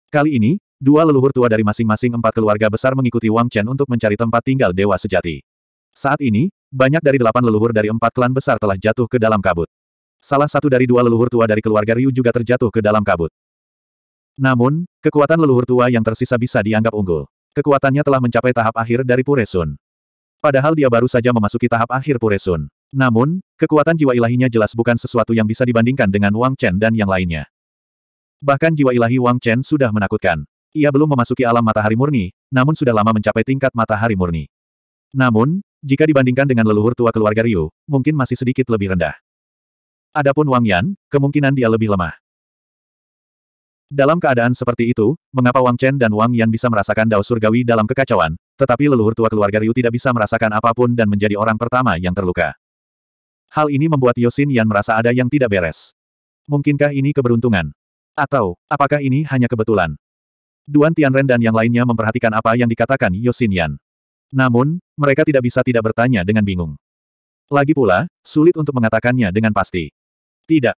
Kali ini, Dua leluhur tua dari masing-masing empat keluarga besar mengikuti Wang Chen untuk mencari tempat tinggal dewa sejati. Saat ini, banyak dari delapan leluhur dari empat klan besar telah jatuh ke dalam kabut. Salah satu dari dua leluhur tua dari keluarga Ryu juga terjatuh ke dalam kabut. Namun, kekuatan leluhur tua yang tersisa bisa dianggap unggul. Kekuatannya telah mencapai tahap akhir dari Puresun. Padahal dia baru saja memasuki tahap akhir Puresun. Namun, kekuatan jiwa ilahinya jelas bukan sesuatu yang bisa dibandingkan dengan Wang Chen dan yang lainnya. Bahkan jiwa ilahi Wang Chen sudah menakutkan. Ia belum memasuki alam matahari murni, namun sudah lama mencapai tingkat matahari murni. Namun, jika dibandingkan dengan leluhur tua keluarga Ryu, mungkin masih sedikit lebih rendah. Adapun Wang Yan, kemungkinan dia lebih lemah. Dalam keadaan seperti itu, mengapa Wang Chen dan Wang Yan bisa merasakan dao surgawi dalam kekacauan, tetapi leluhur tua keluarga Ryu tidak bisa merasakan apapun dan menjadi orang pertama yang terluka. Hal ini membuat Yosin Yan merasa ada yang tidak beres. Mungkinkah ini keberuntungan? Atau, apakah ini hanya kebetulan? Duan Tianren dan yang lainnya memperhatikan apa yang dikatakan Yosin Yan. Namun, mereka tidak bisa tidak bertanya dengan bingung. Lagi pula, sulit untuk mengatakannya dengan pasti. Tidak.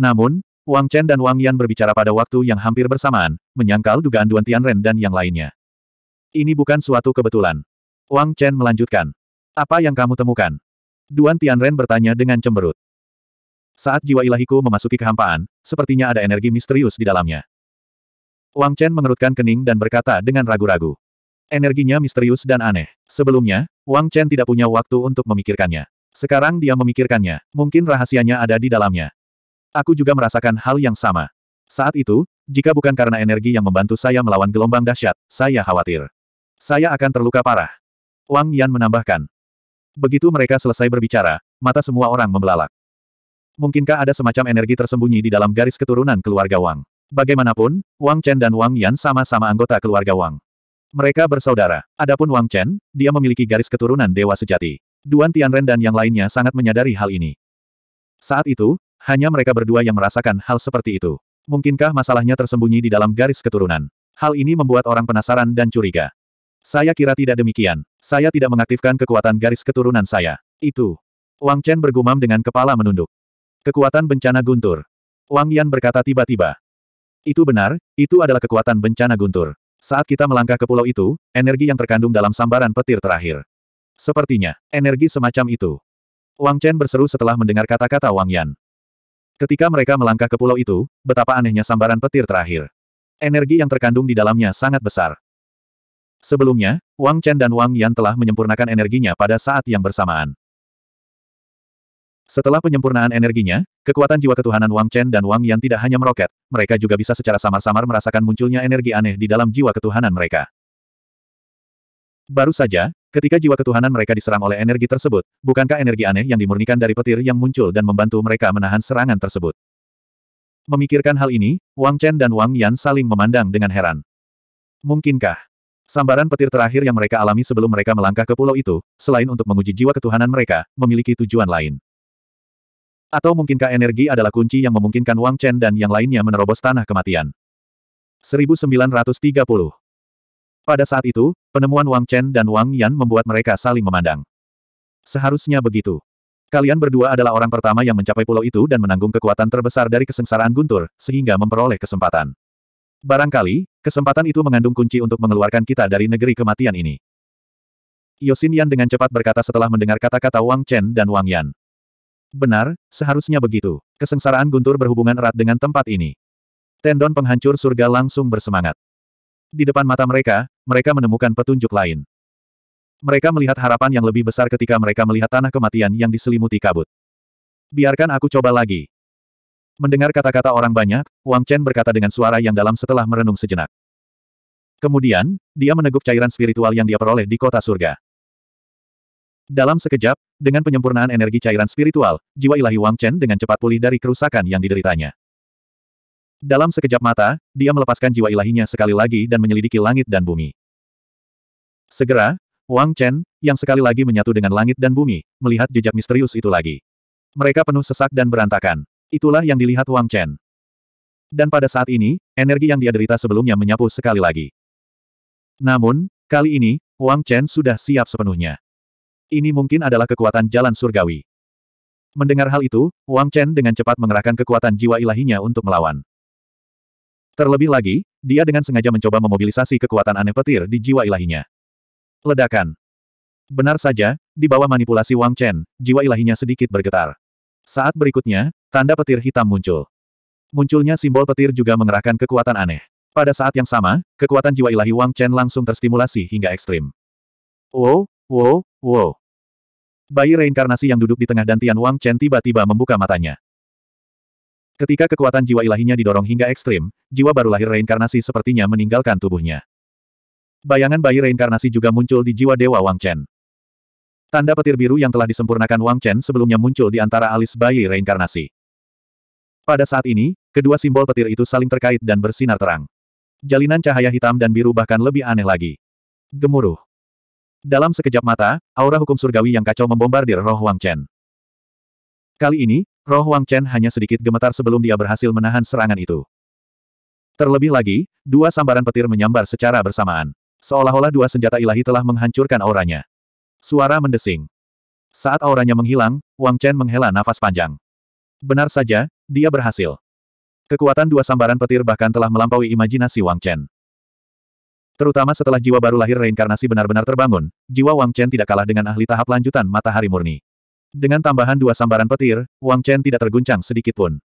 Namun, Wang Chen dan Wang Yan berbicara pada waktu yang hampir bersamaan, menyangkal dugaan Duan Tianren dan yang lainnya. Ini bukan suatu kebetulan. Wang Chen melanjutkan. Apa yang kamu temukan? Duan Tianren bertanya dengan cemberut. Saat jiwa ilahiku memasuki kehampaan, sepertinya ada energi misterius di dalamnya. Wang Chen mengerutkan kening dan berkata dengan ragu-ragu. Energinya misterius dan aneh. Sebelumnya, Wang Chen tidak punya waktu untuk memikirkannya. Sekarang dia memikirkannya, mungkin rahasianya ada di dalamnya. Aku juga merasakan hal yang sama. Saat itu, jika bukan karena energi yang membantu saya melawan gelombang dahsyat, saya khawatir. Saya akan terluka parah. Wang Yan menambahkan. Begitu mereka selesai berbicara, mata semua orang membelalak. Mungkinkah ada semacam energi tersembunyi di dalam garis keturunan keluarga Wang? Bagaimanapun, Wang Chen dan Wang Yan sama-sama anggota keluarga Wang. Mereka bersaudara. Adapun Wang Chen, dia memiliki garis keturunan dewa sejati. Duan Tianren dan yang lainnya sangat menyadari hal ini. Saat itu, hanya mereka berdua yang merasakan hal seperti itu. Mungkinkah masalahnya tersembunyi di dalam garis keturunan? Hal ini membuat orang penasaran dan curiga. Saya kira tidak demikian. Saya tidak mengaktifkan kekuatan garis keturunan saya. Itu. Wang Chen bergumam dengan kepala menunduk. Kekuatan bencana guntur. Wang Yan berkata tiba-tiba. Itu benar, itu adalah kekuatan bencana guntur. Saat kita melangkah ke pulau itu, energi yang terkandung dalam sambaran petir terakhir. Sepertinya, energi semacam itu. Wang Chen berseru setelah mendengar kata-kata Wang Yan. Ketika mereka melangkah ke pulau itu, betapa anehnya sambaran petir terakhir. Energi yang terkandung di dalamnya sangat besar. Sebelumnya, Wang Chen dan Wang Yan telah menyempurnakan energinya pada saat yang bersamaan. Setelah penyempurnaan energinya, kekuatan jiwa ketuhanan Wang Chen dan Wang Yan tidak hanya meroket, mereka juga bisa secara samar-samar merasakan munculnya energi aneh di dalam jiwa ketuhanan mereka. Baru saja, ketika jiwa ketuhanan mereka diserang oleh energi tersebut, bukankah energi aneh yang dimurnikan dari petir yang muncul dan membantu mereka menahan serangan tersebut? Memikirkan hal ini, Wang Chen dan Wang Yan saling memandang dengan heran. Mungkinkah? Sambaran petir terakhir yang mereka alami sebelum mereka melangkah ke pulau itu, selain untuk menguji jiwa ketuhanan mereka, memiliki tujuan lain. Atau mungkinkah energi adalah kunci yang memungkinkan Wang Chen dan yang lainnya menerobos tanah kematian? 1930 Pada saat itu, penemuan Wang Chen dan Wang Yan membuat mereka saling memandang. Seharusnya begitu. Kalian berdua adalah orang pertama yang mencapai pulau itu dan menanggung kekuatan terbesar dari kesengsaraan guntur, sehingga memperoleh kesempatan. Barangkali, kesempatan itu mengandung kunci untuk mengeluarkan kita dari negeri kematian ini. Yosin Yan dengan cepat berkata setelah mendengar kata-kata Wang Chen dan Wang Yan. Benar, seharusnya begitu. Kesengsaraan guntur berhubungan erat dengan tempat ini. Tendon penghancur surga langsung bersemangat. Di depan mata mereka, mereka menemukan petunjuk lain. Mereka melihat harapan yang lebih besar ketika mereka melihat tanah kematian yang diselimuti kabut. Biarkan aku coba lagi. Mendengar kata-kata orang banyak, Wang Chen berkata dengan suara yang dalam setelah merenung sejenak. Kemudian, dia meneguk cairan spiritual yang dia peroleh di kota surga. Dalam sekejap, dengan penyempurnaan energi cairan spiritual, jiwa ilahi Wang Chen dengan cepat pulih dari kerusakan yang dideritanya. Dalam sekejap mata, dia melepaskan jiwa ilahinya sekali lagi dan menyelidiki langit dan bumi. Segera, Wang Chen, yang sekali lagi menyatu dengan langit dan bumi, melihat jejak misterius itu lagi. Mereka penuh sesak dan berantakan. Itulah yang dilihat Wang Chen. Dan pada saat ini, energi yang dia derita sebelumnya menyapu sekali lagi. Namun, kali ini, Wang Chen sudah siap sepenuhnya. Ini mungkin adalah kekuatan jalan surgawi. Mendengar hal itu, Wang Chen dengan cepat mengerahkan kekuatan jiwa ilahinya untuk melawan. Terlebih lagi, dia dengan sengaja mencoba memobilisasi kekuatan aneh petir di jiwa ilahinya. Ledakan. Benar saja, di bawah manipulasi Wang Chen, jiwa ilahinya sedikit bergetar. Saat berikutnya, tanda petir hitam muncul. Munculnya simbol petir juga mengerahkan kekuatan aneh. Pada saat yang sama, kekuatan jiwa ilahi Wang Chen langsung terstimulasi hingga ekstrim. Wow, wow, wow. Bayi reinkarnasi yang duduk di tengah dantian Wang Chen tiba-tiba membuka matanya. Ketika kekuatan jiwa ilahinya didorong hingga ekstrim, jiwa baru lahir reinkarnasi sepertinya meninggalkan tubuhnya. Bayangan bayi reinkarnasi juga muncul di jiwa Dewa Wang Chen. Tanda petir biru yang telah disempurnakan Wang Chen sebelumnya muncul di antara alis bayi reinkarnasi. Pada saat ini, kedua simbol petir itu saling terkait dan bersinar terang. Jalinan cahaya hitam dan biru bahkan lebih aneh lagi. Gemuruh. Dalam sekejap mata, aura hukum surgawi yang kacau membombardir roh Wang Chen. Kali ini, roh Wang Chen hanya sedikit gemetar sebelum dia berhasil menahan serangan itu. Terlebih lagi, dua sambaran petir menyambar secara bersamaan. Seolah-olah dua senjata ilahi telah menghancurkan auranya. Suara mendesing. Saat auranya menghilang, Wang Chen menghela nafas panjang. Benar saja, dia berhasil. Kekuatan dua sambaran petir bahkan telah melampaui imajinasi Wang Chen. Terutama setelah jiwa baru lahir reinkarnasi benar-benar terbangun, jiwa Wang Chen tidak kalah dengan ahli tahap lanjutan matahari murni. Dengan tambahan dua sambaran petir, Wang Chen tidak terguncang sedikit pun.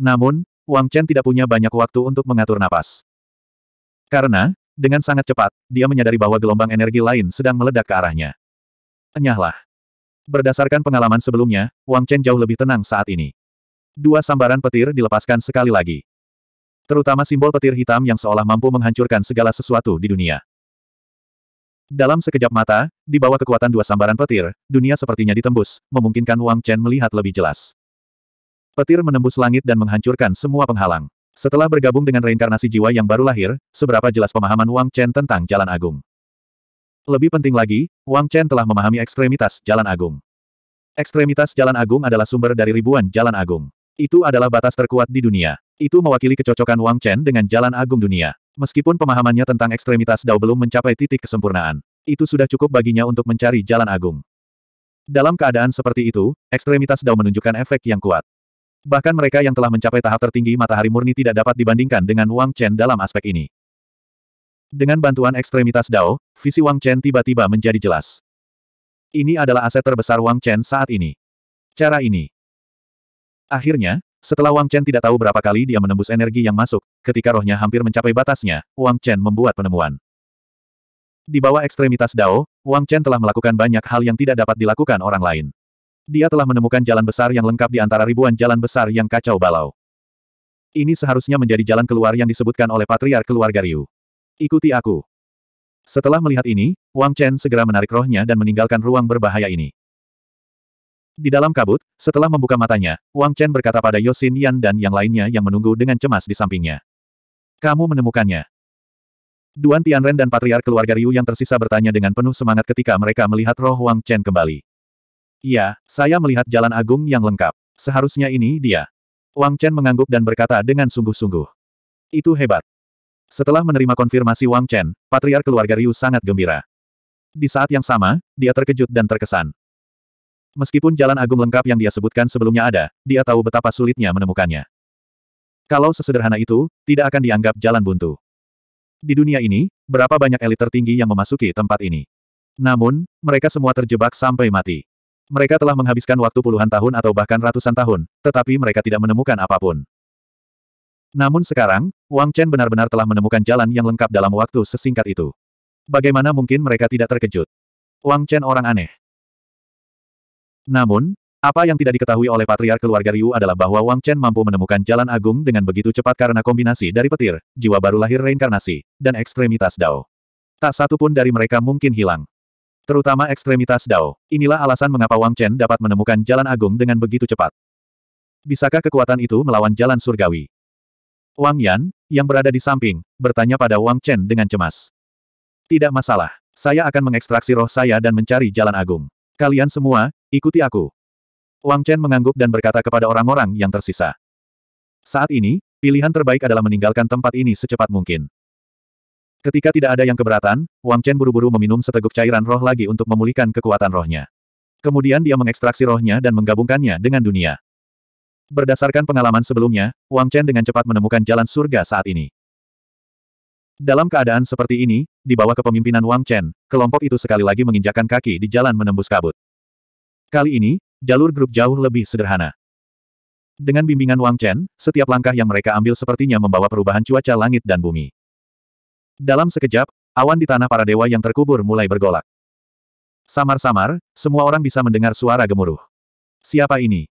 Namun, Wang Chen tidak punya banyak waktu untuk mengatur napas. Karena, dengan sangat cepat, dia menyadari bahwa gelombang energi lain sedang meledak ke arahnya. Enyahlah. Berdasarkan pengalaman sebelumnya, Wang Chen jauh lebih tenang saat ini. Dua sambaran petir dilepaskan sekali lagi terutama simbol petir hitam yang seolah mampu menghancurkan segala sesuatu di dunia. Dalam sekejap mata, di bawah kekuatan dua sambaran petir, dunia sepertinya ditembus, memungkinkan Wang Chen melihat lebih jelas. Petir menembus langit dan menghancurkan semua penghalang. Setelah bergabung dengan reinkarnasi jiwa yang baru lahir, seberapa jelas pemahaman Wang Chen tentang Jalan Agung. Lebih penting lagi, Wang Chen telah memahami ekstremitas Jalan Agung. Ekstremitas Jalan Agung adalah sumber dari ribuan Jalan Agung. Itu adalah batas terkuat di dunia. Itu mewakili kecocokan Wang Chen dengan jalan agung dunia. Meskipun pemahamannya tentang ekstremitas Dao belum mencapai titik kesempurnaan, itu sudah cukup baginya untuk mencari jalan agung. Dalam keadaan seperti itu, ekstremitas Dao menunjukkan efek yang kuat. Bahkan mereka yang telah mencapai tahap tertinggi matahari murni tidak dapat dibandingkan dengan Wang Chen dalam aspek ini. Dengan bantuan ekstremitas Dao, visi Wang Chen tiba-tiba menjadi jelas. Ini adalah aset terbesar Wang Chen saat ini. Cara ini. Akhirnya, setelah Wang Chen tidak tahu berapa kali dia menembus energi yang masuk, ketika rohnya hampir mencapai batasnya, Wang Chen membuat penemuan. Di bawah ekstremitas Dao, Wang Chen telah melakukan banyak hal yang tidak dapat dilakukan orang lain. Dia telah menemukan jalan besar yang lengkap di antara ribuan jalan besar yang kacau balau. Ini seharusnya menjadi jalan keluar yang disebutkan oleh patriar keluarga Ryu. Ikuti aku. Setelah melihat ini, Wang Chen segera menarik rohnya dan meninggalkan ruang berbahaya ini. Di dalam kabut, setelah membuka matanya, Wang Chen berkata pada Yosin Yan dan yang lainnya yang menunggu dengan cemas di sampingnya. Kamu menemukannya. Duan Tianren dan Patriar keluarga Ryu yang tersisa bertanya dengan penuh semangat ketika mereka melihat roh Wang Chen kembali. Iya, saya melihat jalan agung yang lengkap. Seharusnya ini dia. Wang Chen mengangguk dan berkata dengan sungguh-sungguh. Itu hebat. Setelah menerima konfirmasi Wang Chen, Patriar keluarga Ryu sangat gembira. Di saat yang sama, dia terkejut dan terkesan. Meskipun jalan agung lengkap yang dia sebutkan sebelumnya ada, dia tahu betapa sulitnya menemukannya. Kalau sesederhana itu, tidak akan dianggap jalan buntu. Di dunia ini, berapa banyak elit tertinggi yang memasuki tempat ini. Namun, mereka semua terjebak sampai mati. Mereka telah menghabiskan waktu puluhan tahun atau bahkan ratusan tahun, tetapi mereka tidak menemukan apapun. Namun sekarang, Wang Chen benar-benar telah menemukan jalan yang lengkap dalam waktu sesingkat itu. Bagaimana mungkin mereka tidak terkejut? Wang Chen orang aneh. Namun, apa yang tidak diketahui oleh patriark keluarga Ryu adalah bahwa Wang Chen mampu menemukan jalan agung dengan begitu cepat karena kombinasi dari petir, jiwa baru lahir reinkarnasi, dan ekstremitas Dao. Tak satu pun dari mereka mungkin hilang. Terutama ekstremitas Dao. Inilah alasan mengapa Wang Chen dapat menemukan jalan agung dengan begitu cepat. Bisakah kekuatan itu melawan jalan surgawi? Wang Yan, yang berada di samping, bertanya pada Wang Chen dengan cemas. Tidak masalah. Saya akan mengekstraksi roh saya dan mencari jalan agung. Kalian semua, ikuti aku. Wang Chen mengangguk dan berkata kepada orang-orang yang tersisa. Saat ini, pilihan terbaik adalah meninggalkan tempat ini secepat mungkin. Ketika tidak ada yang keberatan, Wang Chen buru-buru meminum seteguk cairan roh lagi untuk memulihkan kekuatan rohnya. Kemudian dia mengekstraksi rohnya dan menggabungkannya dengan dunia. Berdasarkan pengalaman sebelumnya, Wang Chen dengan cepat menemukan jalan surga saat ini. Dalam keadaan seperti ini, di bawah kepemimpinan Wang Chen, kelompok itu sekali lagi menginjakan kaki di jalan menembus kabut. Kali ini, jalur grup jauh lebih sederhana. Dengan bimbingan Wang Chen, setiap langkah yang mereka ambil sepertinya membawa perubahan cuaca langit dan bumi. Dalam sekejap, awan di tanah para dewa yang terkubur mulai bergolak. Samar-samar, semua orang bisa mendengar suara gemuruh. Siapa ini?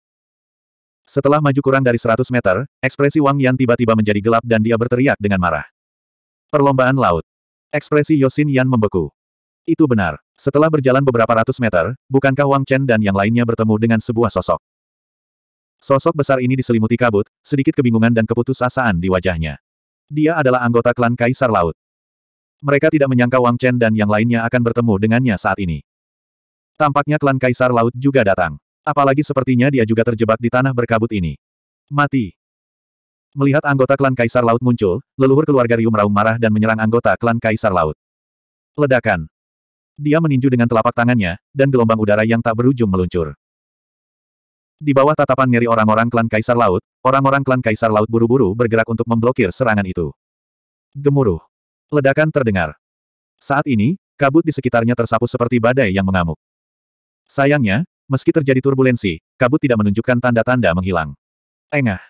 Setelah maju kurang dari 100 meter, ekspresi Wang Yan tiba-tiba menjadi gelap dan dia berteriak dengan marah. Perlombaan laut. Ekspresi Yosin Yan membeku. Itu benar. Setelah berjalan beberapa ratus meter, bukankah Wang Chen dan yang lainnya bertemu dengan sebuah sosok? Sosok besar ini diselimuti kabut, sedikit kebingungan dan keputusasaan di wajahnya. Dia adalah anggota klan Kaisar Laut. Mereka tidak menyangka Wang Chen dan yang lainnya akan bertemu dengannya saat ini. Tampaknya klan Kaisar Laut juga datang. Apalagi sepertinya dia juga terjebak di tanah berkabut ini. Mati. Melihat anggota klan Kaisar Laut muncul, leluhur keluarga Ryu meraung marah dan menyerang anggota klan Kaisar Laut. Ledakan. Dia meninju dengan telapak tangannya, dan gelombang udara yang tak berujung meluncur. Di bawah tatapan ngeri orang-orang klan Kaisar Laut, orang-orang klan Kaisar Laut buru-buru bergerak untuk memblokir serangan itu. Gemuruh. Ledakan terdengar. Saat ini, kabut di sekitarnya tersapu seperti badai yang mengamuk. Sayangnya, meski terjadi turbulensi, kabut tidak menunjukkan tanda-tanda menghilang. Engah.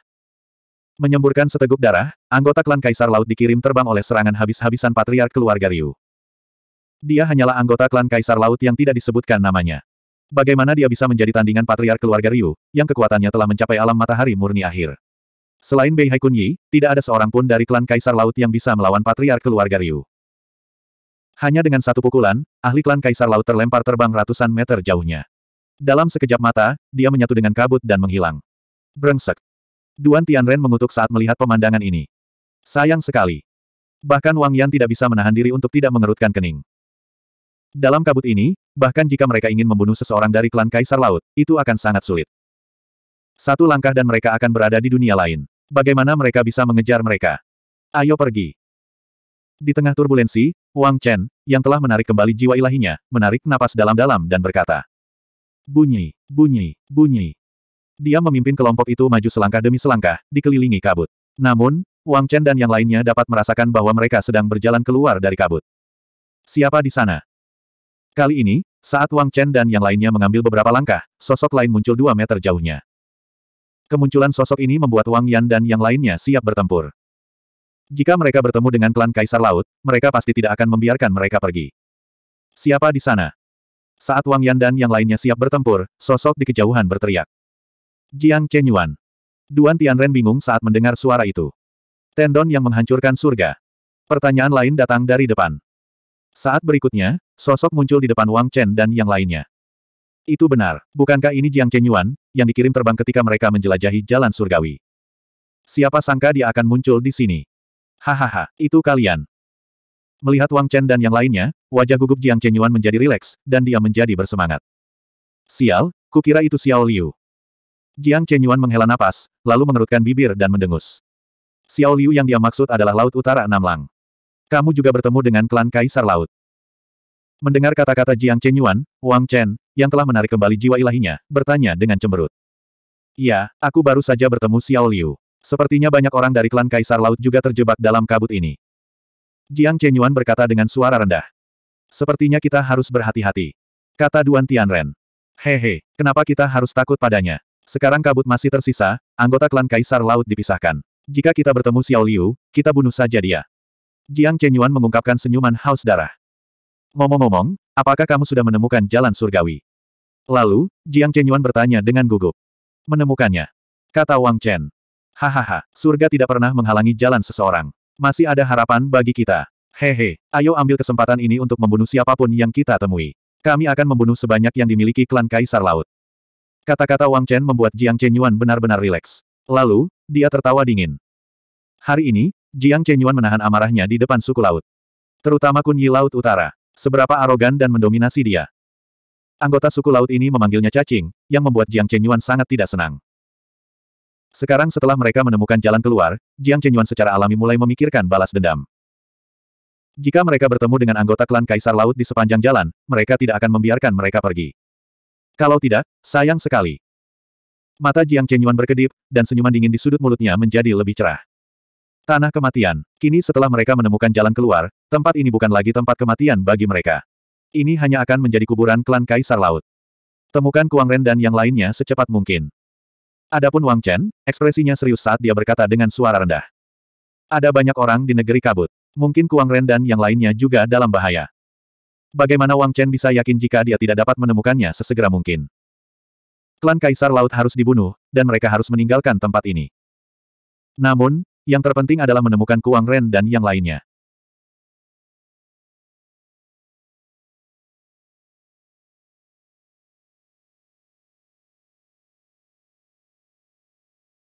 Menyemburkan seteguk darah, anggota klan Kaisar Laut dikirim terbang oleh serangan habis-habisan patriark keluarga Ryu. Dia hanyalah anggota klan Kaisar Laut yang tidak disebutkan namanya. Bagaimana dia bisa menjadi tandingan patriark keluarga Ryu, yang kekuatannya telah mencapai alam matahari murni akhir. Selain Bei Yi, tidak ada seorang pun dari klan Kaisar Laut yang bisa melawan patriark keluarga Ryu. Hanya dengan satu pukulan, ahli klan Kaisar Laut terlempar terbang ratusan meter jauhnya. Dalam sekejap mata, dia menyatu dengan kabut dan menghilang. Brengsek. Duan Tianren mengutuk saat melihat pemandangan ini. Sayang sekali. Bahkan Wang Yan tidak bisa menahan diri untuk tidak mengerutkan kening. Dalam kabut ini, bahkan jika mereka ingin membunuh seseorang dari klan Kaisar Laut, itu akan sangat sulit. Satu langkah dan mereka akan berada di dunia lain. Bagaimana mereka bisa mengejar mereka? Ayo pergi. Di tengah turbulensi, Wang Chen, yang telah menarik kembali jiwa ilahinya, menarik napas dalam-dalam dan berkata. Bunyi, bunyi, bunyi. Dia memimpin kelompok itu maju selangkah demi selangkah, dikelilingi kabut. Namun, Wang Chen dan yang lainnya dapat merasakan bahwa mereka sedang berjalan keluar dari kabut. Siapa di sana? Kali ini, saat Wang Chen dan yang lainnya mengambil beberapa langkah, sosok lain muncul dua meter jauhnya. Kemunculan sosok ini membuat Wang Yan dan yang lainnya siap bertempur. Jika mereka bertemu dengan klan Kaisar Laut, mereka pasti tidak akan membiarkan mereka pergi. Siapa di sana? Saat Wang Yan dan yang lainnya siap bertempur, sosok di kejauhan berteriak. Jiang Chenyuan. Duan Tianren bingung saat mendengar suara itu. Tendon yang menghancurkan surga. Pertanyaan lain datang dari depan. Saat berikutnya, sosok muncul di depan Wang Chen dan yang lainnya. Itu benar, bukankah ini Jiang Chenyuan, yang dikirim terbang ketika mereka menjelajahi jalan surgawi? Siapa sangka dia akan muncul di sini? Hahaha, itu kalian. Melihat Wang Chen dan yang lainnya, wajah gugup Jiang Chenyuan menjadi rileks, dan dia menjadi bersemangat. Sial, kukira itu Xiao Liu. Jiang Chenyuan menghela napas, lalu mengerutkan bibir dan mendengus. Xiao Liu yang dia maksud adalah Laut Utara Enam Lang. Kamu juga bertemu dengan klan Kaisar Laut. Mendengar kata-kata Jiang Chenyuan, Wang Chen, yang telah menarik kembali jiwa ilahinya, bertanya dengan cemberut. Ya, aku baru saja bertemu Xiao Liu. Sepertinya banyak orang dari klan Kaisar Laut juga terjebak dalam kabut ini. Jiang Chenyuan berkata dengan suara rendah. Sepertinya kita harus berhati-hati. Kata Duan Tianren. Hehe, kenapa kita harus takut padanya? Sekarang kabut masih tersisa, anggota klan Kaisar Laut dipisahkan. Jika kita bertemu Xiao Liu, kita bunuh saja dia. Jiang Chenyuan mengungkapkan senyuman haus darah. Ngomong-ngomong, apakah kamu sudah menemukan jalan surgawi? Lalu, Jiang Chenyuan bertanya dengan gugup. Menemukannya. Kata Wang Chen. Hahaha, surga tidak pernah menghalangi jalan seseorang. Masih ada harapan bagi kita. Hehe, ayo ambil kesempatan ini untuk membunuh siapapun yang kita temui. Kami akan membunuh sebanyak yang dimiliki klan Kaisar Laut. Kata-kata Wang Chen membuat Jiang Chen Yuan benar-benar rileks. Lalu, dia tertawa dingin. Hari ini, Jiang Chen Yuan menahan amarahnya di depan suku laut. Terutama Yi laut utara. Seberapa arogan dan mendominasi dia. Anggota suku laut ini memanggilnya cacing, yang membuat Jiang Chen Yuan sangat tidak senang. Sekarang setelah mereka menemukan jalan keluar, Jiang Chen Yuan secara alami mulai memikirkan balas dendam. Jika mereka bertemu dengan anggota klan Kaisar Laut di sepanjang jalan, mereka tidak akan membiarkan mereka pergi. Kalau tidak, sayang sekali. Mata Jiang Chenyuan berkedip, dan senyuman dingin di sudut mulutnya menjadi lebih cerah. Tanah kematian. Kini setelah mereka menemukan jalan keluar, tempat ini bukan lagi tempat kematian bagi mereka. Ini hanya akan menjadi kuburan klan Kaisar Laut. Temukan Kuang Ren dan yang lainnya secepat mungkin. Adapun Wang Chen, ekspresinya serius saat dia berkata dengan suara rendah. Ada banyak orang di negeri kabut. Mungkin Kuang Ren dan yang lainnya juga dalam bahaya. Bagaimana Wang Chen bisa yakin jika dia tidak dapat menemukannya sesegera mungkin? Klan Kaisar Laut harus dibunuh, dan mereka harus meninggalkan tempat ini. Namun, yang terpenting adalah menemukan Kuang Ren dan yang lainnya.